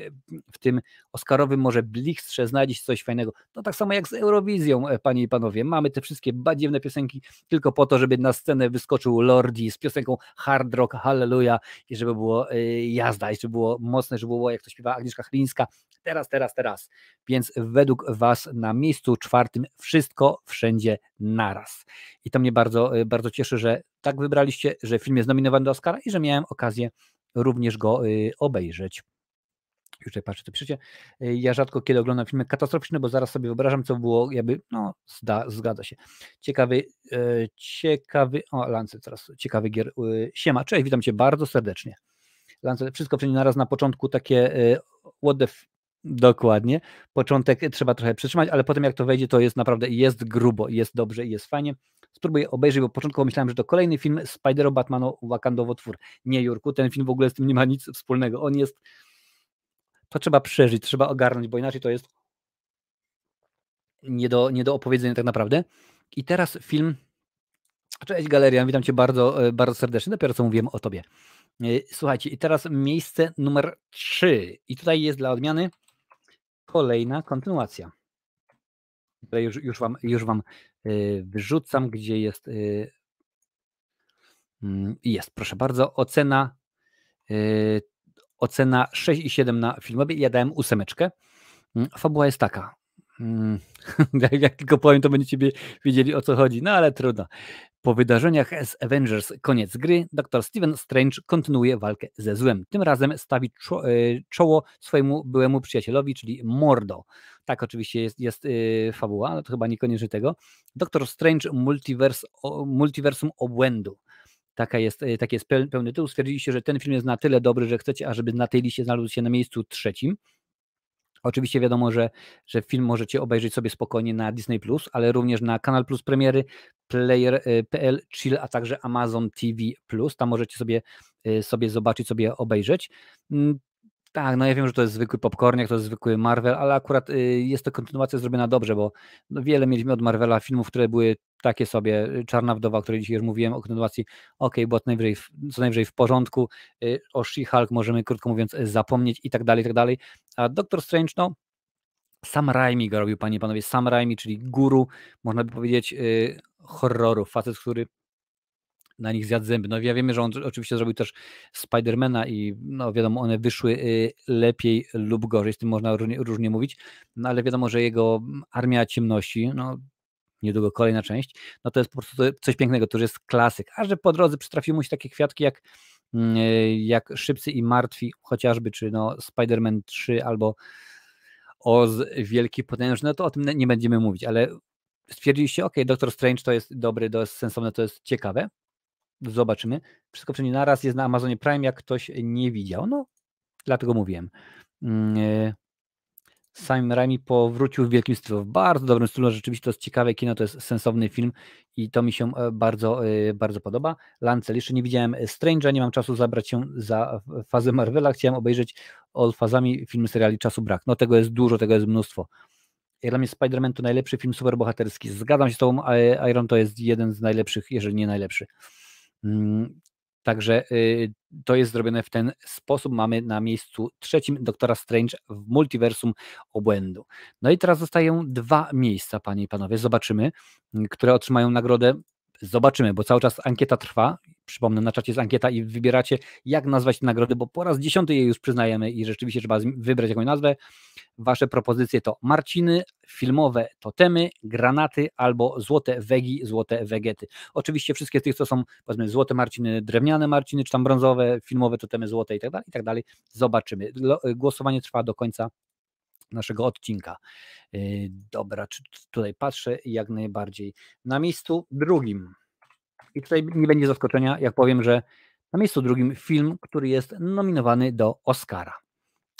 w tym Oscarowym może blistrze znajdzie coś fajnego. No tak samo jak z Eurowizją, e, panie i panowie. Mamy te wszystkie badziewne piosenki tylko po to, żeby na scenę wyskoczył Lordi z piosenką Hard Rock, Hallelujah i żeby było e, jazda, i żeby było mocne, żeby było, jak to śpiewa Agnieszka Chli Glińska. Teraz, teraz, teraz. Więc według Was na miejscu czwartym wszystko wszędzie naraz. I to mnie bardzo, y, bardzo cieszy, że tak wybraliście, że film jest nominowany do Oscara i że miałem okazję również go y, obejrzeć. Już tutaj patrzę, co piszecie. Y, ja rzadko kiedy oglądam filmy katastroficzne, bo zaraz sobie wyobrażam, co było, jakby, no, zda, zgadza się. Ciekawy, e, ciekawy, o, Lance, teraz ciekawy gier. E, siema, cześć, witam Cię bardzo serdecznie wszystko czyni naraz na początku takie y, what the f- Dokładnie. Początek trzeba trochę przytrzymać, ale potem jak to wejdzie, to jest naprawdę jest grubo, jest dobrze i jest fajnie. Spróbuję obejrzeć, bo początkowo myślałem, że to kolejny film Spidero Batmano Wakandowotwór. Nie, Jurku, ten film w ogóle z tym nie ma nic wspólnego. On jest. To trzeba przeżyć, trzeba ogarnąć, bo inaczej to jest nie do, nie do opowiedzenia tak naprawdę. I teraz film Cześć Galerian, witam Cię bardzo, e, bardzo serdecznie. Dopiero co mówiłem o Tobie. E, słuchajcie, i teraz miejsce numer 3. I tutaj jest dla odmiany kolejna kontynuacja. Tutaj już, już Wam, już wam e, wyrzucam, gdzie jest. Mm, jest, proszę bardzo, ocena ocena 6 i 7 na filmowie. Ja dałem ósemeczkę. Mm, fabuła jest taka. Mm, jak tylko powiem, to będziecie wiedzieli o co chodzi, no ale trudno. Po wydarzeniach z Avengers Koniec Gry, dr Steven Strange kontynuuje walkę ze złem. Tym razem stawi e, czoło swojemu byłemu przyjacielowi, czyli Mordo. Tak oczywiście jest, jest e, fabuła, ale to chyba niekoniecznie tego. Doktor Strange Multiverse, Multiversum Obłędu. Taka jest, e, taki jest pełny tytuł. Stwierdziliście, że ten film jest na tyle dobry, że chcecie, ażeby na tej liście znalazł się na miejscu trzecim. Oczywiście wiadomo, że, że film możecie obejrzeć sobie spokojnie na Disney Plus, ale również na Kanal Plus Premiery, Player.pl, y, Chill, a także Amazon TV Plus. Tam możecie sobie, y, sobie zobaczyć, sobie obejrzeć. Mm, tak, no ja wiem, że to jest zwykły popcorniak, to jest zwykły Marvel, ale akurat y, jest to kontynuacja zrobiona dobrze, bo no, wiele mieliśmy od Marvela filmów, które były takie sobie, y, Czarna Wdowa, o której dzisiaj już mówiłem, o kontynuacji, ok, bo co najwyżej w porządku, y, o She-Hulk możemy, krótko mówiąc, zapomnieć i tak dalej, i tak dalej, a Doktor Strange, no, Sam Raimi go robił, panie i panowie, Sam Raimi, czyli guru, można by powiedzieć, y, horroru, facet, który na nich zjadł zęby. No ja wiemy, że on oczywiście zrobił też Spidermana i no wiadomo, one wyszły lepiej lub gorzej, z tym można różnie, różnie mówić, no ale wiadomo, że jego mm, Armia Ciemności, no niedługo kolejna część, no to jest po prostu coś pięknego, to już jest klasyk. A że po drodze przytrafiły mu się takie kwiatki jak, mm, e, jak Szybcy i Martwi chociażby, czy no Spider-Man 3 albo Oz Wielki Potężny, no to o tym nie będziemy mówić, ale stwierdziliście, ok, Doctor Strange to jest dobry, to jest sensowne, to jest ciekawe, zobaczymy. Wszystko na naraz jest na Amazonie Prime, jak ktoś nie widział, no dlatego mówiłem. Mm, e, sam Raimi powrócił w wielkim stylu, w bardzo dobrym stylu, no rzeczywiście to jest ciekawe kino, to jest sensowny film i to mi się e, bardzo, e, bardzo podoba. Lancel, jeszcze nie widziałem e, Strange'a, nie mam czasu zabrać się za fazę Marvela, chciałem obejrzeć all fazami filmy seriali, czasu brak. No tego jest dużo, tego jest mnóstwo. Dla mnie Spider-Man to najlepszy film superbohaterski. Zgadzam się z Tobą, Iron to jest jeden z najlepszych, jeżeli nie najlepszy. Mm, także to jest zrobione w ten sposób. Mamy na miejscu trzecim doktora Strange w multiversum obłędu. No i teraz zostają dwa miejsca, panie i panowie. Zobaczymy, które otrzymają nagrodę. Zobaczymy, bo cały czas ankieta trwa przypomnę, na czacie jest ankieta i wybieracie, jak nazwać te nagrody, bo po raz dziesiąty je już przyznajemy i rzeczywiście trzeba wybrać jakąś nazwę. Wasze propozycje to Marciny, filmowe totemy, granaty albo złote wegi, złote wegety. Oczywiście wszystkie tych, co są powiedzmy złote Marciny, drewniane Marciny, czy tam brązowe, filmowe totemy złote i tak dalej, i tak dalej. Zobaczymy. Głosowanie trwa do końca naszego odcinka. Y, dobra, czy tutaj patrzę jak najbardziej. Na miejscu drugim i tutaj nie będzie zaskoczenia, jak powiem, że na miejscu drugim film, który jest nominowany do Oscara.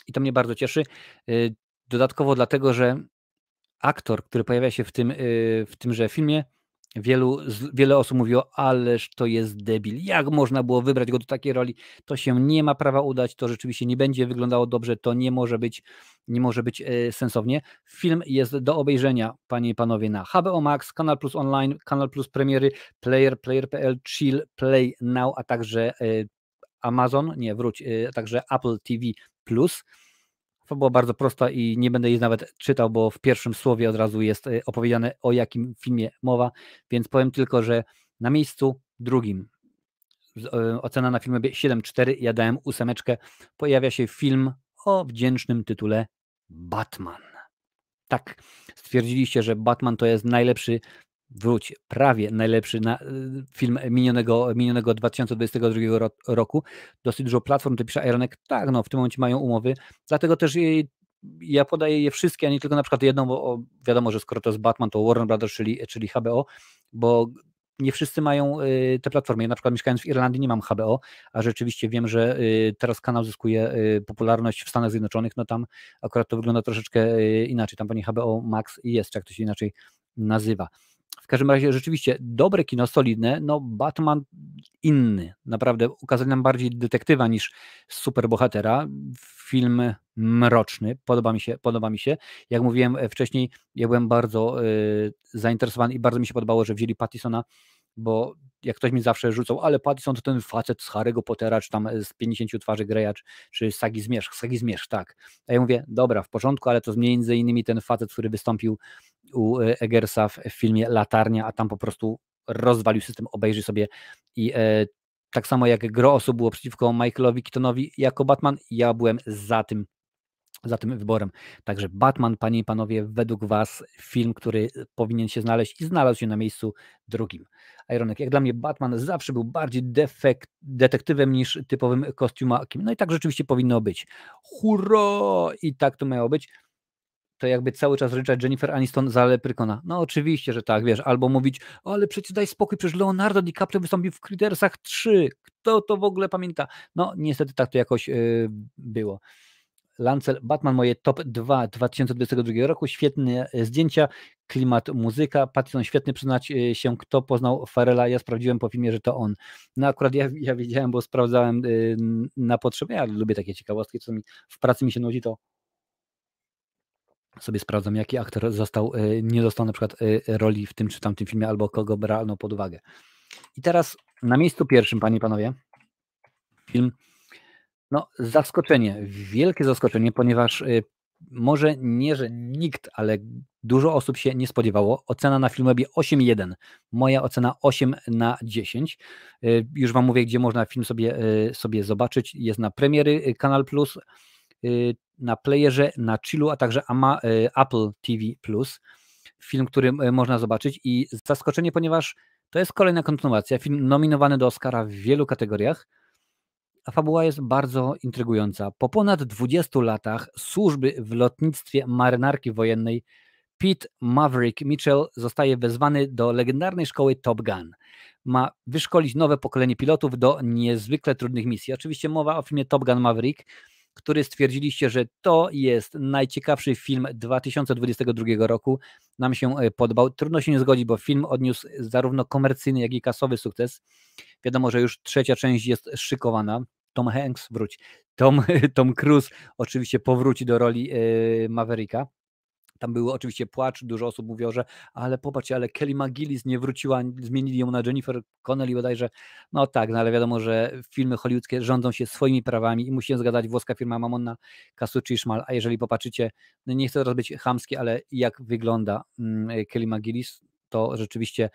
I to mnie bardzo cieszy. Y, dodatkowo dlatego, że aktor, który pojawia się w tym, y, w tymże filmie, Wielu, wiele osób mówiło, ależ to jest debil. Jak można było wybrać go do takiej roli? To się nie ma prawa udać, to rzeczywiście nie będzie wyglądało dobrze, to nie może być, nie może być e, sensownie. Film jest do obejrzenia, panie i panowie, na HBO Max, Kanal Plus Online, Kanal Plus Premiery, Player, Player.pl, Chill, Play Now, a także e, Amazon, nie wróć, e, a także Apple TV Plus. To była bardzo prosta i nie będę jej nawet czytał, bo w pierwszym słowie od razu jest e, opowiedziane o jakim filmie mowa, więc powiem tylko, że na miejscu drugim e, ocena na filmie 7.4, ja dałem ósemeczkę, pojawia się film o wdzięcznym tytule Batman. Tak, stwierdziliście, że Batman to jest najlepszy wróć, prawie najlepszy na, y, film minionego, minionego 2022 roku. Dosyć dużo platform to pisze Ironek, tak, no w tym momencie mają umowy, dlatego też jej, ja podaję je wszystkie, a nie tylko na przykład jedną, bo wiadomo, że skoro to jest Batman, to Warner Brothers, czyli, czyli HBO, bo nie wszyscy mają y, te platformy. Ja na przykład mieszkając w Irlandii nie mam HBO, a rzeczywiście wiem, że y, teraz kanał zyskuje popularność w Stanach Zjednoczonych, no tam akurat to wygląda troszeczkę inaczej. Tam pani HBO Max jest, czy jak to się inaczej nazywa w każdym razie rzeczywiście dobre kino, solidne, no Batman inny, naprawdę ukazał nam bardziej detektywa niż superbohatera, film mroczny, podoba mi się, podoba mi się. Jak mówiłem e, wcześniej, ja byłem bardzo y, zainteresowany i bardzo mi się podobało, że wzięli Pattisona bo jak ktoś mi zawsze rzucał, ale Pattison to ten facet z Harry'ego Pottera, czy tam e, z 50 twarzy Greya, czy, Sagi Zmierzch, Sagi Zmierzch, tak. A ja mówię, dobra, w porządku, ale to między innymi ten facet, który wystąpił u e, Eggersa w, w filmie Latarnia, a tam po prostu rozwalił system, obejrzy sobie i e, tak samo jak gro osób było przeciwko Michaelowi Keatonowi jako Batman, ja byłem za tym za tym wyborem. Także Batman, panie i panowie, według was film, który y, powinien się znaleźć i znalazł się na miejscu drugim. Ironek, jak dla mnie Batman zawsze był bardziej defekt, detektywem niż typowym kostiumakiem. No i tak rzeczywiście powinno być. Hurro! I tak to miało być. To jakby cały czas ryczać Jennifer Aniston za leprykona. No oczywiście, że tak, wiesz, albo mówić, ale przecież daj spokój, przecież Leonardo DiCaprio wystąpił w Creedersach 3. Kto to w ogóle pamięta? No niestety tak to jakoś yy, było. Lancel Batman, moje top 2 2022 roku. Świetne e, zdjęcia, klimat, muzyka. patrzą świetny przyznać e, się, kto poznał Farela. Ja sprawdziłem po filmie, że to on. No akurat ja, ja wiedziałem, bo sprawdzałem e, na potrzeby. Ja lubię takie ciekawostki, co mi w pracy mi się nudzi, to sobie sprawdzam, jaki aktor został, nie dostał na przykład roli w tym czy tamtym filmie, albo kogo brano pod uwagę. I teraz na miejscu pierwszym, panie i panowie, film no, zaskoczenie, wielkie zaskoczenie, ponieważ y, może nie, że nikt, ale dużo osób się nie spodziewało. Ocena na Filmwebie 8.1, moja ocena 8 na 10. Y, już Wam mówię, gdzie można film sobie, y, sobie zobaczyć. Jest na premiery Kanal Plus, na playerze, na chillu, a także Ama, Apple TV Plus. Film, który można zobaczyć i zaskoczenie, ponieważ to jest kolejna kontynuacja. Film nominowany do Oscara w wielu kategoriach a fabuła jest bardzo intrygująca. Po ponad 20 latach służby w lotnictwie marynarki wojennej Pete Maverick Mitchell zostaje wezwany do legendarnej szkoły Top Gun. Ma wyszkolić nowe pokolenie pilotów do niezwykle trudnych misji. Oczywiście mowa o filmie Top Gun Maverick, który stwierdziliście, że to jest najciekawszy film 2022 roku. Nam się e, podobał. Trudno się nie zgodzić, bo film odniósł zarówno komercyjny, jak i kasowy sukces. Wiadomo, że już trzecia część jest szykowana. Tom Hanks wróci. Tom, Tom Cruise oczywiście powróci do roli e, Mavericka. Tam były oczywiście płacz, dużo osób mówiło, że ale popatrzcie, ale Kelly McGillis nie wróciła, zmienili ją na Jennifer Connelly bodajże. No tak, no ale wiadomo, że filmy hollywoodzkie rządzą się swoimi prawami i musi się zgadzać włoska firma Mamonna Kasuczy Szmal. A jeżeli popatrzycie, no nie chcę teraz być chamski, ale jak wygląda mm, Kelly McGillis, to rzeczywiście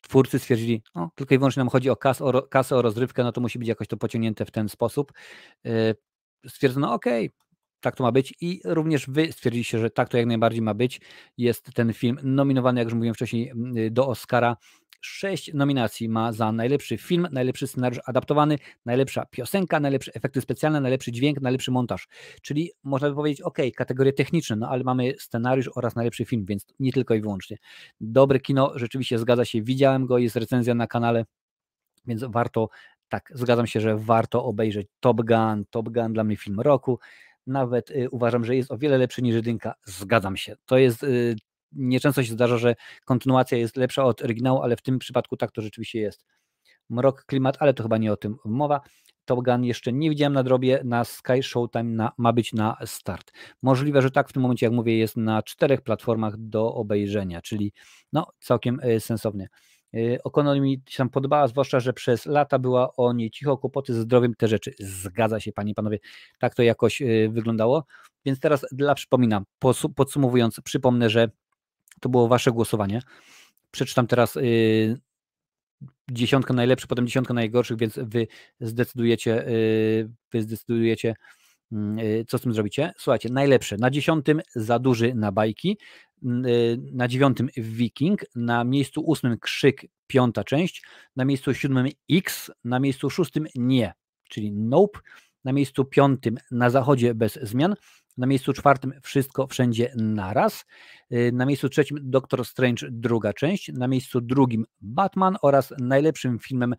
twórcy stwierdzili, no, tylko i wyłącznie nam chodzi o, kas, o kasę, o rozrywkę, no to musi być jakoś to pociągnięte w ten sposób. Y, stwierdzono, okej, okay, tak to ma być i również wy stwierdziliście, że tak to jak najbardziej ma być. Jest ten film nominowany, jak już mówiłem wcześniej, y, do Oscara. Sześć nominacji ma za najlepszy film, najlepszy scenariusz adaptowany, najlepsza piosenka, najlepsze efekty specjalne, najlepszy dźwięk, najlepszy montaż. Czyli można by powiedzieć, ok, kategorie techniczne, no ale mamy scenariusz oraz najlepszy film, więc nie tylko i wyłącznie. Dobre kino, rzeczywiście zgadza się, widziałem go, jest recenzja na kanale, więc warto, tak, zgadzam się, że warto obejrzeć Top Gun, Top Gun dla mnie film roku, nawet y, uważam, że jest o wiele lepszy niż jedynka. Zgadzam się. To jest y, nieczęsto się zdarza, że kontynuacja jest lepsza od oryginału, ale w tym przypadku tak to rzeczywiście jest. Mrok, klimat, ale to chyba nie o tym mowa. Top Gun jeszcze nie widziałem na drobie, na Sky Showtime na, ma być na start. Możliwe, że tak w tym momencie, jak mówię, jest na czterech platformach do obejrzenia, czyli no całkiem y, sensownie. Y, O'Connor mi się tam podobała, zwłaszcza, że przez lata była o niej cicho, kłopoty ze zdrowiem, te rzeczy. Zgadza się, panie i panowie, tak to jakoś y, wyglądało. Więc teraz dla przypominam, podsumowując, przypomnę, że to było wasze głosowanie. Przeczytam teraz y, dziesiątkę najlepszych, potem dziesiątkę najgorszych, więc wy zdecydujecie, wy zdecydujecie, mm, co z tym zrobicie. Słuchajcie, najlepsze. Na dziesiątym za duży na bajki, Y, na dziewiątym Viking, na miejscu ósmym Krzyk, piąta część, na miejscu siódmym X, na miejscu szóstym Nie, czyli Nope, na miejscu piątym Na Zachodzie bez zmian, na miejscu czwartym Wszystko Wszędzie Naraz, y, na miejscu trzecim Doctor Strange druga część, na miejscu drugim Batman oraz najlepszym filmem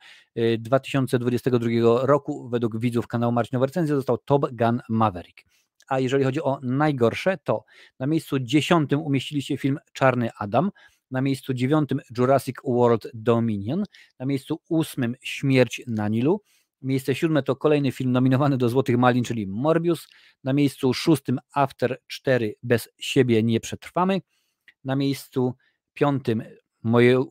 2022 y, roku według widzów kanału Marcinowa Recenzja został Top Gun Maverick a jeżeli chodzi o najgorsze, to na miejscu dziesiątym umieściliście film Czarny Adam, na miejscu dziewiątym Jurassic World Dominion, na miejscu ósmym Śmierć na Nilu, Miejsce siódme to kolejny film nominowany do Złotych Malin, czyli Morbius. Na miejscu szóstym After 4 Bez siebie nie przetrwamy. Na miejscu piątym mojego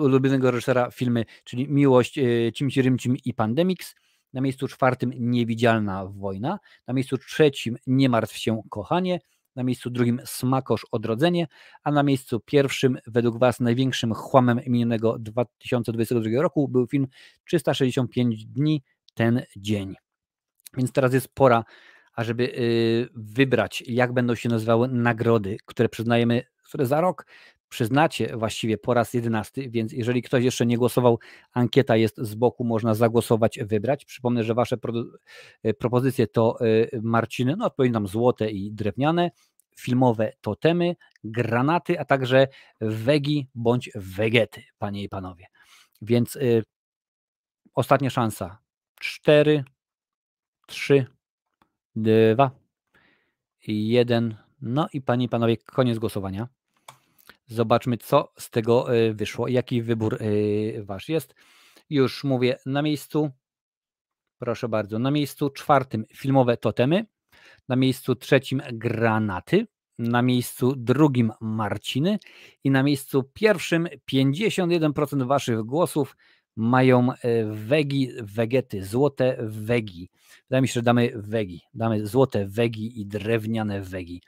ulubionego reżysera filmy, czyli Miłość, e, Cimci Rymcim i Pandemics na miejscu czwartym Niewidzialna Wojna, na miejscu trzecim Nie martw się kochanie, na miejscu drugim Smakosz Odrodzenie, a na miejscu pierwszym, według Was największym chłamem minionego 2022 roku był film 365 dni ten dzień. Więc teraz jest pora, ażeby y, wybrać, jak będą się nazywały nagrody, które przyznajemy które za rok przyznacie właściwie po raz jedenasty, więc jeżeli ktoś jeszcze nie głosował, ankieta jest z boku, można zagłosować, wybrać. Przypomnę, że wasze pro, e, propozycje to e, Marciny, no odpowiadam złote i drewniane, filmowe totemy, granaty, a także wegi bądź wegety, panie i panowie. Więc y, ostatnia szansa. cztery, trzy, dwa, jeden. No i panie i panowie, koniec głosowania. Zobaczmy, co z tego y, wyszło, jaki wybór y, wasz jest. Już mówię na miejscu. Proszę bardzo, na miejscu czwartym filmowe totemy, na miejscu trzecim granaty, na miejscu drugim Marciny i na miejscu pierwszym 51% waszych głosów mają y, wegi, wegety, złote wegi. Wydaje mi się, że damy wegi. Damy złote wegi i drewniane wegi.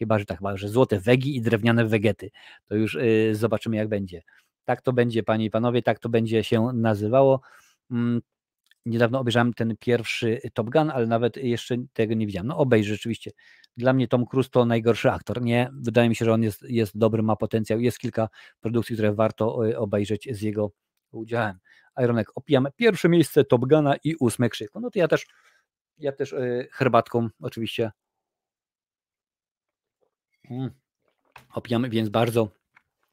Chyba, że tak, chyba, że złote wegi i drewniane wegety. To już y, zobaczymy, jak będzie. Tak to będzie, panie i panowie, tak to będzie się nazywało. Mm, niedawno obejrzałem ten pierwszy Top Gun, ale nawet jeszcze tego nie widziałem. No obejrzę, rzeczywiście. Dla mnie Tom Cruise to najgorszy aktor. Nie, wydaje mi się, że on jest, jest dobry, ma potencjał. Jest kilka produkcji, które warto y, obejrzeć z jego udziałem. Ironek, opijam pierwsze miejsce Top Guna i ósme krzyku. No to ja też, ja też y, herbatką oczywiście Mm. opijamy, więc bardzo,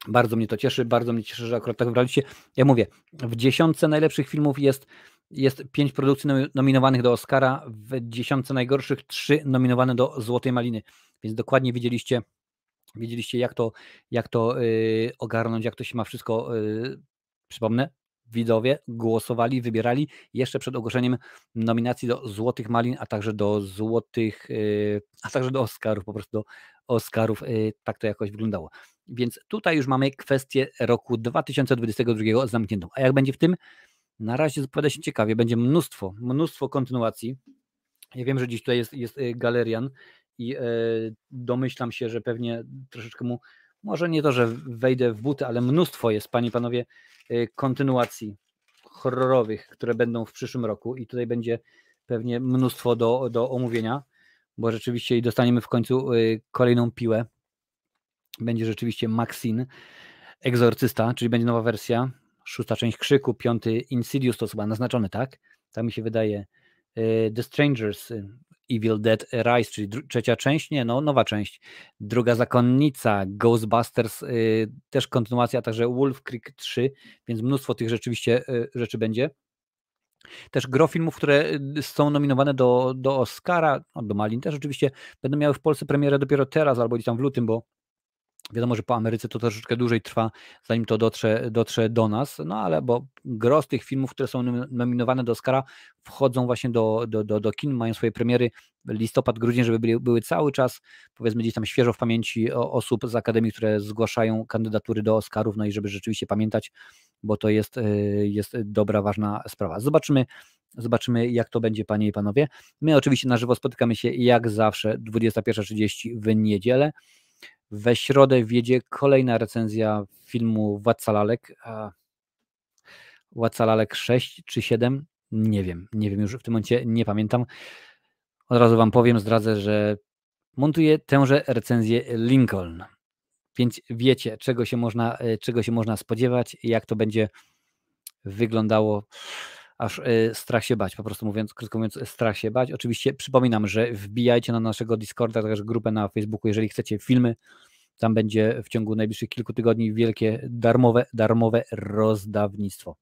bardzo mnie to cieszy, bardzo mnie cieszy, że akurat tak wybraliście. Ja mówię, w dziesiątce najlepszych filmów jest, jest pięć produkcji nominowanych do Oscara, w dziesiątce najgorszych trzy nominowane do Złotej Maliny, więc dokładnie widzieliście, widzieliście jak to, jak to yy, ogarnąć, jak to się ma wszystko, yy, przypomnę, widowie głosowali, wybierali jeszcze przed ogłoszeniem nominacji do Złotych Malin, a także do Złotych, y, a także do Oscarów, po prostu do Oscarów, y, tak to jakoś wyglądało. Więc tutaj już mamy kwestię roku 2022 zamkniętą. A jak będzie w tym? Na razie zapowiada się ciekawie, będzie mnóstwo, mnóstwo kontynuacji. Ja wiem, że dziś tutaj jest, jest y, galerian i domyślam się, że pewnie troszeczkę mu może nie to, że wejdę w buty, ale mnóstwo jest, panie i panowie, y, kontynuacji horrorowych, które będą w przyszłym roku i tutaj będzie pewnie mnóstwo do, do omówienia, bo rzeczywiście i dostaniemy w końcu y, kolejną piłę. Będzie rzeczywiście Maxine, Egzorcysta, czyli będzie nowa wersja, szósta część Krzyku, piąty Insidious to chyba naznaczony, tak? Tam mi się wydaje y, The Strangers, Evil Dead Rise, czyli trzecia część, nie, no nowa część, Druga Zakonnica, Ghostbusters, y, też kontynuacja, także Wolf Creek 3, więc mnóstwo tych rzeczywiście y, rzeczy będzie. Też gro filmów, które y, są nominowane do, do Oscara, no, do Malin też oczywiście, będą miały w Polsce premierę dopiero teraz albo gdzieś tam w lutym, bo Wiadomo, że po Ameryce to troszeczkę dłużej trwa, zanim to dotrze, dotrze do nas, no ale bo gros tych filmów, które są nominowane do Oscara, wchodzą właśnie do, do, do, do kin, mają swoje premiery listopad, grudzień, żeby byli, były cały czas, powiedzmy, gdzieś tam świeżo w pamięci osób z Akademii, które zgłaszają kandydatury do Oscarów, no i żeby rzeczywiście pamiętać, bo to jest, y, jest dobra, ważna sprawa. Zobaczymy, Zobaczymy, jak to będzie, panie i panowie. My oczywiście na żywo spotykamy się jak zawsze 21.30 w niedzielę. We środę wjedzie kolejna recenzja filmu Władca Lalek. Władca Lalek 6 czy 7? Nie wiem, nie wiem już w tym momencie, nie pamiętam. Od razu Wam powiem, zdradzę, że montuję tęże recenzję Lincoln. Więc wiecie, czego się można, e, czego się można spodziewać, jak to będzie wyglądało aż e, strach się bać, po prostu mówiąc, krótko mówiąc, strach się bać. Oczywiście przypominam, że wbijajcie na naszego Discorda, także grupę na Facebooku, jeżeli chcecie filmy, tam będzie w ciągu najbliższych kilku tygodni wielkie darmowe, darmowe rozdawnictwo.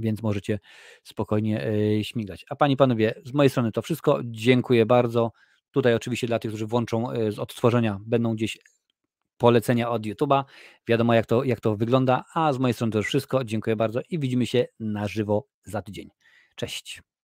Więc możecie spokojnie e, śmigać. A pani panowie, z mojej strony to wszystko. Dziękuję bardzo. Tutaj oczywiście dla tych, którzy włączą e, z odtworzenia, będą gdzieś polecenia od YouTube'a. Wiadomo, jak to, jak to wygląda. A z mojej strony to już wszystko. Dziękuję bardzo i widzimy się na żywo za tydzień. Cześć.